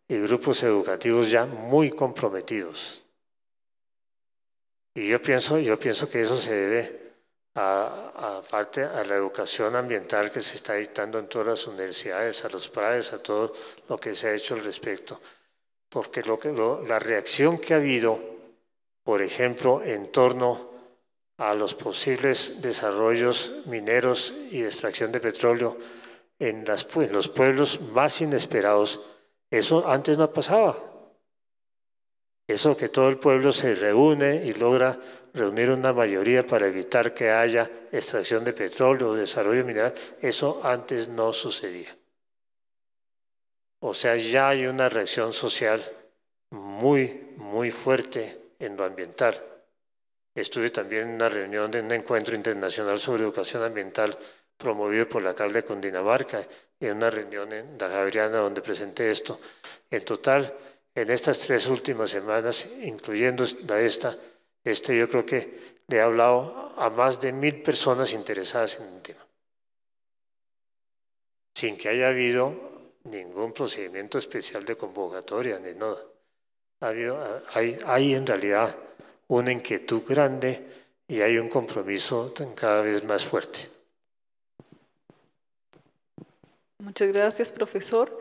y grupos educativos ya muy comprometidos. Y yo pienso, yo pienso que eso se debe a, parte a la educación ambiental que se está dictando en todas las universidades, a los PRAES, a todo lo que se ha hecho al respecto porque lo que, la reacción que ha habido, por ejemplo, en torno a los posibles desarrollos mineros y extracción de petróleo en, en los pueblos más inesperados, eso antes no pasaba. Eso que todo el pueblo se reúne y logra reunir una mayoría para evitar que haya extracción de petróleo o desarrollo mineral, eso antes no sucedía. O sea, ya hay una reacción social muy, muy fuerte en lo ambiental. Estuve también en una reunión de un encuentro internacional sobre educación ambiental promovido por la alcalde de Cundinamarca y en una reunión en Dajabriana donde presenté esto. En total, en estas tres últimas semanas, incluyendo la esta, este yo creo que le he hablado a más de mil personas interesadas en el tema, sin que haya habido ningún procedimiento especial de convocatoria, ni nada. Ha habido, hay, hay en realidad una inquietud grande y hay un compromiso cada vez más fuerte. Muchas gracias, profesor.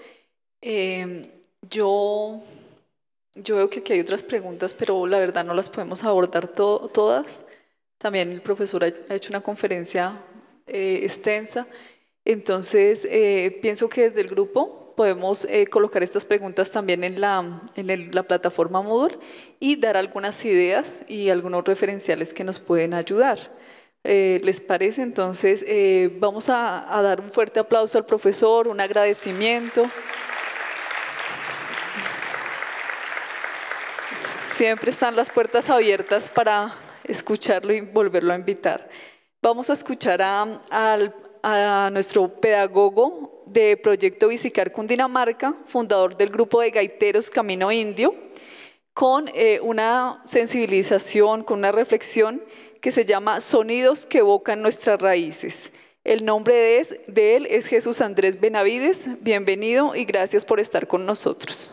Em, yo, yo veo que aquí hay otras preguntas, pero la verdad no las podemos abordar todas. También el profesor ha hecho una conferencia eh, extensa. Entonces, eh, pienso que desde el grupo podemos eh, colocar estas preguntas también en, la, plataforma Moodle y dar algunas ideas y algunos referenciales que nos pueden ayudar. Eh, ¿Les parece? Entonces, vamos a, dar un fuerte aplauso al profesor, un agradecimiento. Siempre están las puertas abiertas para escucharlo y volverlo a invitar. Vamos a escuchar a, al, a nuestro pedagogo de Proyecto Visicar Cundinamarca, fundador del grupo de gaiteros Camino Indio, con eh, una sensibilización, con una reflexión que se llama Sonidos que evocan nuestras raíces. El nombre de él es Jesús Andrés Benavides. Bienvenido y gracias por estar con nosotros.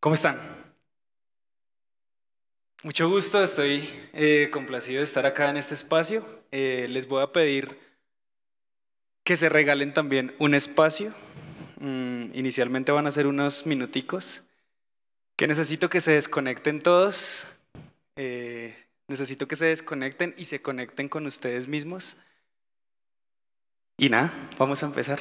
¿Cómo están? Mucho gusto, estoy eh, complacido de estar acá en este espacio. Eh, les voy a pedir que se regalen también un espacio. Mm, inicialmente van a ser unos minuticos que necesito que se desconecten todos. Eh, necesito que se desconecten y se conecten con ustedes mismos. Y nada, vamos a empezar.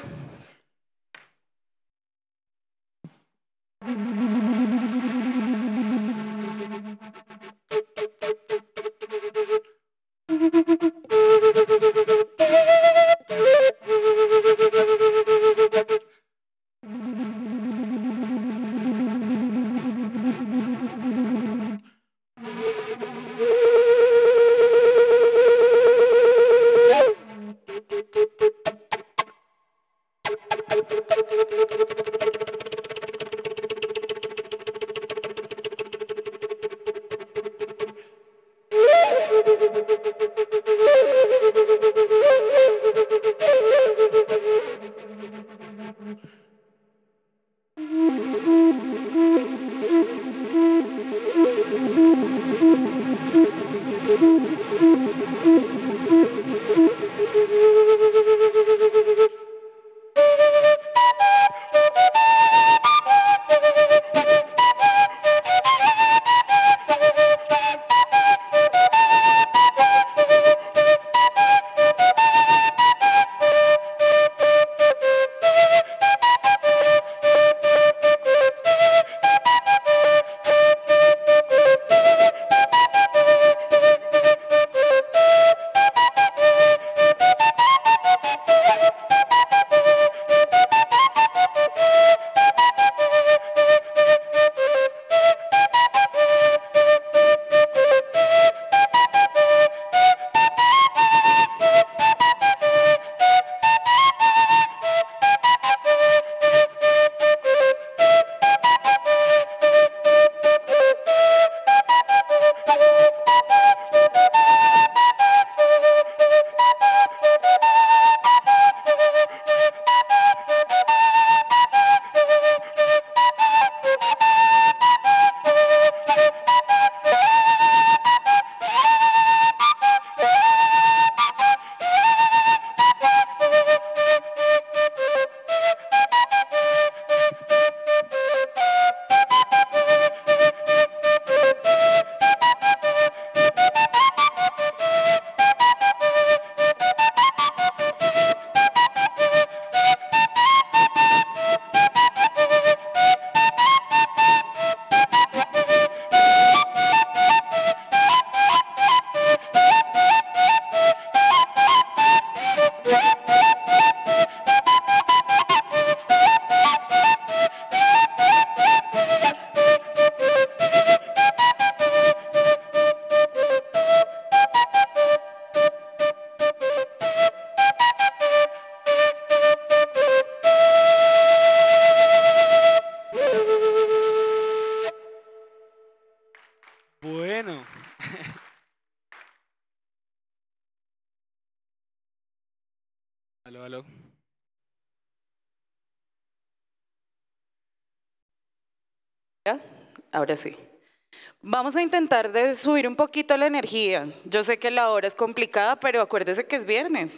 vamos a intentar de subir un poquito la energía. Yo sé que la hora es complicada, pero acuérdese que es viernes.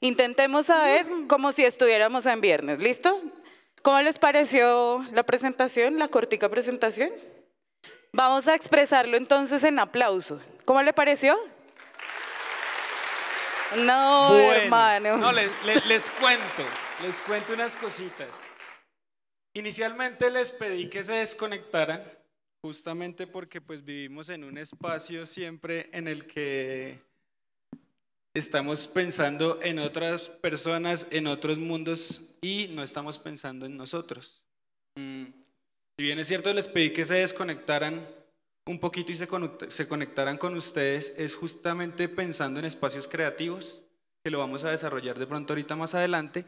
Intentemos saber como si estuviéramos en viernes, ¿listo? ¿Cómo les pareció la presentación, la cortica presentación? Vamos a expresarlo entonces en aplauso. ¿Cómo le pareció? No, hermano. No, les cuento, les cuento unas cositas. Inicialmente les pedí que se desconectaran justamente porque pues vivimos en un espacio siempre en el que estamos pensando en otras personas, en otros mundos y no estamos pensando en nosotros. Mm, si bien es cierto, les pedí que se desconectaran un poquito y se, se conectaran con ustedes, es justamente pensando en espacios creativos, que lo vamos a desarrollar de pronto ahorita más adelante,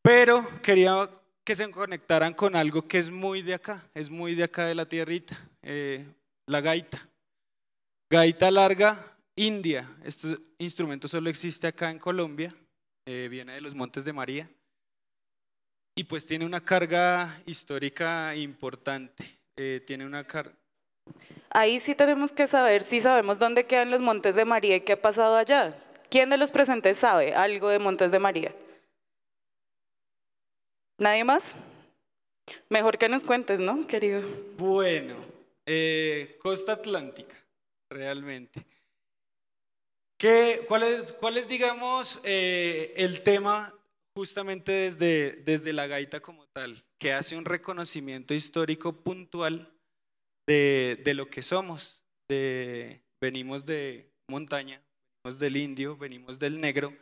pero quería que se conectaran con algo que es muy de acá, es muy de acá de la tierrita, eh, la gaita. Gaita larga india, este instrumento solo existe acá en Colombia, eh, viene de los Montes de María y pues tiene una carga histórica importante, eh, tiene una carga... Ahí sí tenemos que saber si sí sabemos dónde quedan los Montes de María y qué ha pasado allá. ¿Quién de los presentes sabe algo de Montes de María? ¿Nadie más? Mejor que nos cuentes, ¿no, querido? Bueno, eh, Costa Atlántica, realmente. ¿Qué, cuál, es, digamos, eh, el tema justamente desde, desde la gaita como tal, que hace un reconocimiento histórico puntual de, de lo que somos? De, venimos de montaña, venimos del indio, venimos del negro,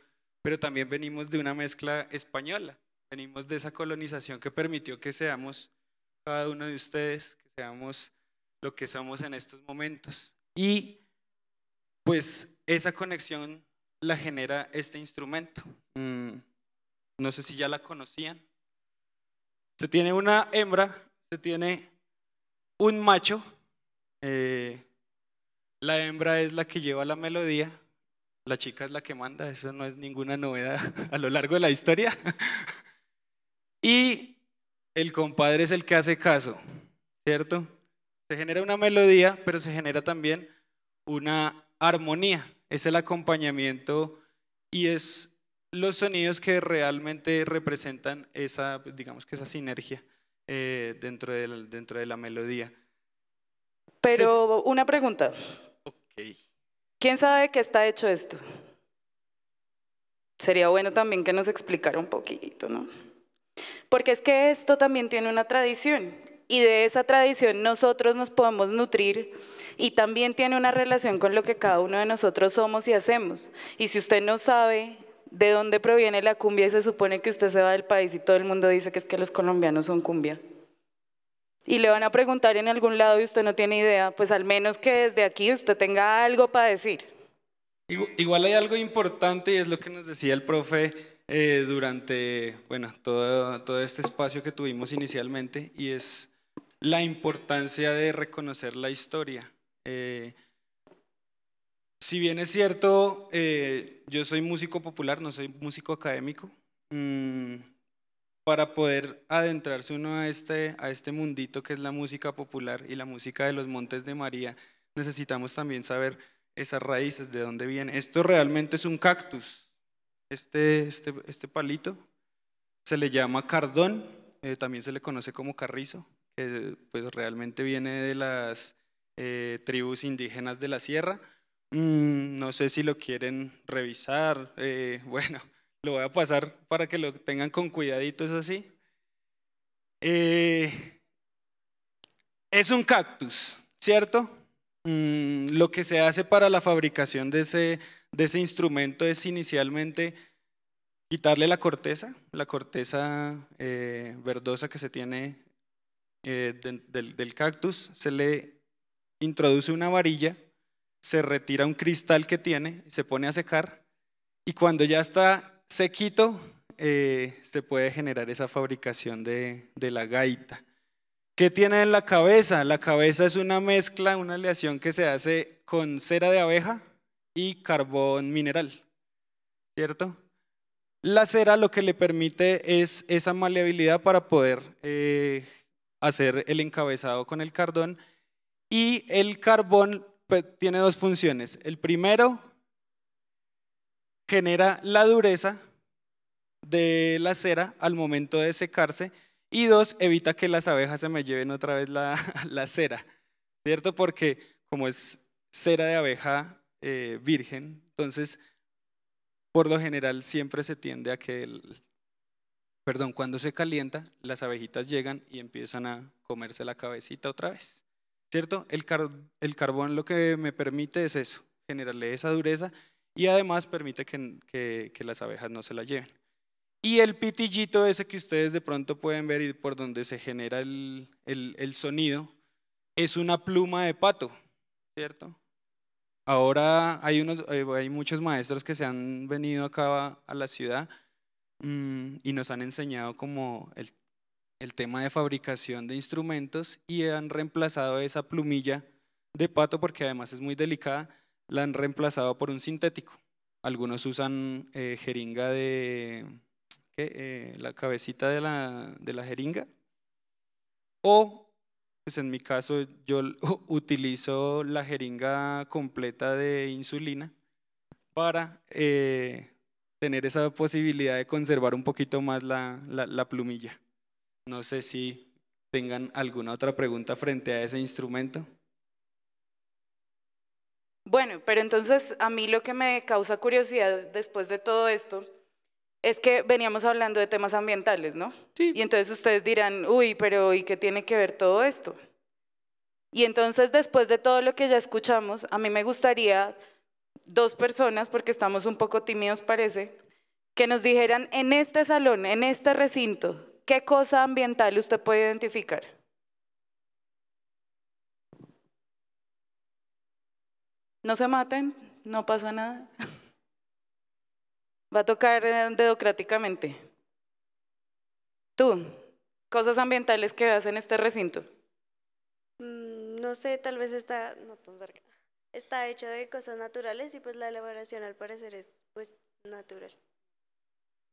pero también venimos de una mezcla española. Venimos de esa colonización que permitió que seamos cada uno de ustedes, que seamos lo que somos en estos momentos. Y pues esa conexión la genera este instrumento. Mm, no sé si ya la conocían. Se tiene una hembra, se tiene un macho. Eh, la hembra es la que lleva la melodía, la chica es la que manda, eso no es ninguna novedad a lo largo de la historia. Y el compadre es el que hace caso, ¿cierto? Se genera una melodía, pero se genera también una armonía. Es el acompañamiento y es los sonidos que realmente representan esa, digamos que esa sinergia eh, dentro, de la, dentro de la melodía. Pero una pregunta. ¿Quién sabe de qué está hecho esto? Sería bueno también que nos explicara un poquito, ¿no? Porque es que esto también tiene una tradición y de esa tradición nosotros nos podemos nutrir y también tiene una relación con lo que cada uno de nosotros somos y hacemos. Y si usted no sabe de dónde proviene la cumbia y se supone que usted se va del país y todo el mundo dice que es que los colombianos son cumbia. Y le van a preguntar en algún lado y usted no tiene idea, pues al menos que desde aquí usted tenga algo para decir. Igual hay algo importante y es lo que nos decía el profe eh, durante todo, este espacio que tuvimos inicialmente y es la importancia de reconocer la historia. Eh, si bien es cierto, eh, yo soy músico popular, no soy músico académico, mm, para poder adentrarse uno a este, a este mundito que es la música popular y la música de los Montes de María, necesitamos también saber esas raíces, de dónde viene Esto realmente es un cactus, este, este, este, palito, se le llama cardón, eh, también se le conoce como carrizo, que pues realmente viene de las eh, tribus indígenas de la sierra. Mm, no sé si lo quieren revisar, eh, bueno, lo voy a pasar para que lo tengan con cuidadito, es así. es un cactus, ¿cierto? Mm, lo que se hace para la fabricación de ese, de ese instrumento es inicialmente quitarle la corteza, la corteza eh, verdosa que se tiene eh, del, cactus, se le introduce una varilla, se retira un cristal que tiene, se pone a secar y cuando ya está sequito eh, se puede generar esa fabricación de, de la gaita. ¿Qué tiene en la cabeza? La cabeza es una mezcla, una aleación que se hace con cera de abeja, y carbón mineral, ¿cierto? La cera lo que le permite es esa maleabilidad para poder eh, hacer el encabezado con el cardón y el carbón pues, tiene dos funciones. El primero genera la dureza de la cera al momento de secarse y dos, evita que las abejas se me lleven otra vez la cera, ¿cierto? Porque como es cera de abeja eh, virgen. Entonces, por lo general siempre se tiende a que, el, perdón, cuando se calienta, las abejitas llegan y empiezan a comerse la cabecita otra vez. ¿Cierto? El, carbón lo que me permite es eso, generarle esa dureza y además permite que, las abejas no se la lleven. Y el pitillito ese que ustedes de pronto pueden ver y por donde se genera el sonido es una pluma de pato, ¿cierto? Ahora hay, unos, eh, hay muchos maestros que se han venido acá a la ciudad mm, y nos han enseñado como el, tema de fabricación de instrumentos y han reemplazado esa plumilla de pato, porque además es muy delicada, la han reemplazado por un sintético. Algunos usan eh, jeringa de... Eh, la cabecita de la, de la jeringa. O pues en mi caso yo utilizo la jeringa completa de insulina para eh, tener esa posibilidad de conservar un poquito más la, la, la plumilla. No sé si tengan alguna otra pregunta frente a ese instrumento. Bueno, pero entonces a mí lo que me causa curiosidad después de todo esto es que veníamos hablando de temas ambientales, ¿no? Sí. Y entonces ustedes dirán, uy, pero ¿y qué tiene que ver todo esto? Y entonces después de todo lo que ya escuchamos, a mí me gustaría dos personas, porque estamos un poco tímidos parece, que nos dijeran en este salón, en este recinto, ¿qué cosa ambiental usted puede identificar? No se maten, no pasa nada. Va a tocar eh, dedocráticamente. Tú, cosas ambientales que veas en este recinto. Mm, no sé, tal vez está, Está hecho de cosas naturales y pues la elaboración al parecer es pues natural.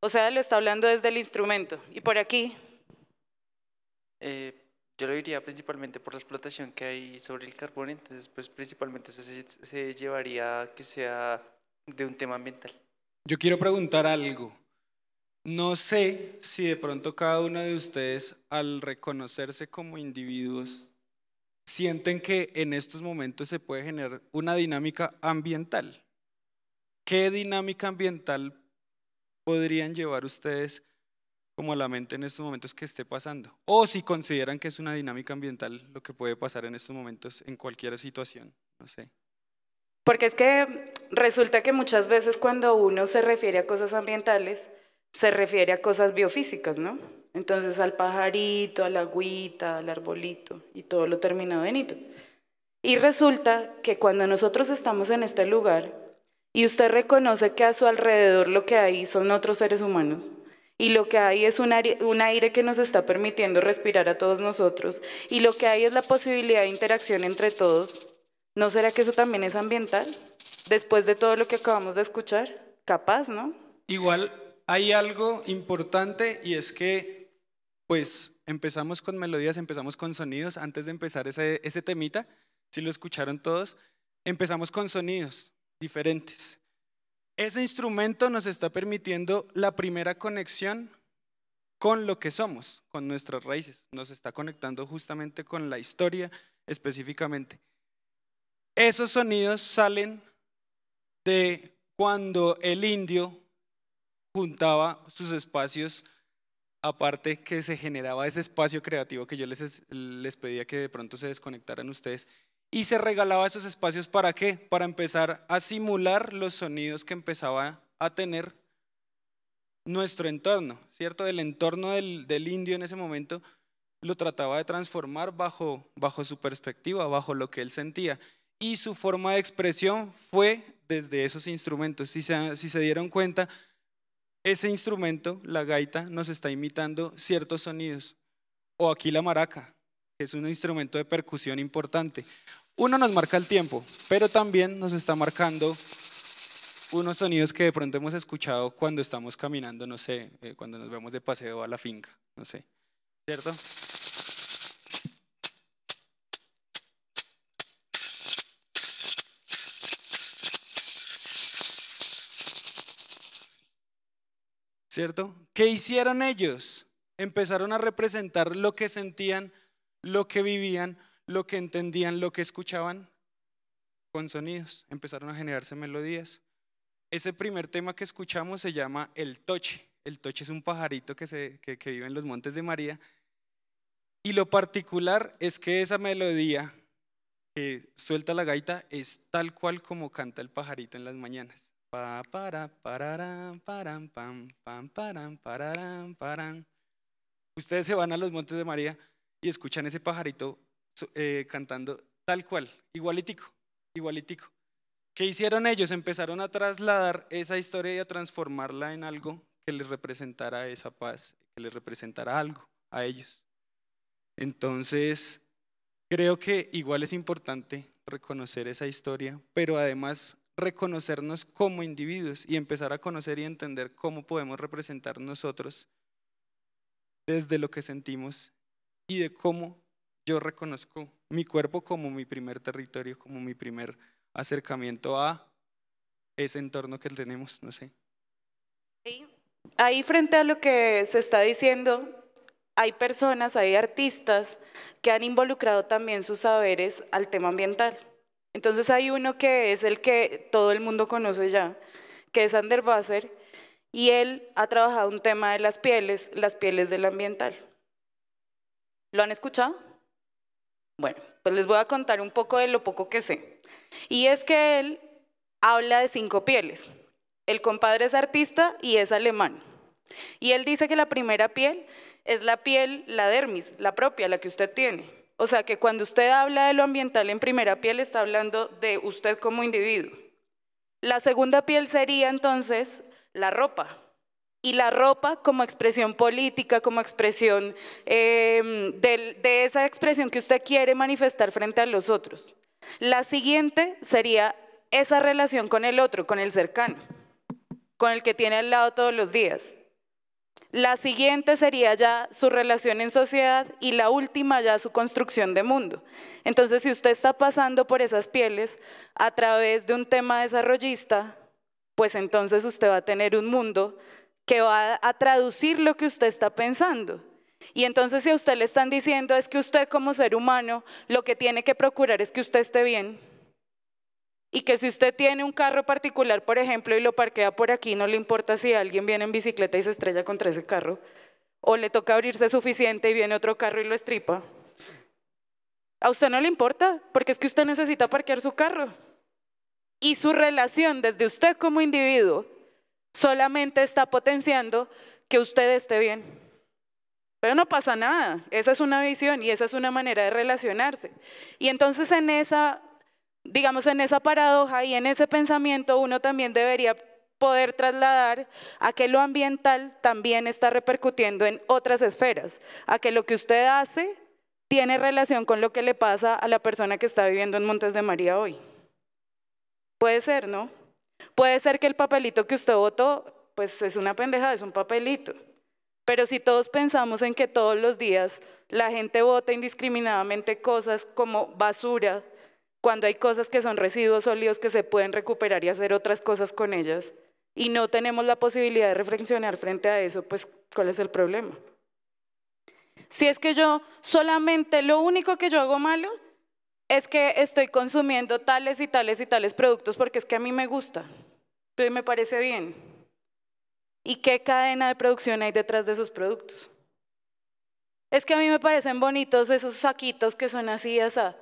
O sea, lo está hablando desde el instrumento. ¿Y por aquí? Eh, yo lo diría principalmente por la explotación que hay sobre el carbón, entonces pues principalmente eso se, se llevaría a que sea de un tema ambiental. Yo quiero preguntar algo. No sé si de pronto cada uno de ustedes al reconocerse como individuos sienten que en estos momentos se puede generar una dinámica ambiental. ¿Qué dinámica ambiental podrían llevar ustedes como a la mente en estos momentos que esté pasando? O si consideran que es una dinámica ambiental lo que puede pasar en estos momentos en cualquier situación. No sé. Porque es que resulta que muchas veces cuando uno se refiere a cosas ambientales, se refiere a cosas biofísicas, ¿no? Entonces al pajarito, al agüita, al arbolito y todo lo terminado en hito. Y resulta que cuando nosotros estamos en este lugar y usted reconoce que a su alrededor lo que hay son otros seres humanos y lo que hay es un aire que nos está permitiendo respirar a todos nosotros y lo que hay es la posibilidad de interacción entre todos, ¿No será que eso también es ambiental? Después de todo lo que acabamos de escuchar, capaz, ¿no? Igual hay algo importante y es que, pues, empezamos con melodías, empezamos con sonidos. Antes de empezar ese, temita, si lo escucharon todos, empezamos con sonidos diferentes. Ese instrumento nos está permitiendo la primera conexión con lo que somos, con nuestras raíces. Nos está conectando justamente con la historia específicamente. Esos sonidos salen de cuando el indio juntaba sus espacios, aparte que se generaba ese espacio creativo que yo les, les pedía que de pronto se desconectaran ustedes, y se regalaba esos espacios para qué? Para empezar a simular los sonidos que empezaba a tener nuestro entorno, ¿cierto? El entorno del, del indio en ese momento lo trataba de transformar bajo, bajo su perspectiva, bajo lo que él sentía y su forma de expresión fue desde esos instrumentos. Si se, dieron cuenta, ese instrumento, la gaita, nos está imitando ciertos sonidos. O aquí la maraca, que es un instrumento de percusión importante. Uno nos marca el tiempo, pero también nos está marcando unos sonidos que de pronto hemos escuchado cuando estamos caminando, no sé, eh, cuando nos vemos de paseo a la finca, no sé. ¿Cierto? ¿Cierto? ¿Qué hicieron ellos? Empezaron a representar lo que sentían, lo que vivían, lo que entendían, lo que escuchaban con sonidos. Empezaron a generarse melodías. Ese primer tema que escuchamos se llama el toche. El toche es un pajarito que, que vive en los montes de María. Y lo particular es que esa melodía que suelta la gaita es tal cual como canta el pajarito en las mañanas para Ustedes se van a los montes de María y escuchan ese pajarito eh, cantando tal cual, igualitico, igualitico. ¿Qué hicieron ellos? Empezaron a trasladar esa historia y a transformarla en algo que les representara esa paz, que les representara algo a ellos. Entonces, creo que igual es importante reconocer esa historia, pero además reconocernos como individuos y empezar a conocer y entender cómo podemos representar nosotros desde lo que sentimos y de cómo yo reconozco mi cuerpo como mi primer territorio, como mi primer acercamiento a ese entorno que tenemos, no sé. Ahí frente a lo que se está diciendo, hay personas, hay artistas que han involucrado también sus saberes al tema ambiental. Entonces hay uno que es el que todo el mundo conoce ya, que es Ander Wasser y él ha trabajado un tema de las pieles, las pieles del ambiental. ¿Lo han escuchado? Bueno, pues les voy a contar un poco de lo poco que sé. Y es que él habla de cinco pieles. El compadre es artista y es alemán. Y él dice que la primera piel es la piel, la dermis, la propia, la que usted tiene. O sea, que cuando usted habla de lo ambiental en primera piel, está hablando de usted como individuo. La segunda piel sería entonces la ropa. Y la ropa como expresión política, como expresión em, de esa expresión que usted quiere manifestar frente a los otros. La siguiente sería esa relación con el otro, con el cercano, con el que tiene al lado todos los días. La siguiente sería ya su relación en sociedad y la última ya su construcción de mundo. Entonces, si usted está pasando por esas pieles a través de un tema desarrollista, pues entonces usted va a tener un mundo que va a traducir lo que usted está pensando. Y entonces si a usted le están diciendo es que usted como ser humano lo que tiene que procurar es que usted esté bien, y que si usted tiene un carro particular, por ejemplo, y lo parquea por aquí, no le importa si alguien viene en bicicleta y se estrella contra ese carro, o le toca abrirse suficiente y viene otro carro y lo estripa. A usted no le importa, porque es que usted necesita parquear su carro. Y su relación desde usted como individuo solamente está potenciando que usted esté bien. Pero no pasa nada, esa es una visión y esa es una manera de relacionarse. Y entonces en esa digamos, en esa paradoja y en ese pensamiento uno también debería poder trasladar a que lo ambiental también está repercutiendo en otras esferas, a que lo que usted hace tiene relación con lo que le pasa a la persona que está viviendo en Montes de María hoy. Puede ser, ¿no? Puede ser que el papelito que usted votó, pues es una pendeja, es un papelito. Pero si todos pensamos en que todos los días la gente vota indiscriminadamente cosas como basura, cuando hay cosas que son residuos sólidos que se pueden recuperar y hacer otras cosas con ellas, y no tenemos la posibilidad de reflexionar frente a eso, pues ¿cuál es el problema? Si es que yo solamente lo único que yo hago malo es que estoy consumiendo tales y tales y tales productos porque es que a mí me gusta, pero me parece bien. ¿Y qué cadena de producción hay detrás de esos productos? Es que a mí me parecen bonitos esos saquitos que son así, asá.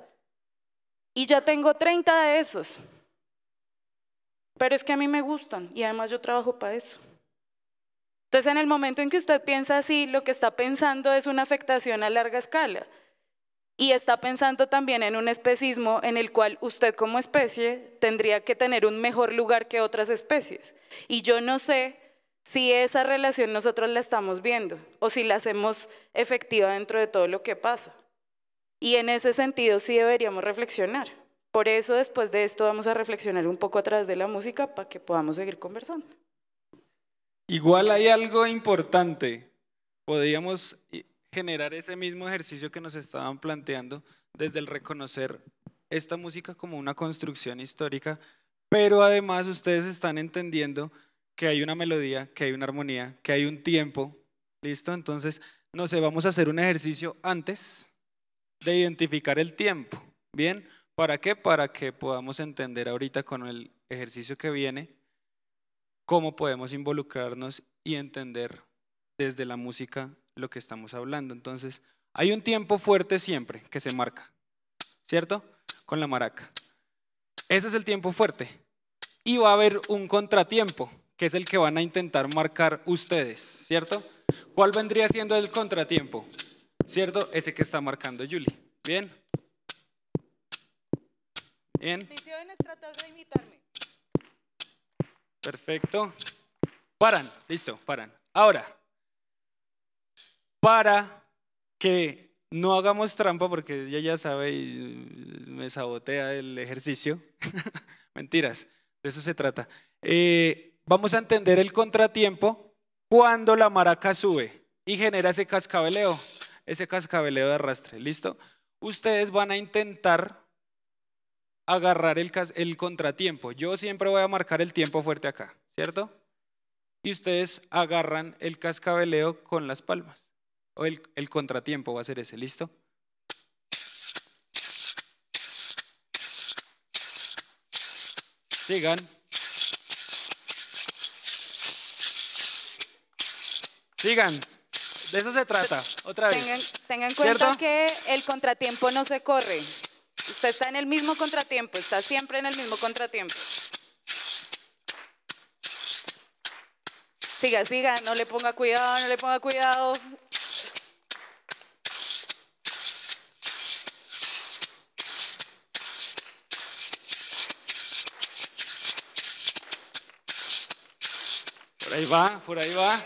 Y ya tengo 30 de esos. Pero es que a mí me gustan y además yo trabajo para eso. Entonces, en el momento en que usted piensa así, lo que está pensando es una afectación a larga escala. Y está pensando también en un especismo en el cual usted como especie tendría que tener un mejor lugar que otras especies. Y yo no sé si esa relación nosotros la estamos viendo o si la hacemos efectiva dentro de todo lo que pasa. Y en ese sentido sí deberíamos reflexionar. Por eso después de esto vamos a reflexionar un poco a través de la música para que podamos seguir conversando. Igual hay algo importante. Podríamos generar ese mismo ejercicio que nos estaban planteando desde el reconocer esta música como una construcción histórica, pero además ustedes están entendiendo que hay una melodía, que hay una armonía, que hay un tiempo. ¿Listo? Entonces, no sé, vamos a hacer un ejercicio antes de identificar el tiempo. ¿Bien? ¿Para qué? Para que podamos entender ahorita con el ejercicio que viene cómo podemos involucrarnos y entender desde la música lo que estamos hablando. Entonces, hay un tiempo fuerte siempre que se marca, ¿cierto? Con la maraca. Ese es el tiempo fuerte. Y va a haber un contratiempo, que es el que van a intentar marcar ustedes, ¿cierto? ¿Cuál vendría siendo el contratiempo? ¿Cierto? Ese que está marcando Julie. ¿Bien? ¿Bien? Perfecto. Paran, listo, paran. Ahora, para que no hagamos trampa, porque ya ya sabe y me sabotea el ejercicio. Mentiras, de eso se trata. Eh, vamos a entender el contratiempo cuando la maraca sube y genera ese cascabeleo ese cascabeleo de arrastre, ¿listo? Ustedes van a intentar agarrar el, contratiempo. Yo siempre voy a marcar el tiempo fuerte acá, ¿cierto? Y ustedes agarran el cascabeleo con las palmas. O el, el contratiempo va a ser ese, ¿listo? Sigan. Sigan. De eso se trata, otra vez. Tengan, en cuenta que el contratiempo no se corre. Usted está en el mismo contratiempo, está siempre en el mismo contratiempo. Siga, siga, no le ponga cuidado, no le ponga cuidado. Por ahí va, por ahí va.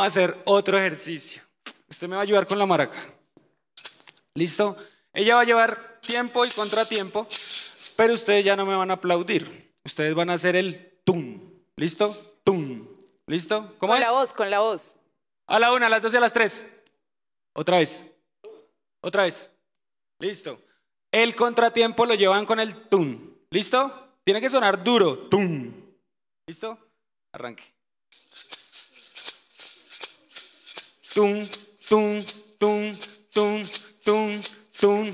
a hacer otro ejercicio. Usted me va a ayudar con la maraca. ¿Listo? Ella va a llevar tiempo y contratiempo, pero ustedes ya no me van a aplaudir. Ustedes van a hacer el tum. ¿Listo? Tum. ¿Listo? ¿Cómo con la voz, con la voz. A la una, a las dos y a las tres. Otra vez. Otra vez. Listo. El contratiempo lo llevan con el tum. ¿Listo? Tiene que sonar duro. Tum. ¿Listo? Arranque. tung, tung, tung, tung, tung, tung.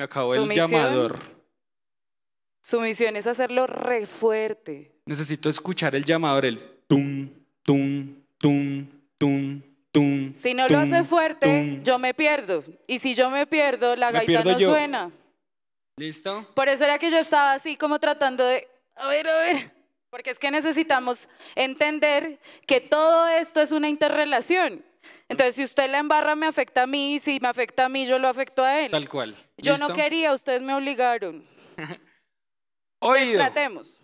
me acabó el llamador. Su misión es hacerlo re fuerte. Necesito escuchar el llamador, el tum, tum, tum, tum. Tum, si no lo hace fuerte, yo me pierdo. Y si yo me pierdo, la gaita no suena. ¿Listo? Por eso era que yo estaba así como tratando de, a ver, a ver, porque es que necesitamos entender que todo esto es una interrelación. Entonces, si usted la embarra, me afecta a mí, y si me afecta a mí, yo lo afecto a él. Tal cual. Yo no quería, ustedes me obligaron. Oído. Tratemos.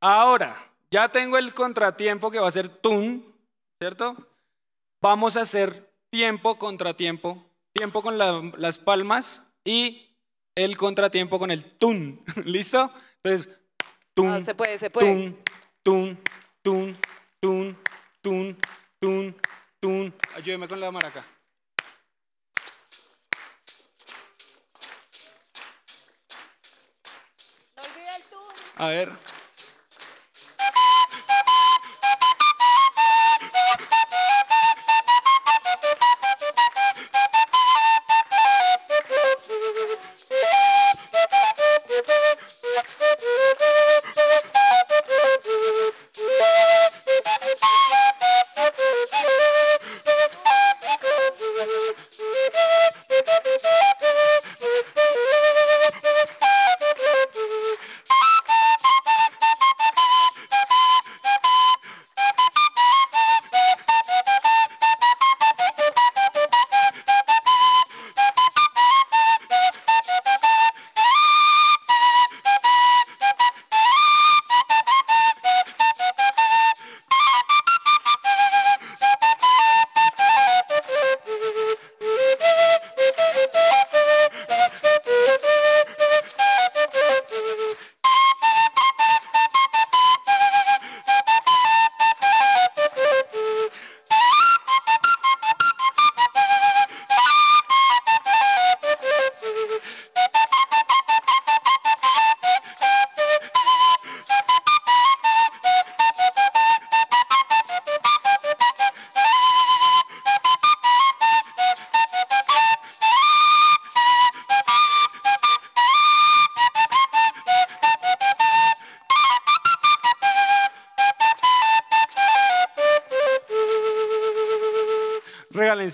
Ahora, ya tengo el contratiempo que va a ser tun, ¿cierto? Vamos a hacer tiempo, contratiempo, tiempo con las palmas y el contratiempo con el tun, ¿listo? Entonces, tun, se puede, se puede. TUM. tun, tun, tun, tun, tun, tun Tun. Ayúdeme con la maraca. No olvide el tun. A ver.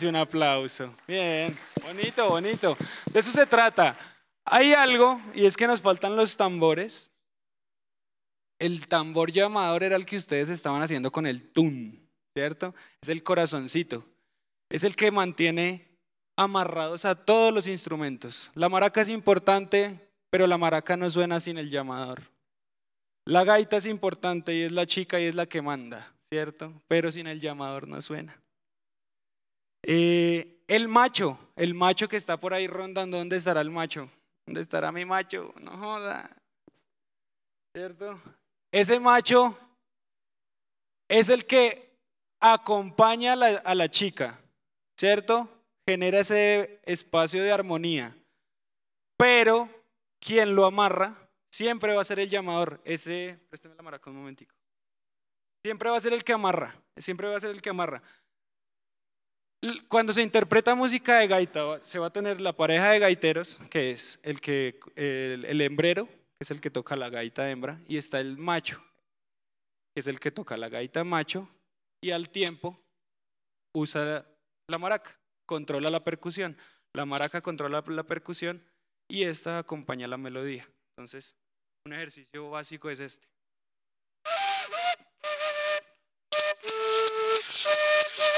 un aplauso. Bien, bonito, bonito. De eso se trata. Hay algo, y es que nos faltan los tambores. El tambor llamador era el que ustedes estaban haciendo con el tun, ¿cierto? Es el corazoncito. Es el que mantiene amarrados a todos los instrumentos. La maraca es importante, pero la maraca no suena sin el llamador. La gaita es importante y es la chica y es la que manda, ¿cierto? Pero sin el llamador no suena. Eh, el macho, el macho que está por ahí rondando, ¿dónde estará el macho? ¿Dónde estará mi macho? No joda. ¿Cierto? Ese macho es el que acompaña a la, chica, ¿cierto? Genera ese espacio de armonía. Pero quien lo amarra siempre va a ser el llamador. Ese, préstame la maraca un momentico. Siempre va a ser el que amarra, siempre va a ser el que amarra. Cuando se interpreta música de gaita, se va a tener la pareja de gaiteros, que es el, que, el, hembrero, que es el que toca la gaita hembra, y está el macho, que es el que toca la gaita macho, y al tiempo usa la maraca, controla la percusión. La maraca controla la percusión y esta acompaña la melodía. Entonces, un ejercicio básico es este.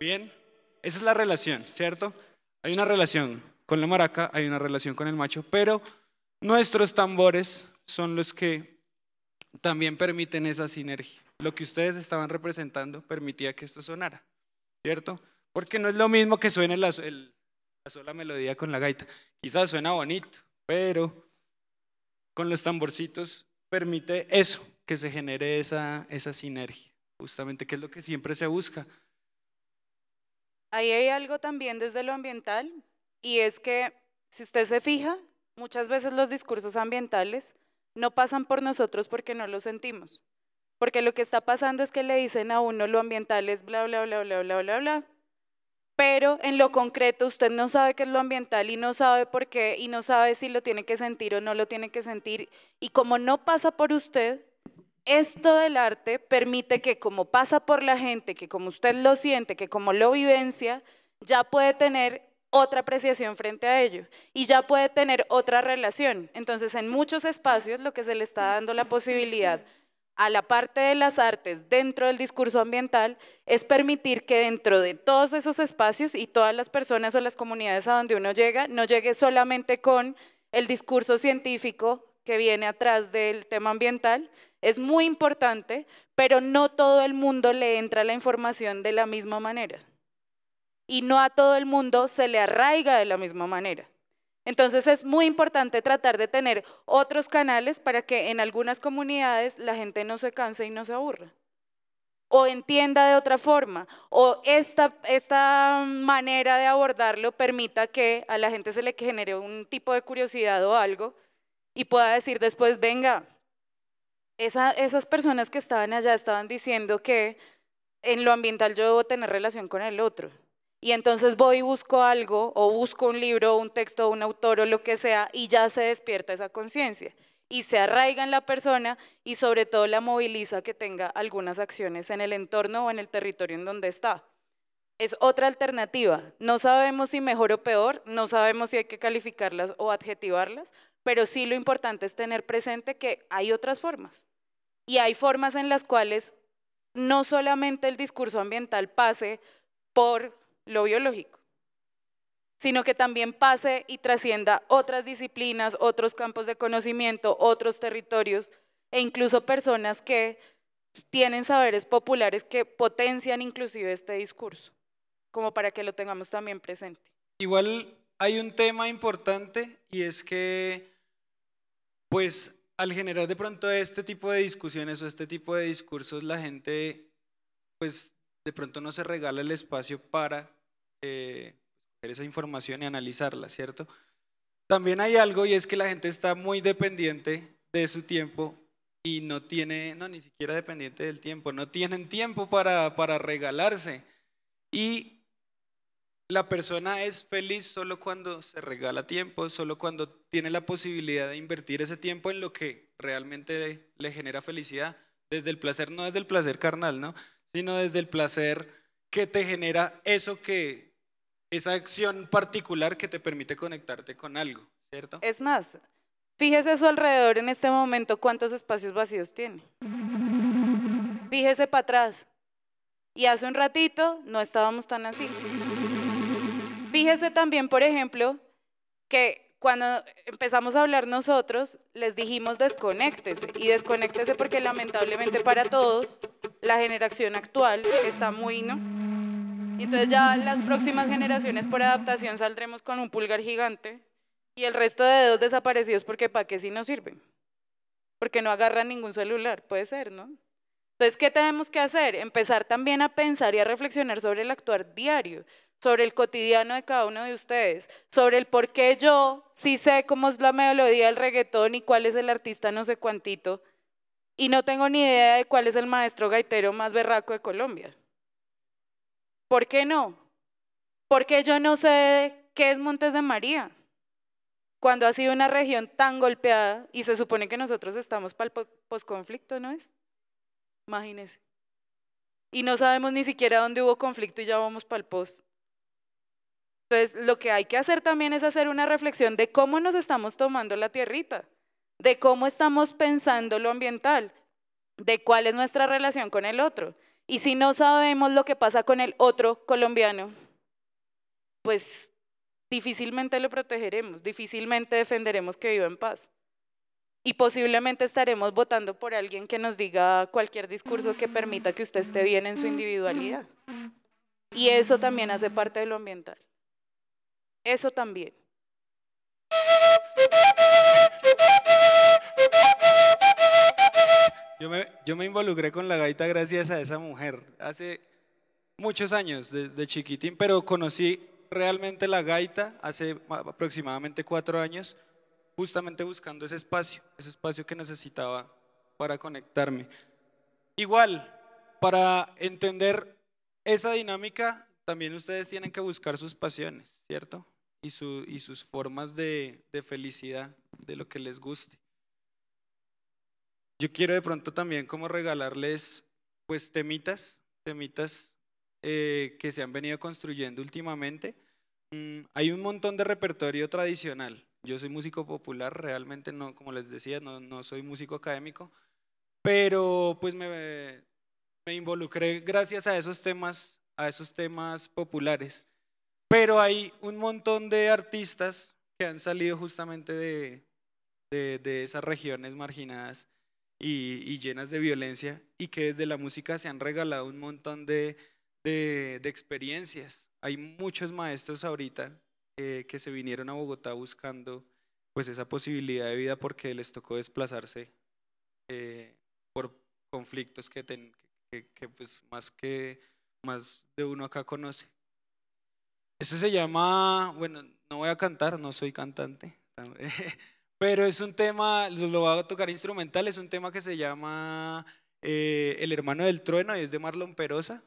Bien, esa es la relación, ¿cierto? Hay una relación con la maraca, hay una relación con el macho, pero nuestros tambores son los que también permiten esa sinergia. Lo que ustedes estaban representando permitía que esto sonara, ¿cierto? Porque no es lo mismo que suene la, sola melodía con la gaita. Quizás suena bonito, pero con los tamborcitos permite eso, que se genere esa, esa sinergia, justamente que es lo que siempre se busca. Ahí hay algo también desde lo ambiental, y es que si usted se fija, muchas veces los discursos ambientales no pasan por nosotros porque no lo sentimos. Porque lo que está pasando es que le dicen a uno lo ambiental es bla, bla, bla, bla, bla, bla, bla. Pero en lo concreto usted no sabe qué es lo ambiental y no sabe por qué y no sabe si lo tiene que sentir o no lo tiene que sentir. Y como no pasa por usted, esto del arte permite que como pasa por la gente, que como usted lo siente, que como lo vivencia, ya puede tener otra apreciación frente a ello y ya puede tener otra relación. Entonces, en muchos espacios lo que se le está dando la posibilidad a la parte de las artes dentro del discurso ambiental es permitir que dentro de todos esos espacios y todas las personas o las comunidades a donde uno llega, no llegue solamente con el discurso científico que viene atrás del tema ambiental, es muy importante, pero no todo el mundo le entra la información de la misma manera y no a todo el mundo se le arraiga de la misma manera. Entonces es muy importante tratar de tener otros canales para que en algunas comunidades la gente no se canse y no se aburra. O entienda de otra forma, o esta, manera de abordarlo permita que a la gente se le genere un tipo de curiosidad o algo y pueda decir después, venga, esas personas que estaban allá estaban diciendo que en lo ambiental yo debo tener relación con el otro. Y entonces voy y busco algo, o busco un libro, un texto, un autor o lo que sea, y ya se despierta esa conciencia. Y se arraiga en la persona y sobre todo la moviliza que tenga algunas acciones en el entorno o en el territorio en donde está. Es otra alternativa. No sabemos si mejor o peor, no sabemos si hay que calificarlas o adjetivarlas, pero sí lo importante es tener presente que hay otras formas. Y hay formas en las cuales no solamente el discurso ambiental pase por lo biológico, sino que también pase y trascienda otras disciplinas, otros campos de conocimiento, otros territorios e incluso personas que tienen saberes populares que potencian inclusive este discurso, como para que lo tengamos también presente. Igual hay un tema importante y es que, pues, al generar de pronto este tipo de discusiones o este tipo de discursos, la gente, pues, de pronto no se regala el espacio para eh, esa información y analizarla, ¿cierto? También hay algo y es que la gente está muy dependiente de su tiempo y no tiene, no, ni siquiera dependiente del tiempo, no tienen tiempo para, regalarse. Y la persona es feliz solo cuando se regala tiempo, solo cuando tiene la posibilidad de invertir ese tiempo en lo que realmente le, le genera felicidad, desde el placer, no desde el placer carnal, ¿no? sino desde el placer que te genera eso que, esa acción particular que te permite conectarte con algo, ¿cierto? Es más, fíjese a su alrededor en este momento cuántos espacios vacíos tiene. Fíjese para atrás. Y hace un ratito no estábamos tan así. Fíjese también, por ejemplo, que cuando empezamos a hablar nosotros, les dijimos desconéctese y desconéctese porque lamentablemente para todos la generación actual está muy, ¿no? Entonces ya las próximas generaciones por adaptación saldremos con un pulgar gigante y el resto de dedos desaparecidos porque para qué si no sirven. Porque no agarran ningún celular, puede ser, ¿no? Entonces, ¿qué tenemos que hacer? Empezar también a pensar y a reflexionar sobre el actuar diario, sobre el cotidiano de cada uno de ustedes, sobre el por qué yo sí sé cómo es la melodía del reggaetón y cuál es el artista no sé cuantito, y no tengo ni idea de cuál es el maestro gaitero más berraco de Colombia. ¿Por qué no? Porque yo no sé qué es Montes de María, cuando ha sido una región tan golpeada y se supone que nosotros estamos para el posconflicto, ¿no es? Imagínense. Y no sabemos ni siquiera dónde hubo conflicto y ya vamos para el post. Entonces, lo que hay que hacer también es hacer una reflexión de cómo nos estamos tomando la tierrita, de cómo estamos pensando lo ambiental, de cuál es nuestra relación con el otro. Y si no sabemos lo que pasa con el otro colombiano, pues difícilmente lo protegeremos, difícilmente defenderemos que viva en paz y posiblemente estaremos votando por alguien que nos diga cualquier discurso que permita que usted esté bien en su individualidad. Y eso también hace parte de lo ambiental. Eso también. Yo me, involucré con la gaita gracias a esa mujer hace muchos años, desde de chiquitín, pero conocí realmente la gaita hace aproximadamente cuatro años justamente buscando ese espacio, ese espacio que necesitaba para conectarme. Igual, para entender esa dinámica, también ustedes tienen que buscar sus pasiones, ¿cierto? Y, y sus formas de, felicidad, de lo que les guste. Yo quiero de pronto también como regalarles pues temitas, temitas eh, que se han venido construyendo últimamente. Mm, hay un montón de repertorio tradicional, yo soy músico popular, realmente no, como les decía, no, no soy músico académico, pero pues me, me involucré gracias a esos temas, a esos temas populares. Pero hay un montón de artistas que han salido justamente de, de, de esas regiones marginadas y, y, llenas de violencia y que desde la música se han regalado un montón de, de experiencias. Hay muchos maestros ahorita eh, que, se vinieron a Bogotá buscando pues esa posibilidad de vida porque les tocó desplazarse eh, por conflictos que, que, pues más que más de uno acá conoce. Eso se llama, bueno, no voy a cantar, no soy cantante, pero es un tema, lo voy a tocar instrumental, es un tema que se llama eh, El hermano del trueno y es de Marlon Perosa,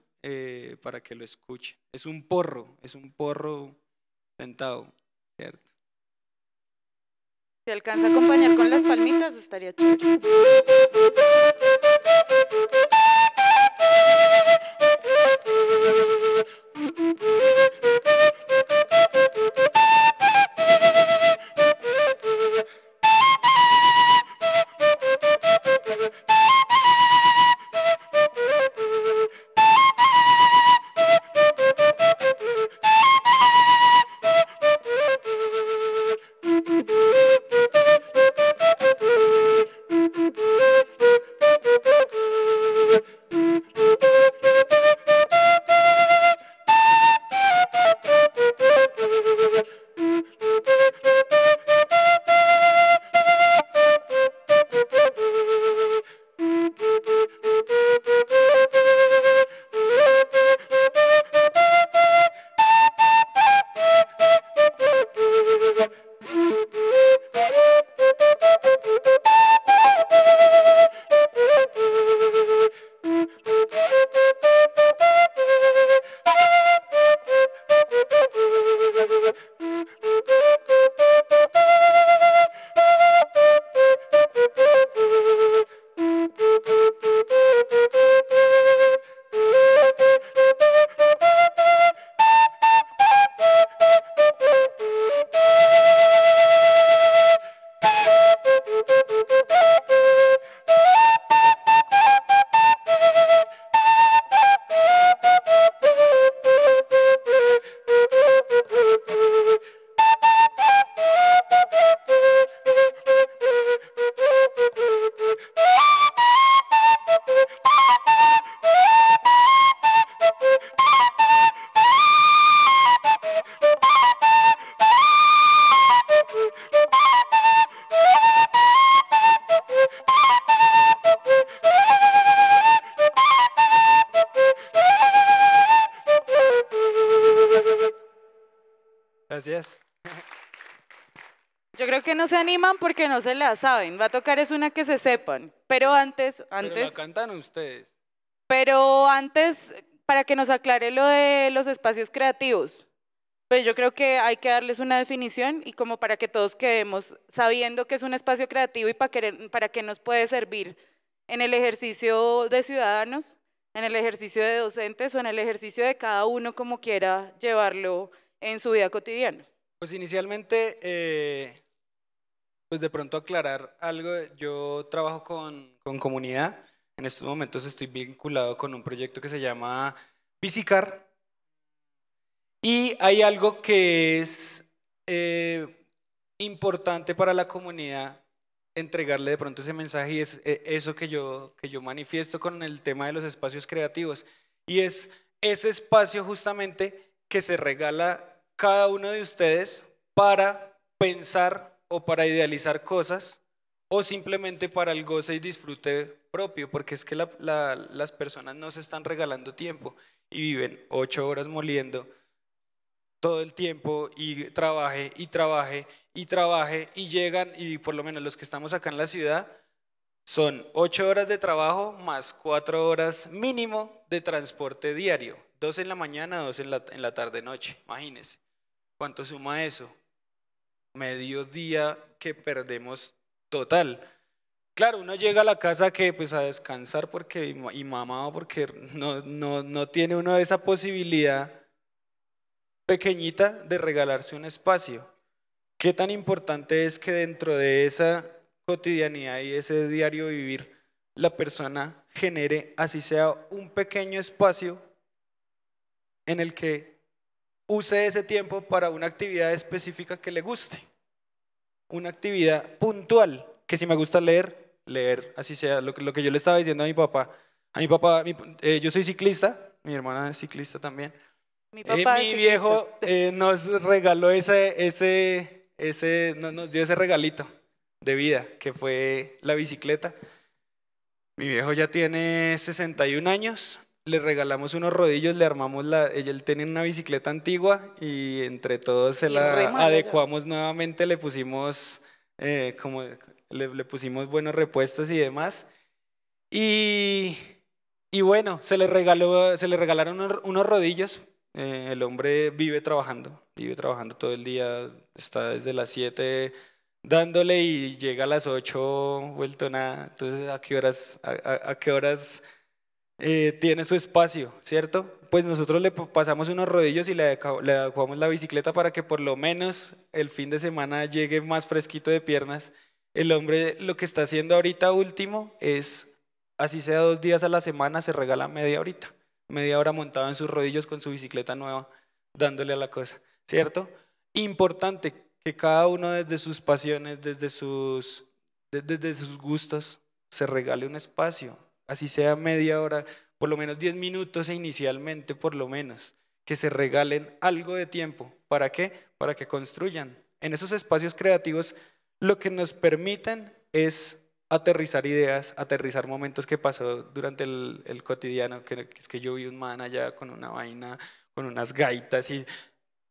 para que lo escuchen. Es un porro, es un porro sentado, ¿cierto? Si alcanza a acompañar con las palmitas, estaría chido saben, va a tocar es una que se sepan. Pero antes, antes. Pero la cantan ustedes. Pero antes, para que nos aclare lo de los espacios creativos, pues yo creo que hay que darles una definición y como para que todos quedemos sabiendo que es un espacio creativo y para que, para que nos puede servir en el ejercicio de ciudadanos, en el ejercicio de docentes o en el ejercicio de cada uno como quiera llevarlo en su vida cotidiana. Pues inicialmente eh, pues de pronto aclarar algo. Yo trabajo con, comunidad. En estos momentos estoy vinculado con un proyecto que se llama Visicar. Y hay algo que es eh, importante para la comunidad entregarle de pronto ese mensaje y es e, eso que yo, que yo manifiesto con el tema de los espacios creativos. Y es ese espacio justamente que se regala cada uno de ustedes para pensar para idealizar cosas o simplemente para el goce y disfrute propio, porque es que las personas no se están regalando tiempo y viven ocho horas moliendo todo el tiempo y trabaje y trabaje y trabaje y llegan y por lo menos los que estamos acá en la ciudad son ocho horas de trabajo más cuatro horas mínimo de transporte diario, dos en la mañana, dos en la, en la tarde-noche, imagínense. ¿Cuánto suma eso? mediodía que perdemos total. Claro, uno llega a la casa que pues a descansar porque y mamado porque no, no, no tiene uno esa posibilidad pequeñita de regalarse un espacio. ¿Qué tan importante es que dentro de esa cotidianidad y ese diario vivir la persona genere, así sea un pequeño espacio en el que use ese tiempo para una actividad específica que le guste, una actividad puntual, que si me gusta leer, leer, así sea, lo, que yo le estaba diciendo a mi papá, a mi papá, eh, yo soy ciclista, mi hermana es ciclista también, mi, eh, papá mi viejo eh, nos regaló ese, ese, ese, nos dio ese regalito de vida, que fue la bicicleta. Mi viejo ya tiene 61 años le regalamos unos rodillos, le armamos la, Ella tiene una bicicleta antigua y entre todos se la adecuamos nuevamente, le pusimos eh, como le, pusimos buenos repuestos y demás. Y, y bueno, se le, regaló, se le regalaron unos, rodillos. Eh, el hombre vive trabajando, vive trabajando todo el día, está desde las 7 dándole y llega a las 8 vuelto nada. Entonces, ¿a qué horas, a qué horas eh, tiene su espacio, ¿cierto? Pues nosotros le pasamos unos rodillos y le, adecuamos la bicicleta para que por lo menos el fin de semana llegue más fresquito de piernas. El hombre lo que está haciendo ahorita último es, así sea dos días a la semana, se regala media horita, media hora montado en sus rodillos con su bicicleta nueva, dándole a la cosa, ¿cierto? Importante que cada uno desde sus pasiones, desde sus, desde sus gustos, se regale un espacio, así sea media hora, por lo menos 10 minutos e inicialmente por lo menos, que se regalen algo de tiempo. ¿Para qué? Para que construyan. En esos espacios creativos lo que nos permiten es aterrizar ideas, aterrizar momentos que pasó durante el, el cotidiano, que es que yo vi un man allá con una vaina, con unas gaitas y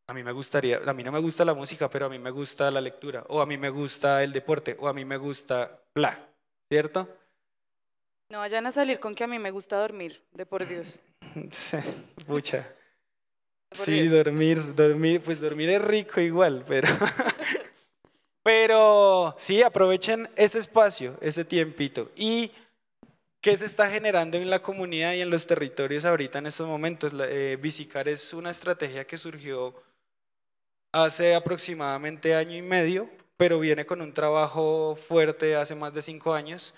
a mí me gustaría, a mí no me gusta la música, pero a mí me gusta la lectura, o a mí me gusta el deporte, o a mí me gusta bla, ¿cierto? No vayan a salir con que a mí me gusta dormir, de por Dios. Sí, pucha. Sí, dormir, dormir, pues dormir es rico igual, pero... pero sí, aprovechen ese espacio, ese tiempito. ¿Y qué se está generando en la comunidad y en los territorios ahorita en estos momentos? Eh, es una estrategia que surgió hace aproximadamente año y medio, pero viene con un trabajo fuerte hace más de cinco años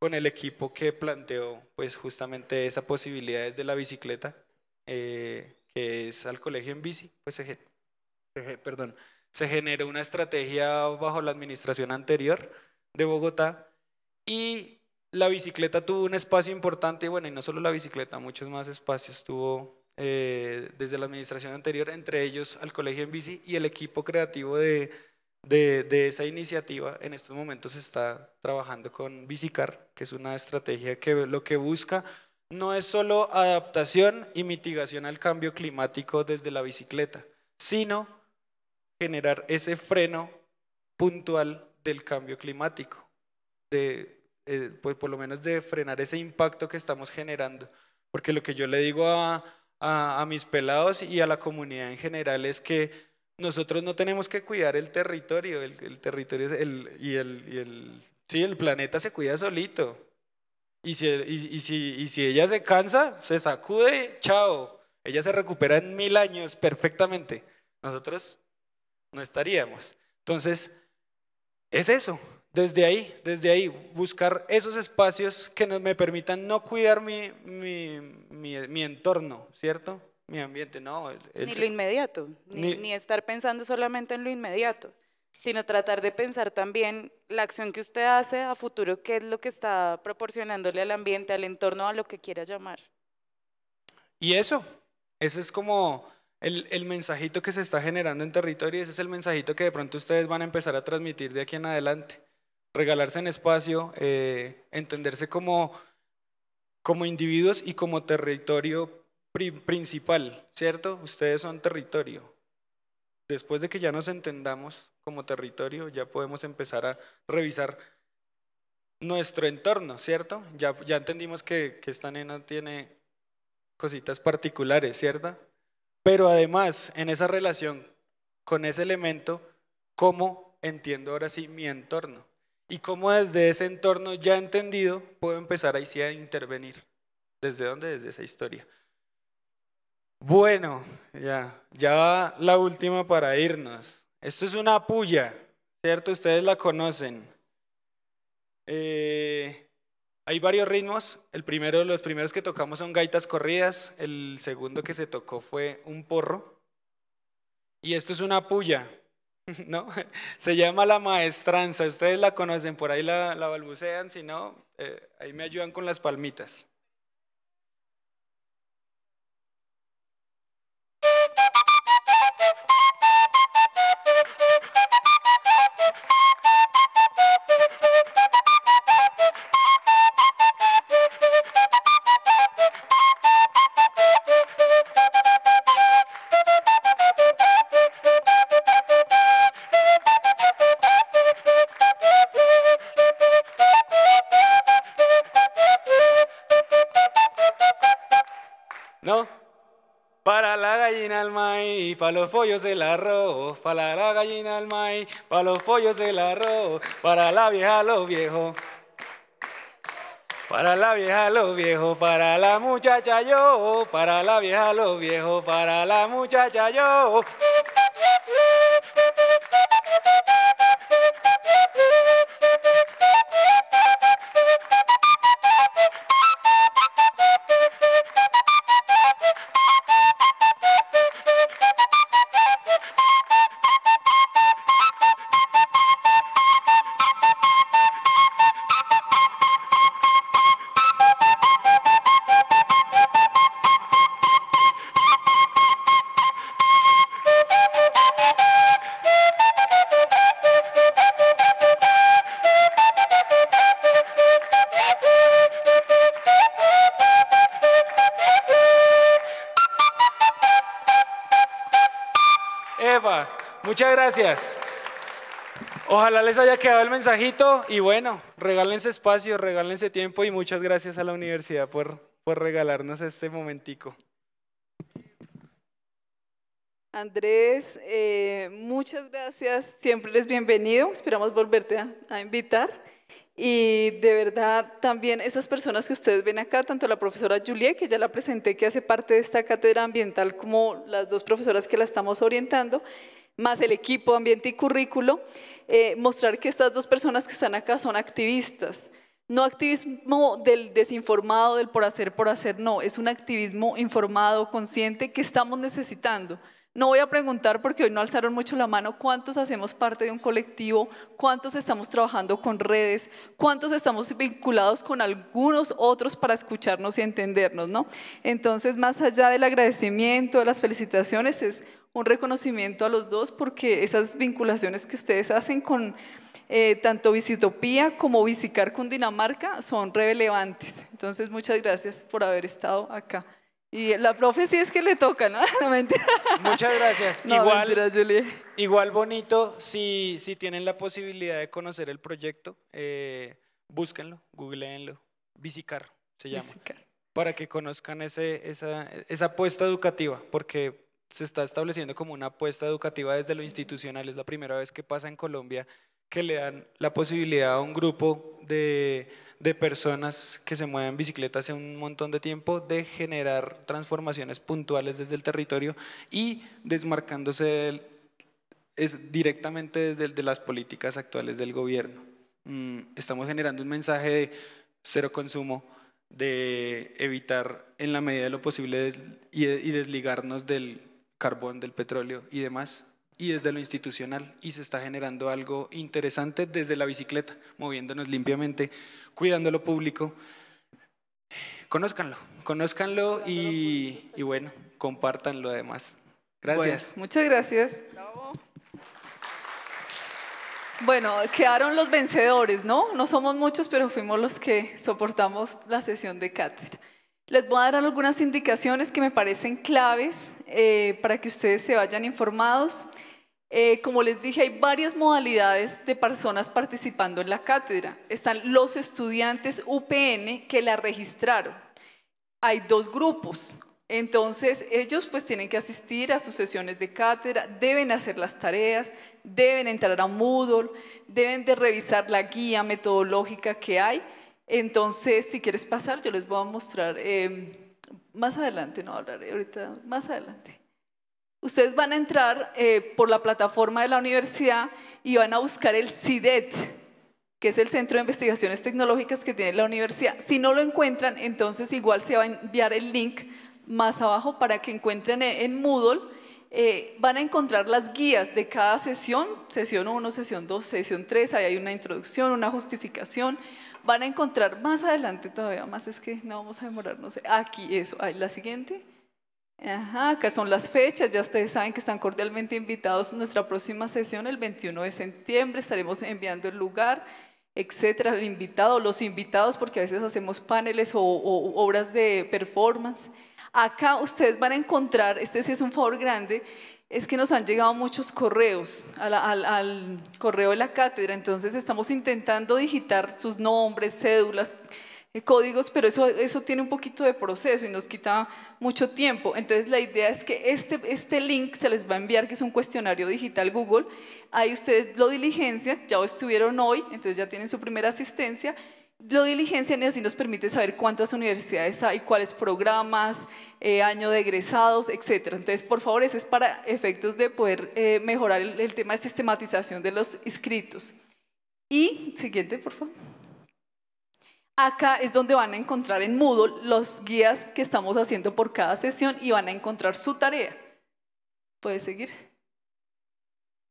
con el equipo que planteó pues justamente esa posibilidad desde la bicicleta, eh, que es al colegio en bici, pues se, se generó una estrategia bajo la administración anterior de Bogotá y la bicicleta tuvo un espacio importante, bueno, y no solo la bicicleta, muchos más espacios tuvo eh, desde la administración anterior, entre ellos al colegio en bici y el equipo creativo de de, esa iniciativa en estos momentos se está trabajando con Bicicar, que es una estrategia que lo que busca no es solo adaptación y mitigación al cambio climático desde la bicicleta, sino generar ese freno puntual del cambio climático, de, eh, pues por lo menos de frenar ese impacto que estamos generando. Porque lo que yo le digo a mis pelados y a la comunidad en general es que nosotros no tenemos que cuidar el territorio, el, territorio y, el, y el, sí, el planeta se cuida solito. Y si, y, si, ella se cansa, se sacude, chao. Ella se recupera en mil años perfectamente. Nosotros no estaríamos. Entonces, es eso. Desde ahí, desde ahí, buscar esos espacios que me permitan no cuidar mi, mi entorno, ¿cierto? mi ambiente, no. ni lo inmediato, ni, estar pensando solamente en lo inmediato, sino tratar de pensar también la acción que usted hace a futuro, qué es lo que está proporcionándole al ambiente, al entorno, a lo que quiera llamar. Y eso, ese es como el, mensajito que se está generando en territorio y ese es el mensajito que de pronto ustedes van a empezar a transmitir de aquí en adelante. Regalarse en espacio, eh, entenderse como como individuos y como territorio principal, ¿cierto? Ustedes son territorio. Después de que ya nos entendamos como territorio, ya podemos empezar a revisar nuestro entorno, ¿cierto? Ya, entendimos que, esta nena tiene cositas particulares, ¿cierto? Pero además, en esa relación con ese elemento, ¿cómo entiendo ahora sí mi entorno? Y cómo desde ese entorno ya entendido puedo empezar ahí sí a intervenir. ¿Desde dónde? Desde esa historia. Bueno, ya, ya la última para irnos. Esto es una puya, ¿cierto? Ustedes la conocen. Eh, hay varios ritmos. El primero, los primeros que tocamos son gaitas corridas. El segundo que se tocó fue un porro. Y esto es una puya, ¿no? Se llama la maestranza. Ustedes la conocen, por ahí la, balbucean, si no, eh, ahí me ayudan con las palmitas. Para los pollos el arroz, para la gallina el maíz, para los pollos el arroz, para la vieja los viejos. Para la vieja los viejos, para la muchacha yo, para la vieja los viejos, para la muchacha yo. Muchas gracias. Ojalá les haya quedado el mensajito y bueno, regálense espacio, regálense tiempo y muchas gracias a la universidad por, por regalarnos este momentico. Andrés, eh, muchas gracias, siempre eres bienvenido, esperamos volverte a, invitar. Y de verdad, también estas personas que ustedes ven acá, tanto la profesora Juliet, que ya la presenté, que hace parte de esta cátedra ambiental, como las dos profesoras que la estamos orientando, más el equipo ambiente y currículo, eh, mostrar que estas dos personas que están acá son activistas. No activismo del desinformado, del por hacer, por hacer, no, es un activismo informado, consciente, que estamos necesitando. No voy a preguntar porque hoy no alzaron mucho la mano cuántos hacemos parte de un colectivo, cuántos estamos trabajando con redes, cuántos estamos vinculados con algunos otros para escucharnos y entendernos, ¿no? Entonces, más allá del agradecimiento, de las felicitaciones, es un reconocimiento a los dos porque esas vinculaciones que ustedes hacen con eh, tanto Visitopía como Visicar con Dinamarca son relevantes. Entonces, muchas gracias por haber estado acá. Y la profe sí es que le toca, ¿no? Muchas gracias. igual, igual bonito, si, si tienen la posibilidad de conocer el proyecto, eh, búsquenlo, googleenlo. Visicar se llama. Para que conozcan ese, esa, esa apuesta educativa, porque se está estableciendo como una apuesta educativa desde lo institucional. Es la primera vez que pasa en Colombia que le dan la posibilidad a un grupo de, personas que se mueven en bicicleta hace un montón de tiempo de generar transformaciones puntuales desde el territorio y desmarcándose es directamente desde de las políticas actuales del gobierno. Mm, estamos generando un mensaje de cero consumo, de evitar en la medida de lo posible y desligarnos del carbón, del petróleo y demás, y desde lo institucional, y se está generando algo interesante desde la bicicleta, moviéndonos limpiamente, cuidando lo público. Conózcanlo, conózcanlo y, bueno, compartanlo además. Gracias. muchas gracias. Bueno, quedaron los vencedores, ¿no? No somos muchos, pero fuimos los que soportamos la sesión de cátedra. Les voy a dar algunas indicaciones que me parecen claves eh, para que ustedes se vayan informados. Eh, como les dije, hay varias modalidades de personas participando en la cátedra. Están los estudiantes UPN que la registraron. Hay dos grupos. Entonces, ellos pues tienen que asistir a sus sesiones de cátedra, deben hacer las tareas, deben entrar a Moodle, deben de revisar la guía metodológica que hay. Entonces, si quieres pasar, yo les voy a mostrar... Eh, más adelante, no hablaré ahorita, más adelante. Ustedes van a entrar eh, por la plataforma de la universidad y van a buscar el CIDET, que es el Centro de Investigaciones Tecnológicas que tiene la universidad. Si no lo encuentran, entonces igual se va a enviar el link más abajo para que encuentren e-, en Moodle. Eh, van a encontrar las guías de cada sesión, sesión 1, sesión 2, sesión 3, ahí hay una introducción, una justificación, Van a encontrar más adelante todavía más, es que no vamos a demorarnos. Aquí, eso, ahí, la siguiente. Ajá, acá son las fechas, ya ustedes saben que están cordialmente invitados. Nuestra próxima sesión, el 21 de septiembre, estaremos enviando el lugar, etcétera, el invitado, los invitados, porque a veces hacemos paneles o, o obras de performance. Acá ustedes van a encontrar, este sí es un favor grande, es que nos han llegado muchos correos al, correo de la cátedra, entonces estamos intentando digitar sus nombres, cédulas, eh, códigos, pero eso, eso tiene un poquito de proceso y nos quita mucho tiempo. Entonces la idea es que este, este link se les va a enviar, que es un cuestionario digital Google, ahí ustedes lo diligencian, ya estuvieron hoy, entonces ya tienen su primera asistencia lo diligencian y así nos permite saber cuántas universidades hay, cuáles programas, eh, año de egresados, etc. Entonces, por favor, ese es para efectos de poder eh, mejorar el, tema de sistematización de los inscritos. Y, siguiente, por favor. Acá es donde van a encontrar en Moodle los guías que estamos haciendo por cada sesión y van a encontrar su tarea. ¿Puedes seguir?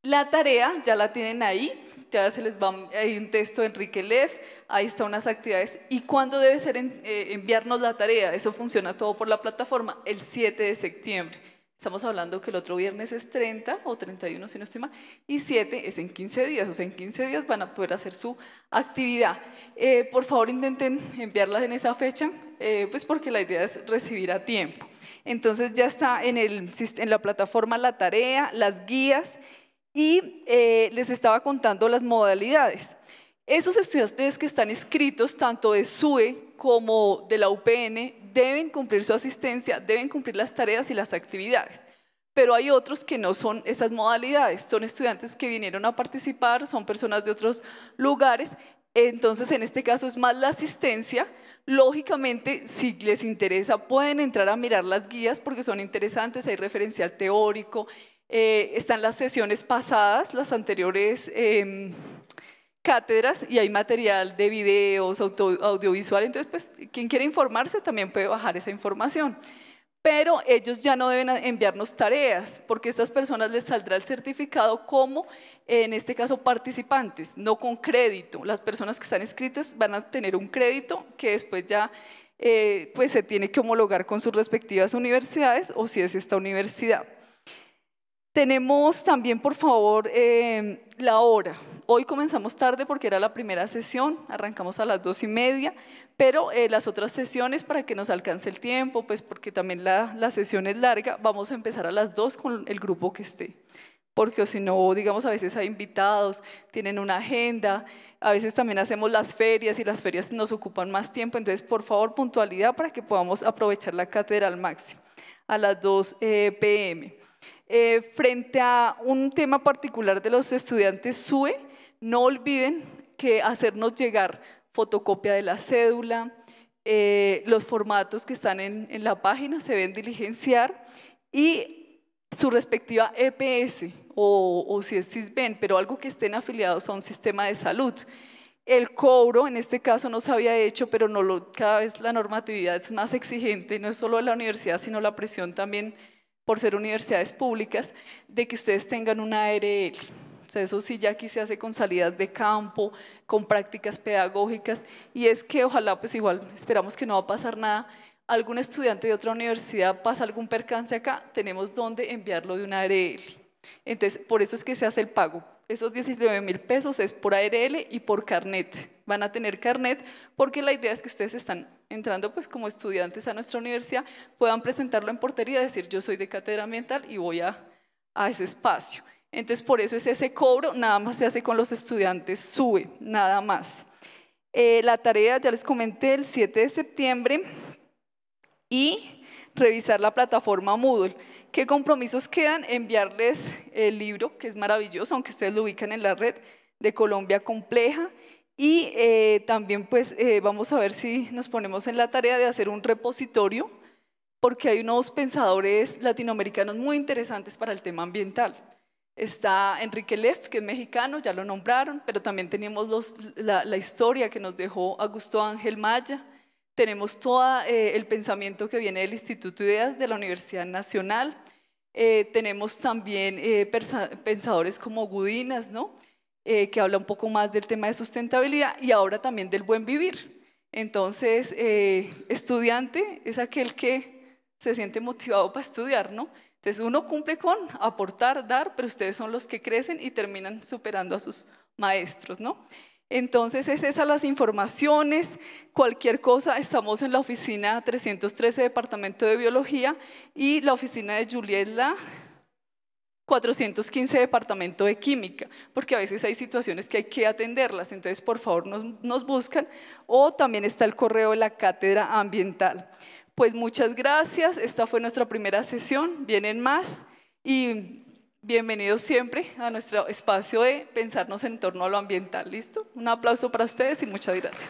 La tarea ya la tienen ahí, ya se les va, hay un texto de Enrique Leff, ahí están unas actividades. ¿Y cuándo debe ser eh, enviarnos la tarea? Eso funciona todo por la plataforma, el 7 de septiembre. Estamos hablando que el otro viernes es 30 o 31, si no estoy mal, y 7 es en 15 días, o sea, en 15 días van a poder hacer su actividad. Eh, por favor, intenten enviarlas en esa fecha, eh, pues porque la idea es recibir a tiempo. Entonces ya está en, el, en la plataforma la tarea, las guías y eh, les estaba contando las modalidades. Esos estudiantes que están inscritos tanto de SUE como de la UPN deben cumplir su asistencia, deben cumplir las tareas y las actividades. Pero hay otros que no son esas modalidades, son estudiantes que vinieron a participar, son personas de otros lugares, entonces en este caso es más la asistencia. Lógicamente, si les interesa, pueden entrar a mirar las guías porque son interesantes, hay referencial teórico, eh, están las sesiones pasadas, las anteriores em, cátedras y hay material de videos, audiovisual, entonces pues quien quiera informarse también puede bajar esa información. Pero ellos ya no deben enviarnos tareas, porque a estas personas les saldrá el certificado como, en este caso, participantes, no con crédito. Las personas que están inscritas van a tener un crédito que después ya eh, pues se tiene que homologar con sus respectivas universidades o si es esta universidad. Tenemos también, por favor, em, la hora. Hoy comenzamos tarde porque era la primera sesión, arrancamos a las dos y media, pero eh, las otras sesiones, para que nos alcance el tiempo, pues porque también la, sesión es larga, vamos a empezar a las dos con el grupo que esté porque si no, digamos, a veces hay invitados, tienen una agenda, a veces también hacemos las ferias y las ferias nos ocupan más tiempo, entonces por favor puntualidad para que podamos aprovechar la cátedra al máximo a las dos eh, pm. Eh, frente a un tema particular de los estudiantes SUE, no olviden que hacernos llegar fotocopia de la cédula, eh, los formatos que están en, la página se deben diligenciar y su respectiva EPS o, si es CISBEN, pero algo que estén afiliados a un sistema de salud. El cobro, en este caso, no se había hecho, pero no lo, cada vez la normatividad es más exigente, no es solo la universidad, sino la presión también por ser universidades públicas, de que ustedes tengan una ARL. O sea, eso sí ya aquí se hace con salidas de campo, con prácticas pedagógicas, y es que ojalá, pues igual, esperamos que no va a pasar nada, algún estudiante de otra universidad pasa algún percance acá, tenemos dónde enviarlo de una ARL. Entonces, por eso es que se hace el pago, esos 19 mil pesos es por ARL y por carnet. Van a tener carnet porque la idea es que ustedes están entrando pues como estudiantes a nuestra universidad, puedan presentarlo en portería, decir yo soy de cátedra ambiental y voy a, a ese espacio. Entonces por eso es ese cobro, nada más se hace con los estudiantes, sube, nada más. Eh, la tarea, ya les comenté, el 7 de septiembre y revisar la plataforma Moodle. ¿Qué compromisos quedan? Enviarles el libro, que es maravilloso, aunque ustedes lo ubican en la red, de Colombia Compleja. Y eh, también pues eh, vamos a ver si nos ponemos en la tarea de hacer un repositorio, porque hay unos pensadores latinoamericanos muy interesantes para el tema ambiental. Está Enrique Leff, que es mexicano, ya lo nombraron, pero también tenemos la, la historia que nos dejó Augusto Ángel Maya, tenemos todo eh, el pensamiento que viene del Instituto Ideas de la Universidad Nacional, eh, tenemos también eh, pensadores como Gudinas, ¿no? que habla un poco más del tema de sustentabilidad y ahora también del buen vivir. Entonces, estudiante es aquel que se siente motivado para estudiar, ¿no? Entonces, uno cumple con aportar, dar, pero ustedes son los que crecen y terminan superando a sus maestros, ¿no? Entonces, es esas las informaciones. Cualquier cosa, estamos en la oficina 313, Departamento de Biología, y la oficina de Juliet La 415, Departamento de Química, porque a veces hay situaciones que hay que atenderlas. Entonces, por favor, nos, nos buscan. O también está el correo de la Cátedra Ambiental. Pues muchas gracias. Esta fue nuestra primera sesión. Vienen más. Y Bienvenidos siempre a nuestro espacio de pensarnos en torno a lo ambiental. ¿Listo? Un aplauso para ustedes y muchas gracias.